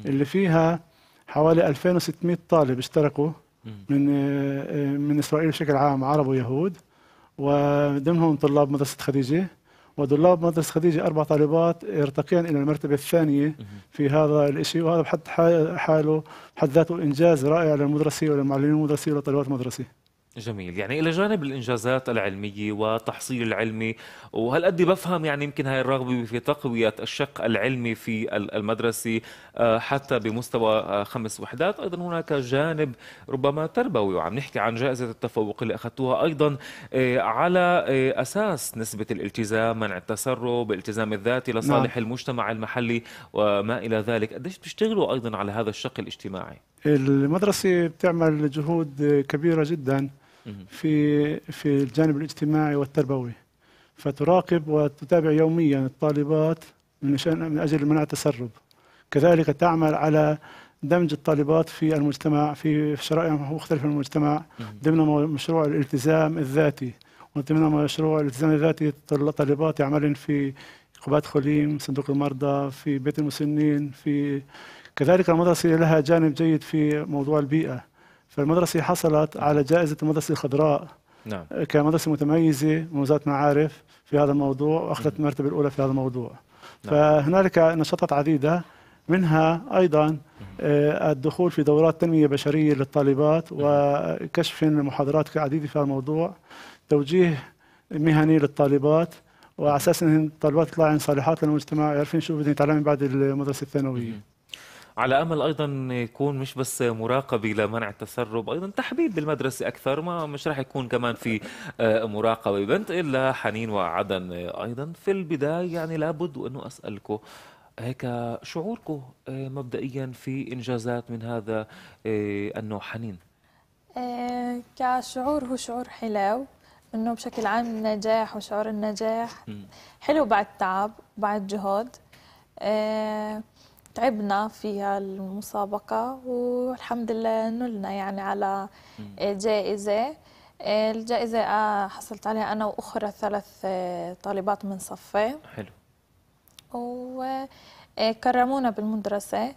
اللي فيها حوالي 2600 طالب اشتركوا من إيه، من اسرائيل بشكل عام عرب ويهود وضمنهم طلاب مدرسه خديجه وطلاب مدرسه خديجه اربع طالبات ارتقين الى المرتبه الثانيه في هذا الشيء وهذا بحد حاله بحد ذاته انجاز رائع للمدرسه وللمعلمين المدرسه ولطالبات المدرسه. جميل يعني إلى جانب الإنجازات العلمية والتحصيل العلمي وهل قد بفهم يعني يمكن هاي الرغبة في تقوية الشق العلمي في المدرسة آه، حتى بمستوى آه، خمس وحدات أيضا هناك جانب ربما تربوي وعم نحكي عن جائزة التفوق اللي أخذتوها أيضا آه، على أساس نسبة الالتزام منع التسرب الالتزام الذاتي نعم. لصالح نعم. المجتمع المحلي وما إلى ذلك قديش بتشتغلوا أيضا على هذا الشق الاجتماعي المدرسة بتعمل جهود كبيرة جداً في في الجانب الاجتماعي والتربوي فتراقب وتتابع يوميا الطالبات من من اجل منع التسرب كذلك تعمل على دمج الطالبات في المجتمع في شرائح مختلفه من المجتمع ضمن مشروع الالتزام الذاتي وضمن مشروع الالتزام الذاتي الطالبات يعملن في قبات خليم صندوق المرضى في بيت المسنين في كذلك المدرسة لها جانب جيد في موضوع البيئة فالمدرسة حصلت على جائزة المدرسة الخضراء نعم. كمدرسة متميزة من وزارة معارف في هذا الموضوع وأخذت المرتبة الأولى في هذا الموضوع نعم. فهنالك نشاطات عديدة منها أيضا آه، الدخول في دورات تنمية بشرية للطالبات نعم. وكشف محاضرات عديدة في هذا الموضوع توجيه مهني للطالبات وعلى اساس ان الطالبات يطلعن صالحات للمجتمع يعرفين شو بدهم يتعلمن بعد المدرسه الثانويه على امل ايضا يكون مش بس مراقبه لمنع التسرب ايضا تحبيب بالمدرسه اكثر ما مش راح يكون كمان في آه، مراقبه بنتقل لحنين وعدن ايضا في البدايه يعني لابد انه اسالكم هيك شعوركم آه، مبدئيا في انجازات من هذا آه، النوع حنين كشعور هو شعور حلو انه بشكل عام النجاح وشعور النجاح حلو بعد تعب بعد جهد تعبنا في المسابقة والحمد لله نلنا يعني على آه، جائزة آه، الجائزة آه، حصلت عليها أنا وأخرى ثلاث طالبات من صفي حلو وكرمونا بالمدرسة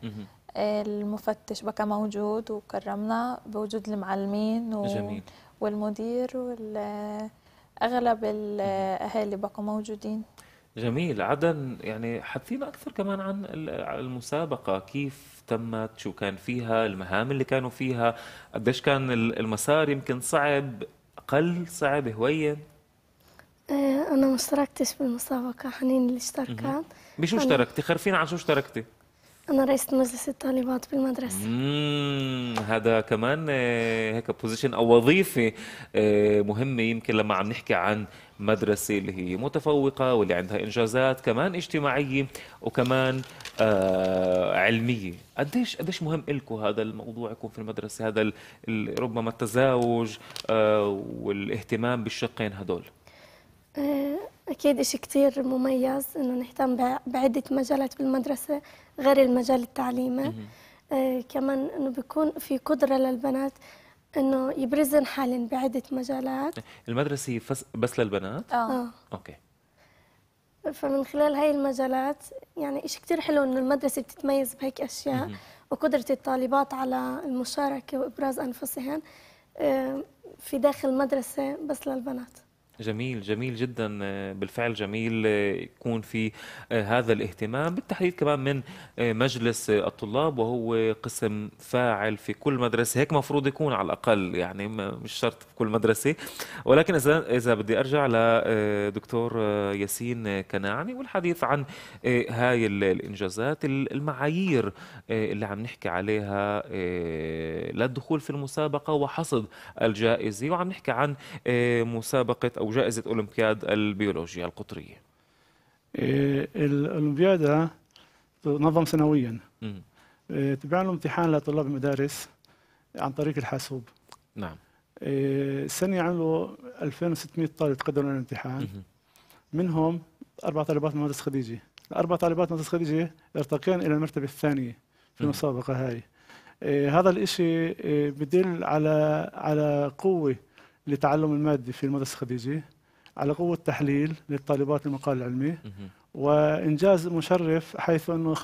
المفتش بقى موجود وكرمنا بوجود المعلمين و... جميل. والمدير وال أغلب الأهالي بقوا موجودين جميل عدن يعني حدثينا أكثر كمان عن المسابقة كيف تمت شو كان فيها المهام اللي كانوا فيها قديش كان المسار يمكن صعب قل صعب هوين آه، أنا ما اشتركتش بالمسابقة حنين اللي اشتركت بشو اشتركتي خرفينا عن شو اشتركتي أنا رئيسة مجلس الطالبات بالمدرسة هذا كمان آه، هيك بوزيشن او وظيفه آه، مهمه يمكن لما عم نحكي عن مدرسة اللي هي متفوقة واللي عندها إنجازات كمان اجتماعية وكمان آه علمية قديش قديش مهم لكم هذا الموضوع يكون في المدرسة هذا ربما التزاوج آه والاهتمام بالشقين هدول آه، أكيد إشي كتير مميز إنه نهتم بعدة مجالات بالمدرسة غير المجال التعليمي آه كمان إنه بيكون في قدرة للبنات انه يبرزن حالن بعده مجالات المدرسه بس للبنات آه. اه اوكي فمن خلال هاي المجالات يعني شيء كثير حلو انه المدرسه بتتميز بهيك اشياء وقدره الطالبات على المشاركه وابراز انفسهن آه، في داخل مدرسه بس للبنات جميل جميل جدا آه، بالفعل جميل آه، يكون في آه، هذا الاهتمام بالتحديد كمان من مجلس الطلاب وهو قسم فاعل في كل مدرسة هيك مفروض يكون على الأقل يعني مش شرط في كل مدرسة ولكن إذا إذا بدي أرجع لدكتور ياسين كناعني والحديث عن هاي الإنجازات المعايير اللي عم نحكي عليها للدخول في المسابقة وحصد الجائزة وعم نحكي عن مسابقة أو أو جائزة أولمبياد البيولوجيا القطرية إيه، الأولمبياد تنظم سنويا إيه، تبع له امتحان لطلاب المدارس عن طريق الحاسوب نعم إيه، السنة عملوا 2600 طالب تقدموا للامتحان منهم أربع طالبات من مدرسة خديجة الأربع طالبات من مدرسة خديجة ارتقين إلى المرتبة الثانية في المسابقة هاي هذا الإشي بدل على على قوة لتعلم المادي في المدرسة الخديجية على قوة تحليل للطالبات المقال العلمي وإنجاز مشرف حيث أنه 5%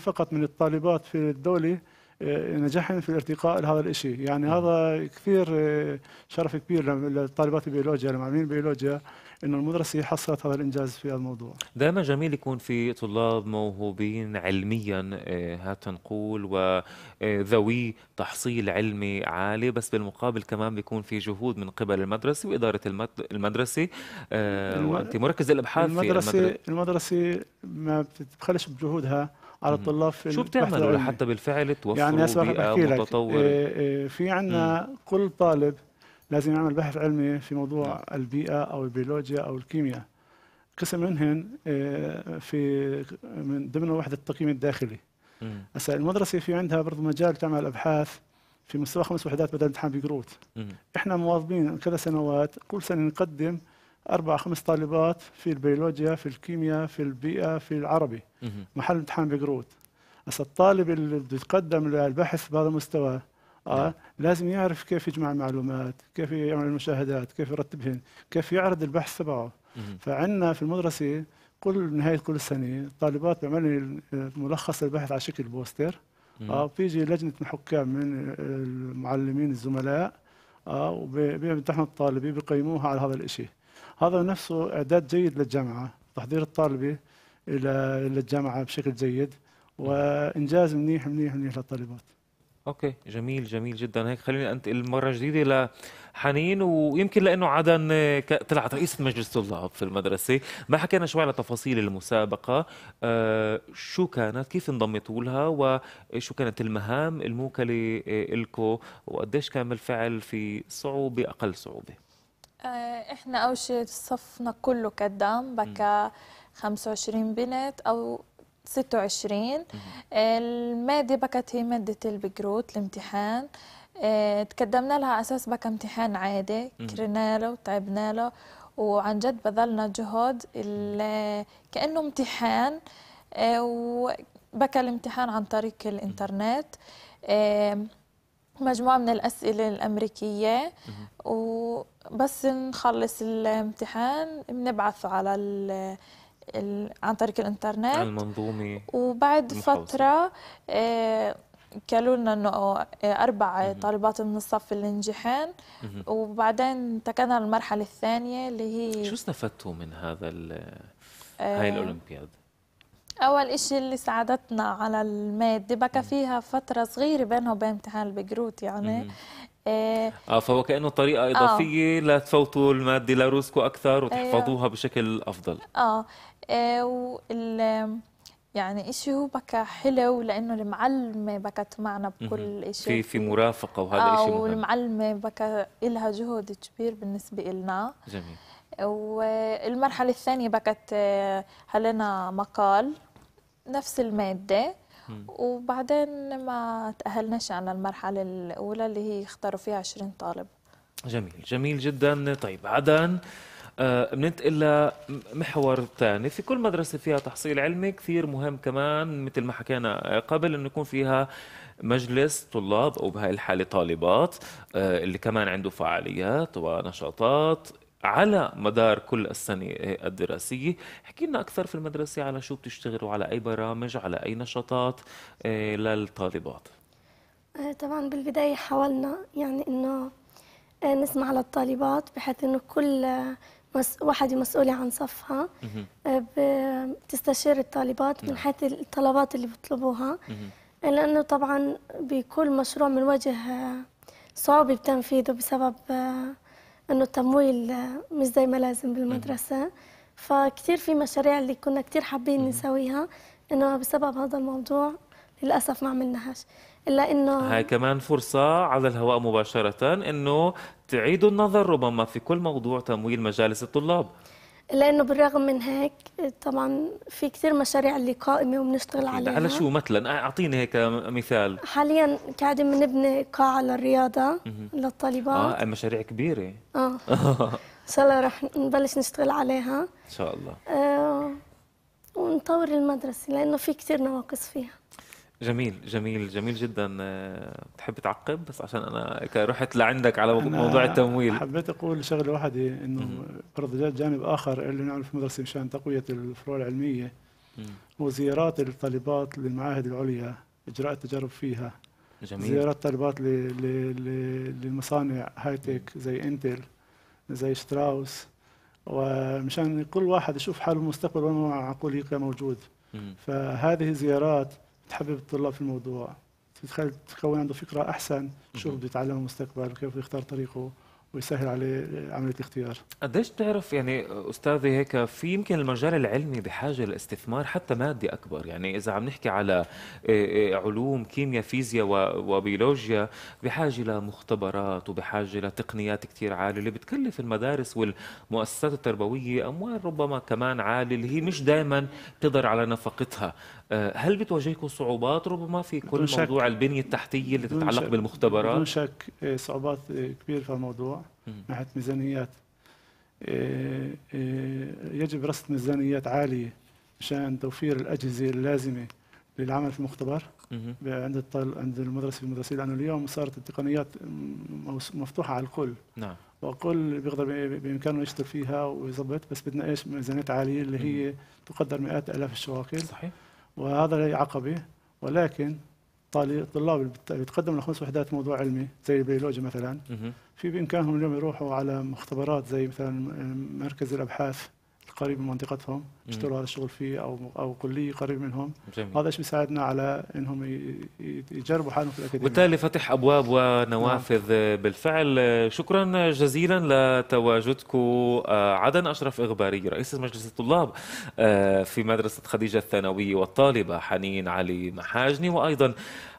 فقط من الطالبات في الدولة آه، نجحنا في الارتقاء لهذا الشيء يعني نعم. هذا كثير آه، شرف كبير للطالبات البيولوجيا للمعلمين البيولوجيا انه المدرسه حصلت هذا الانجاز في هذا الموضوع دائما جميل يكون في طلاب موهوبين علميا آه، هات نقول وذوي تحصيل علمي عالي بس بالمقابل كمان بيكون في جهود من قبل المدرسه واداره المدرسه وانت مركز الابحاث المدرسه في المدرسه, المدرسة ما بتخلش بجهودها على الطلاب في شو بتعملوا لحتى بالفعل توفروا يعني بيئه متطوره آه، آه، في عندنا كل طالب لازم يعمل بحث علمي في موضوع نعم. البيئه او البيولوجيا او الكيمياء قسم منهم آه، في من ضمن وحده التقييم الداخلي هسه المدرسه في عندها برضه مجال تعمل ابحاث في مستوى خمس وحدات بدل امتحان بجروت احنا مواظبين كذا سنوات كل سنه نقدم اربع خمس طالبات في البيولوجيا في الكيمياء في البيئه في العربي محل امتحان بقروت بس الطالب اللي بده يتقدم للبحث بهذا المستوى اه نعم. لازم يعرف كيف يجمع المعلومات كيف يعمل المشاهدات كيف يرتبهن كيف يعرض البحث تبعه فعندنا في المدرسه كل نهايه كل سنه الطالبات بيعملوا ملخص البحث على شكل بوستر اه بيجي لجنه الحكام من المعلمين الزملاء اه وبيمتحنوا الطالبه بيقيموها على هذا الشيء هذا نفسه اعداد جيد للجامعه تحضير الطالبه الى الجامعه بشكل جيد وانجاز منيح منيح منيح للطالبات اوكي جميل جميل جدا هيك خليني انتقل مره جديده لحنين ويمكن لانه عدن طلعت رئيسه مجلس طلاب في المدرسه ما حكينا شوي على تفاصيل المسابقه آه شو كانت كيف انضمتوا لها وشو كانت المهام الموكله آه، لكم وقديش كان بالفعل في صعوبه اقل صعوبه آه، احنا اول شيء صفنا كله كدام بكى 25 بنت او 26 الماده بكت هي ماده البقروت الامتحان آه، تقدمنا لها اساس بكى امتحان عادي كرنا له وتعبنا له وعن جد بذلنا جهد كانه امتحان آه، وبكى الامتحان عن طريق الانترنت مجموعه من الاسئله الامريكيه و بس نخلص الامتحان بنبعثه على ال عن طريق الانترنت المنظومة وبعد المحوصة. فترة آه، قالوا لنا انه آه، اربع طالبات من الصف اللي نجحن وبعدين انتقلنا للمرحله الثانيه اللي هي شو استفدتوا من هذا آه، هاي الاولمبياد اول شيء اللي ساعدتنا على الماده بقى فيها فتره صغيره بينها وبين امتحان البقروت يعني آه،, اه, فهو كانه طريقه آه. اضافيه آه. لتفوتوا الماده لروسكو اكثر أيوة. وتحفظوها آه. بشكل افضل اه, آه وال يعني إشي هو بكى حلو لأنه المعلمة بكت معنا بكل إشي في في مرافقة وهذا آه إشي مهم والمعلمة بكى إلها جهد كبير بالنسبة إلنا جميل والمرحلة الثانية بكت آه، هلنا مقال نفس المادة وبعدين ما تأهلناش على المرحلة الأولى اللي هي اختاروا فيها 20 طالب جميل جميل جدا طيب عدن آه، بننتقل آه لمحور ثاني في كل مدرسة فيها تحصيل علمي كثير مهم كمان مثل ما حكينا قبل أنه يكون فيها مجلس طلاب أو بهاي الحالة طالبات آه اللي كمان عنده فعاليات ونشاطات على مدار كل السنة الدراسية احكي لنا أكثر في المدرسة على شو بتشتغلوا على أي برامج على أي نشاطات آه، للطالبات آه، طبعا بالبداية حاولنا يعني أنه آه، نسمع للطالبات بحيث أنه كل واحدة مسؤولة عن صفها بتستشير الطالبات من نعم. حيث الطلبات اللي بيطلبوها لأنه طبعا بكل مشروع بنواجه صعوبة بتنفيذه بسبب انه التمويل مش زي ما لازم بالمدرسه فكثير في مشاريع اللي كنا كثير حابين نسويها انه بسبب هذا الموضوع للاسف ما عملناهاش الا انه هاي كمان فرصه على الهواء مباشره انه تعيدوا النظر ربما في كل موضوع تمويل مجالس الطلاب لانه بالرغم من هيك طبعا في كثير مشاريع اللي قائمه وبنشتغل يعني عليها على شو مثلا اعطيني هيك مثال حاليا قاعدين بنبني قاعه للرياضه للطالبات اه مشاريع كبيره اه ان شاء الله رح نبلش نشتغل عليها ان شاء الله آه ونطور المدرسه لانه في كثير نواقص فيها جميل جميل جميل جدا بتحب آه، تعقب بس عشان انا رحت لعندك على موضوع التمويل حبيت اقول شغله واحده إيه، انه برضه جات جانب اخر اللي نعمل في المدرسه مشان تقويه الفروع العلميه هو زيارات الطالبات للمعاهد العليا اجراء التجارب فيها جميل زيارات طالبات للمصانع هاي تك زي انتل زي شتراوس ومشان كل واحد يشوف حاله المستقبل وين معقول يبقى موجود فهذه زيارات تحبب الطلاب في الموضوع تكون عنده فكره احسن شو بده يتعلم المستقبل وكيف يختار طريقه ويسهل عليه عمليه الاختيار قديش بتعرف يعني استاذي هيك في يمكن المجال العلمي بحاجه لاستثمار حتى مادي اكبر يعني اذا عم نحكي على إيه، إيه، علوم كيمياء فيزياء وبيولوجيا بحاجه لمختبرات وبحاجه لتقنيات كثير عاليه اللي بتكلف المدارس والمؤسسات التربويه اموال ربما كمان عاليه اللي هي مش دائما تقدر على نفقتها آه، هل بتواجهكم صعوبات ربما في كل موضوع البنية التحتية اللي تتعلق بالمختبرات؟ بدون شك آه، صعوبات آه، كبيرة في الموضوع من ناحية ميزانيات يجب رصد ميزانيات عالية مشان توفير الأجهزة اللازمة للعمل في المختبر عند عند المدرسة في المدرسه لأنه اليوم صارت التقنيات مفتوحة على الكل نعم وكل بيقدر بامكانه يشتغل فيها ويظبط بس بدنا ايش ميزانيات عاليه اللي هي تقدر مئات الاف الشواكل صحيح وهذا لي عقبه ولكن طلاب بيتقدموا لخمس وحدات موضوع علمي زي البيولوجيا مثلا في بامكانهم اليوم يروحوا على مختبرات زي مثلا مركز الابحاث قريب من منطقتهم يشتغلوا هذا الشغل فيه او او كليه قريب منهم جميل. هذا الشيء بيساعدنا على انهم يجربوا حالهم في الاكاديميه وبالتالي فتح ابواب ونوافذ نعم. بالفعل شكرا جزيلا لتواجدكم آه، عدن اشرف اغباري رئيس مجلس الطلاب آه، في مدرسه خديجه الثانويه والطالبه حنين علي محاجني وايضا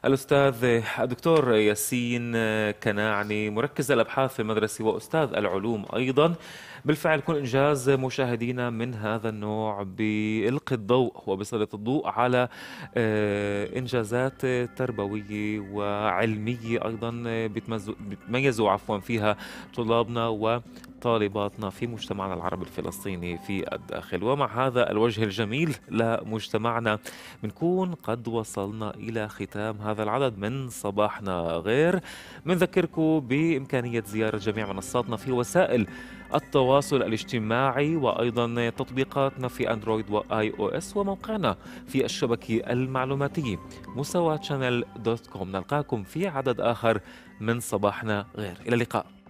الاستاذ الدكتور ياسين آه، كناعني مركز الابحاث في المدرسه واستاذ العلوم ايضا بالفعل كل إنجاز مشاهدينا من هذا النوع بيلقي الضوء وبيسلط الضوء على آه، إنجازات تربوية وعلمية أيضا بيتميزوا عفوا فيها طلابنا و طالباتنا في مجتمعنا العربي الفلسطيني في الداخل ومع هذا الوجه الجميل لمجتمعنا بنكون قد وصلنا إلى ختام هذا العدد من صباحنا غير بنذكركم بإمكانية زيارة جميع منصاتنا في وسائل التواصل الاجتماعي وأيضا تطبيقاتنا في أندرويد وآي أو إس وموقعنا في الشبكة المعلوماتية مساواة شانل دوت كوم نلقاكم في عدد آخر من صباحنا غير إلى اللقاء